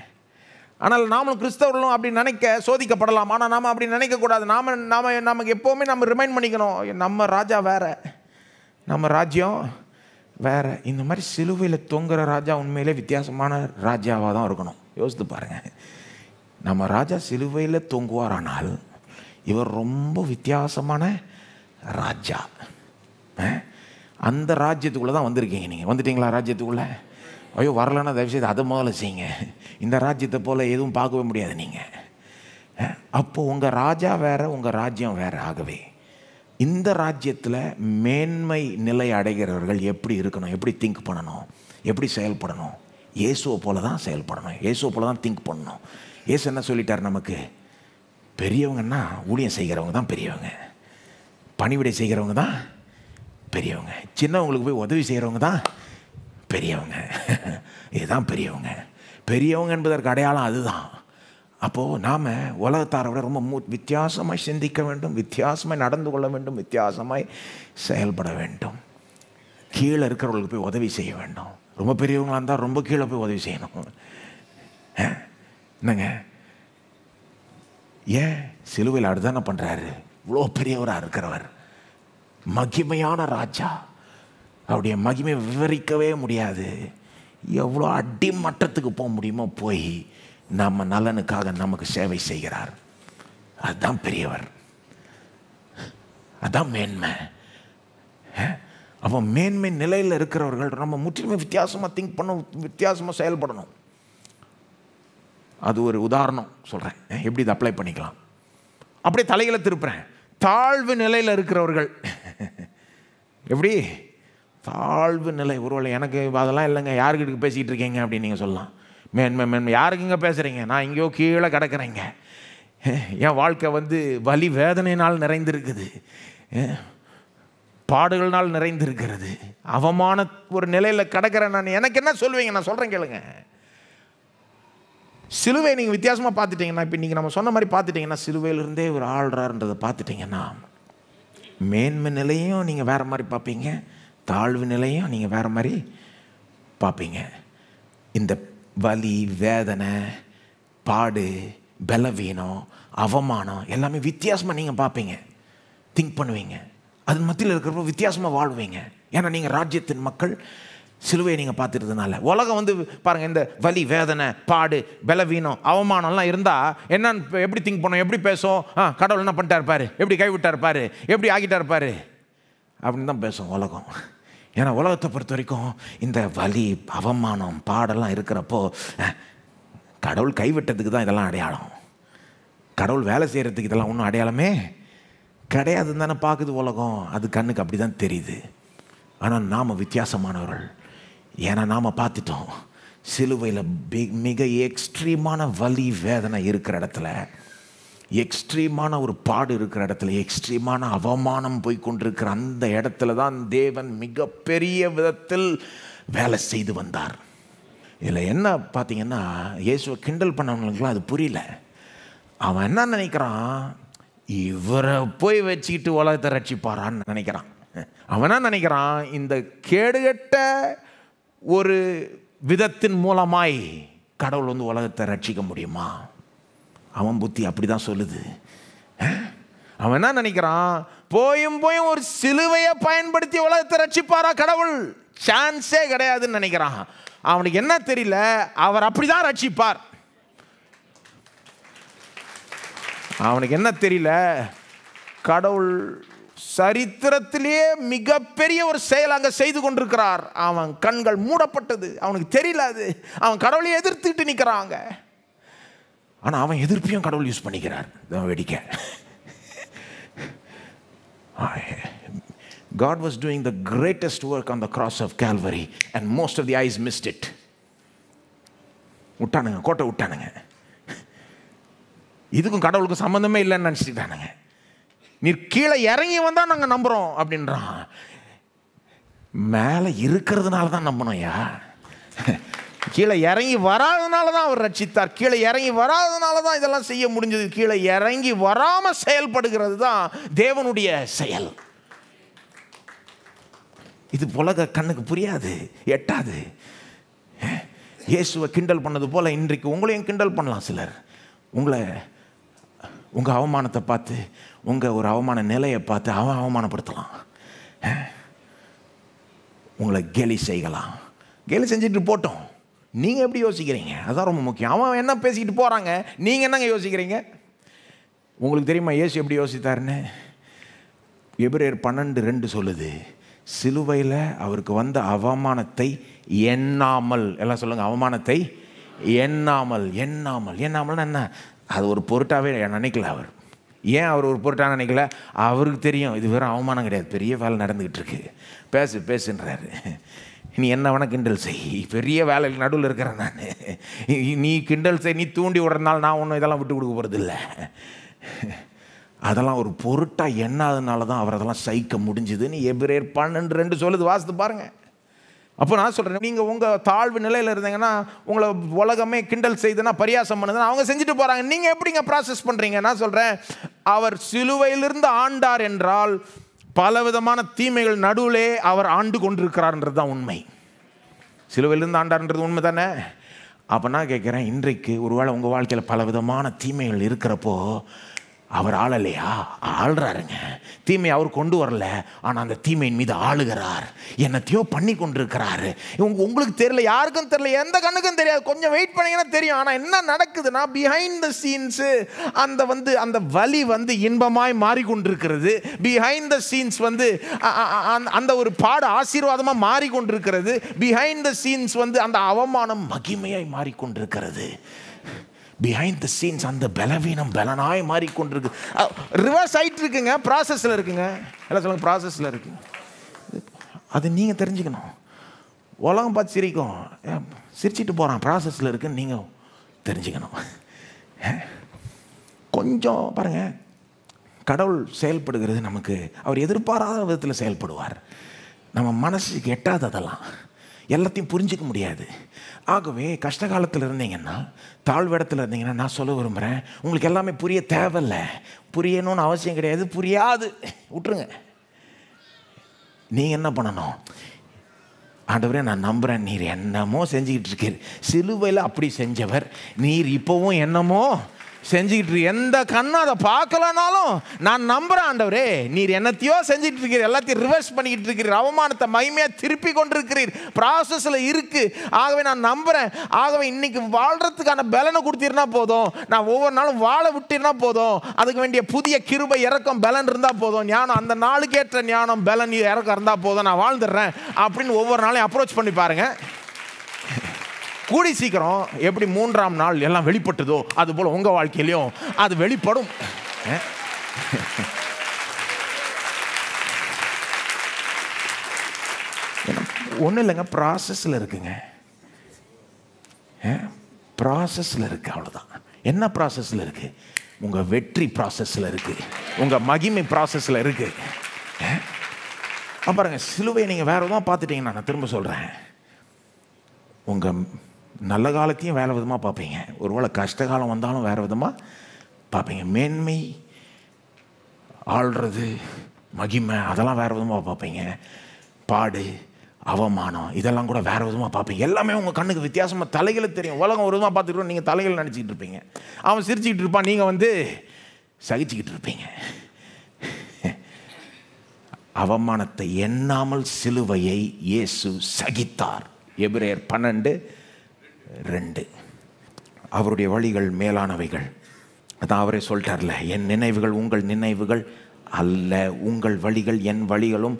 ஆனால் நாமளும் கிறிஸ்தவர்களும் அப்படி நினைக்க சோதிக்கப்படலாம் ஆனால் நாம் அப்படி நினைக்கக்கூடாது நாம் நாம் நமக்கு எப்போவுமே நம்ம ரிமைண்ட் பண்ணிக்கணும் நம்ம ராஜா வேறு நம்ம ராஜ்யம் வேறு இந்த மாதிரி சிலுவையில் தொங்குற ராஜா உண்மையிலே வித்தியாசமான ராஜாவாக தான் இருக்கணும் யோசித்து பாருங்கள் நம்ம ராஜா சிலுவையில் தொங்குவாரானால் இவர் ரொம்ப வித்தியாசமான ராஜா அந்த ராஜ்யத்துக்குள்ளே தான் வந்திருக்கீங்க நீங்கள் வந்துட்டீங்களா ராஜ்யத்துக்குள்ளே ஐயோ வரலன்னா தயவுசெய்து அதை முதல்ல செய்யுங்க இந்த ராஜ்யத்தை போல் எதுவும் பார்க்கவே முடியாது நீங்கள் அப்போது உங்கள் ராஜா வேறு உங்கள் ராஜ்யம் வேறு ஆகவே இந்த ராஜ்யத்தில் மேன்மை நிலை அடைகிறவர்கள் எப்படி இருக்கணும் எப்படி திங்க் பண்ணணும் எப்படி செயல்படணும் இயேசுவை போல தான் செயல்படணும் இயேசுவை போல தான் திங்க் பண்ணணும் இயேசு என்ன சொல்லிட்டார் நமக்கு பெரியவங்கன்னா ஊழியம் செய்கிறவங்க தான் பெரியவங்க பணிவிடை செய்கிறவங்க தான் பெரியவங்க சின்னவங்களுக்கு போய் உதவி செய்கிறவங்க தான் பெரியவங்க இதுதான் பெரியவங்க பெரியவங்க என்பதற்கு அடையாளம் அதுதான் அப்போது நாம் உலகத்தாரை விட ரொம்ப மூ வித்தியாசமாக சிந்திக்க வேண்டும் வித்தியாசமாக நடந்து கொள்ள வேண்டும் வித்தியாசமாய் செயல்பட வேண்டும் கீழே இருக்கிறவங்களுக்கு போய் உதவி செய்ய வேண்டும் ரொம்ப பெரியவங்களாக இருந்தால் ரொம்ப கீழே போய் உதவி செய்யணும் என்னங்க ஏன் சிலுவையில் அடுதானே பண்ணுறாரு இவ்வளோ பெரியவராக இருக்கிறவர் மகிமையான ராஜா அவருடைய மகிமை விவரிக்கவே முடியாது எவ்வளோ அடிமட்டத்துக்கு போக முடியுமோ போய் நம்ம நலனுக்காக நமக்கு சேவை செய்கிறார் அதுதான் பெரியவர் அதான் மேன்மை அப்போ மேன்மை நிலையில் இருக்கிறவர்கள் நம்ம முற்றிலுமே வித்தியாசமாக திங்க் பண்ண வித்தியாசமாக செயல்படணும் அது ஒரு உதாரணம் சொல்கிறேன் எப்படி இதை அப்ளை பண்ணிக்கலாம் அப்படியே தலைகளை திருப்புறேன் தாழ்வு நிலையில் இருக்கிறவர்கள் எப்படி தாழ்வு நிலை உருவலை எனக்கு அதெல்லாம் இல்லைங்க யாருக்கிட்ட பேசிகிட்டு இருக்கீங்க அப்படின்னு நீங்கள் சொல்லலாம் மேன்மை மேன்மை யாருக்குங்க பேசுகிறீங்க நான் இங்கேயோ கீழே கிடக்கிறேங்க என் வாழ்க்கை வந்து வலி வேதனையினால் நிறைந்திருக்குது பாடுகள்னால் நிறைந்திருக்கிறது அவமான ஒரு நிலையில் கிடக்கிற நான் எனக்கு என்ன சொல்லுவீங்க நான் சொல்கிறேன் கேளுங்க சிலுவை நீங்கள் வித்தியாசமாக பார்த்துட்டிங்கன்னா இப்போ நீங்கள் நம்ம சொன்ன மாதிரி பார்த்துட்டிங்கன்னா சிலுவையிலிருந்தே ஒரு ஆள்றாருன்றதை பார்த்துட்டிங்கன்னா மேன்மை நிலையும் நீங்கள் வேறு மாதிரி பார்ப்பீங்க தாழ்வு நிலையும் நீங்கள் வேறு மாதிரி பார்ப்பீங்க இந்த வலி வேதனை பாடு பலவீனம் அவமானம் எல்லாமே வித்தியாசமாக நீங்கள் பார்ப்பீங்க திங்க் பண்ணுவீங்க அது மத்தியில் இருக்கிறப்ப வித்தியாசமாக வாழ்வீங்க ஏன்னா நீங்கள் ராஜ்யத்தின் மக்கள் சிலுவையை நீங்கள் பார்த்துருந்ததுனால உலகம் வந்து பாருங்கள் இந்த வலி வேதனை பாடு பலவீனம் அவமானம்லாம் இருந்தால் என்னன்னு எப்படி திங்க் பண்ணோம் எப்படி பேசும் ஆ கடவுள் என்ன பண்ணிட்டா இருப்பார் எப்படி கைவிட்டா இருப்பார் எப்படி ஆகிட்டா இருப்பார் அப்படின்னு தான் பேசும் உலகம் ஏன்னா உலகத்தை பொறுத்த வரைக்கும் இந்த வலி அவமானம் பாடெல்லாம் இருக்கிறப்போ கடவுள் கைவிட்டதுக்கு தான் இதெல்லாம் அடையாளம் கடவுள் வேலை செய்கிறதுக்கு இதெல்லாம் ஒன்றும் அடையாளமே கிடையாதுன்னு தானே பார்க்குது உலகம் அது கண்ணுக்கு அப்படி தான் தெரியுது ஆனால் நாம் வித்தியாசமானவர்கள் ஏன்னா நாம் பார்த்துட்டோம் சிலுவையில் மிக எக்ஸ்ட்ரீமான வலி வேதனை இருக்கிற இடத்துல எக்ஸ்ட்ரீமான ஒரு பாடு இருக்கிற இடத்துல எக்ஸ்ட்ரீமான அவமானம் போய் கொண்டிருக்கிற அந்த இடத்துல தான் தேவன் மிகப்பெரிய விதத்தில் வேலை செய்து வந்தார் இதில் என்ன பார்த்தீங்கன்னா இயேசுவை கிண்டல் பண்ணவங்களுக்குலாம் அது புரியல அவன் என்ன நினைக்கிறான் இவரை போய் வச்சுக்கிட்டு உலகத்தை ரட்சிப்பாரான்னு நினைக்கிறான் அவன் என்ன நினைக்கிறான் இந்த கேடுகட்ட ஒரு விதத்தின் மூலமாய் கடவுள் வந்து உலகத்தை ரட்சிக்க முடியுமா அவன் புத்தி அப்படி தான் சொல்லுது அவன் என்ன நினைக்கிறான் போயும் போயும் ஒரு சிலுவையை பயன்படுத்தி உலகத்தை ரட்சிப்பாரா கடவுள் சான்ஸே கிடையாதுன்னு நினைக்கிறான் அவனுக்கு என்ன தெரியல அவர் அப்படிதான் ரட்சிப்பார் அவனுக்கு என்ன தெரியல கடவுள் சரித்திரத்திலேயே மிகப்பெரிய ஒரு செயல் அங்கே செய்து கொண்டிருக்கிறார் அவன் கண்கள் மூடப்பட்டது அவனுக்கு தெரியல அது அவன் கடவுளை எதிர்த்துட்டு அங்கே ஆனால் அவன் எதிர்ப்பையும் கடவுள் யூஸ் பண்ணிக்கிறார் தான் வேடிக்கை God was doing the greatest work on the cross of Calvary and most of the eyes missed it விட்டானுங்க கோட்டை விட்டானுங்க இதுக்கும் கடவுளுக்கு சம்மந்தமே இல்லைன்னு நினச்சிட்டானுங்க நீர் கீழே இறங்கி வந்தால் நாங்கள் நம்புகிறோம் அப்படின்றான் மேலே இருக்கிறதுனால தான் நம்பணும் ஐயா கீழே இறங்கி வராதனால தான் அவர் ரட்சித்தார் கீழே இறங்கி வராதனால தான் இதெல்லாம் செய்ய முடிஞ்சது கீழே இறங்கி வராமல் செயல்படுகிறது தான் தேவனுடைய செயல் இது உலக கண்ணுக்கு புரியாது எட்டாது இயேசுவை கிண்டல் பண்ணது போல் இன்றைக்கு உங்களையும் கிண்டல் பண்ணலாம் சிலர் உங்களை உங்கள் அவமானத்தை பார்த்து உங்கள் ஒரு அவமான நிலையை பார்த்து அவன் அவமானப்படுத்தலாம் உங்களை கேலி செய்யலாம் கேலி செஞ்சுட்டு போட்டோம் நீங்கள் எப்படி யோசிக்கிறீங்க அதுதான் ரொம்ப முக்கியம் அவன் என்ன பேசிக்கிட்டு போகிறாங்க நீங்கள் என்னங்க யோசிக்கிறீங்க உங்களுக்கு தெரியுமா ஏசு எப்படி யோசித்தாருன்னு எபிரேர் பன்னெண்டு ரெண்டு சொல்லுது சிலுவையில் அவருக்கு வந்த அவமானத்தை எண்ணாமல் எல்லாம் சொல்லுங்கள் அவமானத்தை எண்ணாமல் எண்ணாமல் எண்ணாமல்னா என்ன அது ஒரு பொருட்டாகவே நினைக்கல அவர் ஏன் அவர் ஒரு பொருட்டாக நினைக்கல அவருக்கு தெரியும் இது வெறும் அவமானம் கிடையாது பெரிய வேலை நடந்துக்கிட்டு இருக்கு பேசு பேசுன்றாரு நீ என்ன வேணால் கிண்டல் செய் பெரிய வேலையில் நடுவில் இருக்கிறேன் நான் நீ கிண்டல் செய் நீ தூண்டி விடுறதுனால நான் ஒன்றும் இதெல்லாம் விட்டு கொடுக்க போகிறது இல்லை அதெல்லாம் ஒரு பொருட்டாக என்னாதனால தான் அவர் அதெல்லாம் சகிக்க முடிஞ்சுதுன்னு எபிரேர் பன்னெண்டு ரெண்டு சொல்லுது வாசித்து பாருங்கள் அப்போ நான் சொல்கிறேன் நீங்கள் உங்கள் தாழ்வு நிலையில் இருந்தீங்கன்னா உங்களை உலகமே கிண்டல் செய்துன்னா பரியாசம் பண்ணுதுன்னா அவங்க செஞ்சுட்டு போகிறாங்க நீங்கள் எப்படிங்க ப்ராசஸ் பண்ணுறீங்க நான் சொல்கிறேன் அவர் சிலுவையிலிருந்து ஆண்டார் என்றால் பலவிதமான தீமைகள் நடுவிலே அவர் ஆண்டு கொண்டிருக்கிறார்ன்றது தான் உண்மை சிலுவையிலிருந்து ஆண்டார்ன்றது உண்மை தானே அப்போ நான் கேட்குறேன் இன்றைக்கு ஒருவேளை உங்கள் வாழ்க்கையில் பலவிதமான தீமைகள் இருக்கிறப்போ அவர் ஆளலையா ஆள்றாருங்க தீமை அவர் கொண்டு வரல ஆனால் அந்த தீமையின் மீது ஆளுகிறார் என்னத்தையோ பண்ணி கொண்டிருக்கிறாரு இவங்க உங்களுக்கு தெரியல யாருக்கும் தெரியல எந்த கண்ணுக்கும் தெரியாது கொஞ்சம் வெயிட் பண்ணீங்கன்னா தெரியும் ஆனால் என்ன நடக்குதுன்னா பிஹைண்ட் த சீன்ஸு அந்த வந்து அந்த வலி வந்து இன்பமாய் மாறிக்கொண்டிருக்கிறது பிஹைண்ட் த சீன்ஸ் வந்து அந்த ஒரு பாட ஆசீர்வாதமாக மாறிக்கொண்டிருக்கிறது பிஹைண்ட் த சீன்ஸ் வந்து அந்த அவமானம் மகிமையாய் மாறிக்கொண்டிருக்கிறது பிஹைண்ட் த சீன்ஸ் அந்த பலவீனம் பலனாய் மாறிக்கொண்டிருக்கு ரிவர்ஸ் ஆகிட்டு இருக்குங்க ப்ராசஸில் இருக்குங்க எல்லாம் சொல்லுங்கள் ப்ராசஸில் இருக்குங்க அது நீங்கள் தெரிஞ்சுக்கணும் உலகம் பார்த்து சிரிக்கும் சிரிச்சிட்டு போகிறான் ப்ராசஸில் இருக்குன்னு நீங்கள் தெரிஞ்சுக்கணும் கொஞ்சம் பாருங்கள் கடவுள் செயல்படுகிறது நமக்கு அவர் எதிர்பாராத விதத்தில் செயல்படுவார் நம்ம மனசுக்கு எட்டாததெல்லாம் எல்லாத்தையும் புரிஞ்சிக்க முடியாது ஆகவே கஷ்ட காலத்தில் இருந்தீங்கன்னா தாழ்விடத்தில் இருந்தீங்கன்னா நான் சொல்ல விரும்புகிறேன் உங்களுக்கு எல்லாமே புரிய தேவையில்லை புரியணும்னு அவசியம் கிடையாது புரியாது விட்டுருங்க நீங்கள் என்ன பண்ணணும் ஆண்டவரே நான் நம்புகிறேன் நீர் என்னமோ செஞ்சுக்கிட்டு இருக்கீர் சிலுவையில் அப்படி செஞ்சவர் நீர் இப்போவும் என்னமோ செஞ்சுக்கிட்டு எந்த கண்ணும் அதை பார்க்கலனாலும் நான் நம்புகிறேன் ஆண்டவரே நீர் என்னத்தையோ செஞ்சுட்டு இருக்கிற எல்லாத்தையும் ரிவர்ஸ் பண்ணிக்கிட்டு இருக்கிறீர் அவமானத்தை மகிமையாக திருப்பி கொண்டிருக்கிறீர் ப்ராசஸில் இருக்குது ஆகவே நான் நம்புகிறேன் ஆகவே இன்றைக்கி வாழ்கிறதுக்கான பலனை கொடுத்தீர்னா போதும் நான் ஒவ்வொரு நாளும் வாழ விட்டீர்னா போதும் அதுக்கு வேண்டிய புதிய கிருபை இறக்கம் பலன் இருந்தால் போதும் ஞானம் அந்த நாளுக்கேற்ற ஞானம் பலன் இறக்கம் இருந்தால் போதும் நான் வாழ்ந்துடுறேன் அப்படின்னு ஒவ்வொரு நாளையும் அப்ரோச் பண்ணி பாருங்கள் கூடி சீக்கிரம் எப்படி மூன்றாம் நாள் எல்லாம் வெளிப்பட்டதோ போல் உங்கள் வாழ்க்கையிலையும் அது வெளிப்படும் ஒன்றும் இல்லைங்க ப்ராசஸில் இருக்குங்க ப்ராசஸில் இருக்குது அவ்வளோதான் என்ன ப்ராசஸில் இருக்குது உங்கள் வெற்றி ப்ராசஸில் இருக்குது உங்கள் மகிமை ப்ராசஸில் இருக்குது பாருங்கள் சிலுவை நீங்கள் வேறு எதுவும் பார்த்துட்டிங்கன்னா நான் திரும்ப சொல்கிறேன் உங்கள் நல்ல காலத்தையும் வேறு விதமாக பார்ப்பீங்க ஒருவேளை கஷ்ட காலம் வந்தாலும் வேறு விதமாக பார்ப்பீங்க மேன்மை ஆள்றது மகிமை அதெல்லாம் வேறு விதமாக பார்ப்பீங்க பாடு அவமானம் இதெல்லாம் கூட வேறு விதமாக பார்ப்பீங்க எல்லாமே உங்கள் கண்ணுக்கு வித்தியாசமாக தலைகளை தெரியும் உலகம் ஒரு விதமாக பார்த்துக்கிட்டோம் நீங்கள் தலைகளை நினச்சிக்கிட்டு இருப்பீங்க அவன் சிரிச்சுக்கிட்டு இருப்பான் நீங்கள் வந்து சகிச்சுக்கிட்டு இருப்பீங்க அவமானத்தை எண்ணாமல் சிலுவையை இயேசு சகித்தார் எபிரேயர் பன்னெண்டு ரெண்டு அவருடைய வழிகள் மேலானவைகள் அதான் அவரே சொல்லிட்டார்ல என் நினைவுகள் உங்கள் நினைவுகள் அல்ல உங்கள் வழிகள் என் வழிகளும்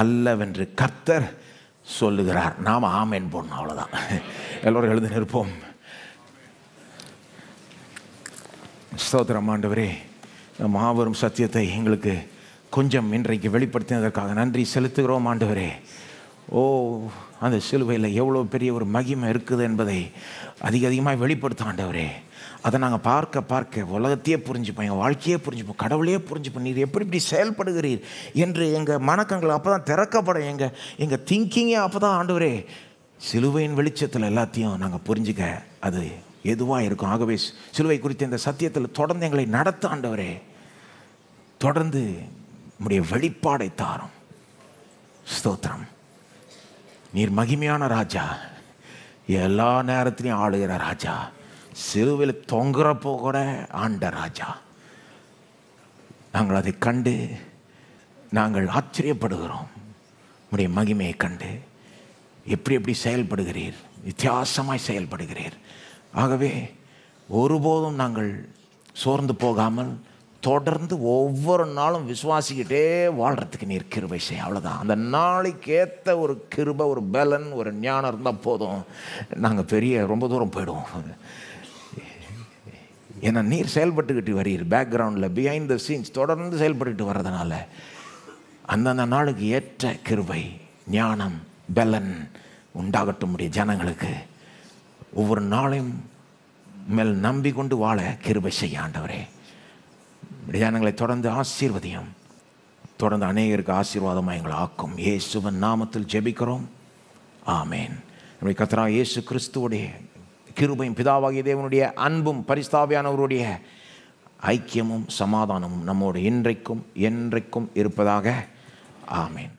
அல்லவென்று கர்த்தர் சொல்லுகிறார் நாம் ஆமேன் போடணும் அவ்வளோதான் எல்லோரும் எழுந்து நிற்போம் ஸ்தோத்திரம் ஆண்டவரே மாபெரும் சத்தியத்தை எங்களுக்கு கொஞ்சம் இன்றைக்கு வெளிப்படுத்தினதற்காக நன்றி செலுத்துகிறோம் ஆண்டவரே ஓ அந்த சிலுவையில் எவ்வளோ பெரிய ஒரு மகிமை இருக்குது என்பதை அதிக அதிகமாக வெளிப்படுத்த ஆண்டவரே அதை நாங்கள் பார்க்க பார்க்க உலகத்தையே புரிஞ்சுப்போம் எங்கள் வாழ்க்கையே புரிஞ்சுப்போம் கடவுளையே புரிஞ்சுப்போம் நீர் எப்படி இப்படி செயல்படுகிறீர் என்று எங்கள் மணக்கங்கள் அப்போ தான் திறக்கப்படும் எங்கள் எங்கள் திங்கிங்கே அப்போ தான் ஆண்டவரே சிலுவையின் வெளிச்சத்தில் எல்லாத்தையும் நாங்கள் புரிஞ்சுக்க அது எதுவாக இருக்கும் ஆகவே சிலுவை குறித்த இந்த சத்தியத்தில் தொடர்ந்து எங்களை நடத்த ஆண்டவரே தொடர்ந்து நம்முடைய வெளிப்பாடை தாரும் ஸ்தோத்திரம் நீர் மகிமையான ராஜா எல்லா நேரத்துலையும் ஆளுகிற ராஜா சிறுவில் தொங்குறப்போ கூட ஆண்ட ராஜா நாங்கள் அதை கண்டு நாங்கள் ஆச்சரியப்படுகிறோம் உடைய மகிமையை கண்டு எப்படி எப்படி செயல்படுகிறீர் வித்தியாசமாய் செயல்படுகிறீர் ஆகவே ஒருபோதும் நாங்கள் சோர்ந்து போகாமல் தொடர்ந்து ஒவ்வொரு நாளும் விசுவாசிக்கிட்டே வாழ்கிறதுக்கு நீர் கிருபை செய்ய அவ்வளோதான் அந்த நாளைக்கு ஏற்ற ஒரு கிருபை ஒரு பலன் ஒரு ஞானம் இருந்தால் போதும் நாங்கள் பெரிய ரொம்ப தூரம் போயிடுவோம் ஏன்னா நீர் செயல்பட்டுக்கிட்டு வரீர் பேக்ரவுண்டில் பிஹைண்ட் த சீன்ஸ் தொடர்ந்து செயல்பட்டுக்கிட்டு வர்றதுனால அந்தந்த நாளுக்கு ஏற்ற கிருபை ஞானம் பலன் உண்டாகட்டும் முடிய ஜனங்களுக்கு ஒவ்வொரு நாளையும் மேல் நம்பிக்கொண்டு வாழ கிருபை செய்ய ஆண்டவரே தியானங்களை தொடர்ந்து ஆசீர்வதியம் தொடர்ந்து அநேகருக்கு ஆசீர்வாதமாக எங்களை ஆக்கும் இயேசுவன் நாமத்தில் ஜெபிக்கிறோம் ஆமேன் நம்முடைய கத்தரா இயேசு கிறிஸ்துவோடைய கிருபையும் பிதாவாகிய தேவனுடைய அன்பும் பரிஸ்தாபியானவருடைய ஐக்கியமும் சமாதானமும் நம்மோடு இன்றைக்கும் என்றைக்கும் இருப்பதாக ஆமேன்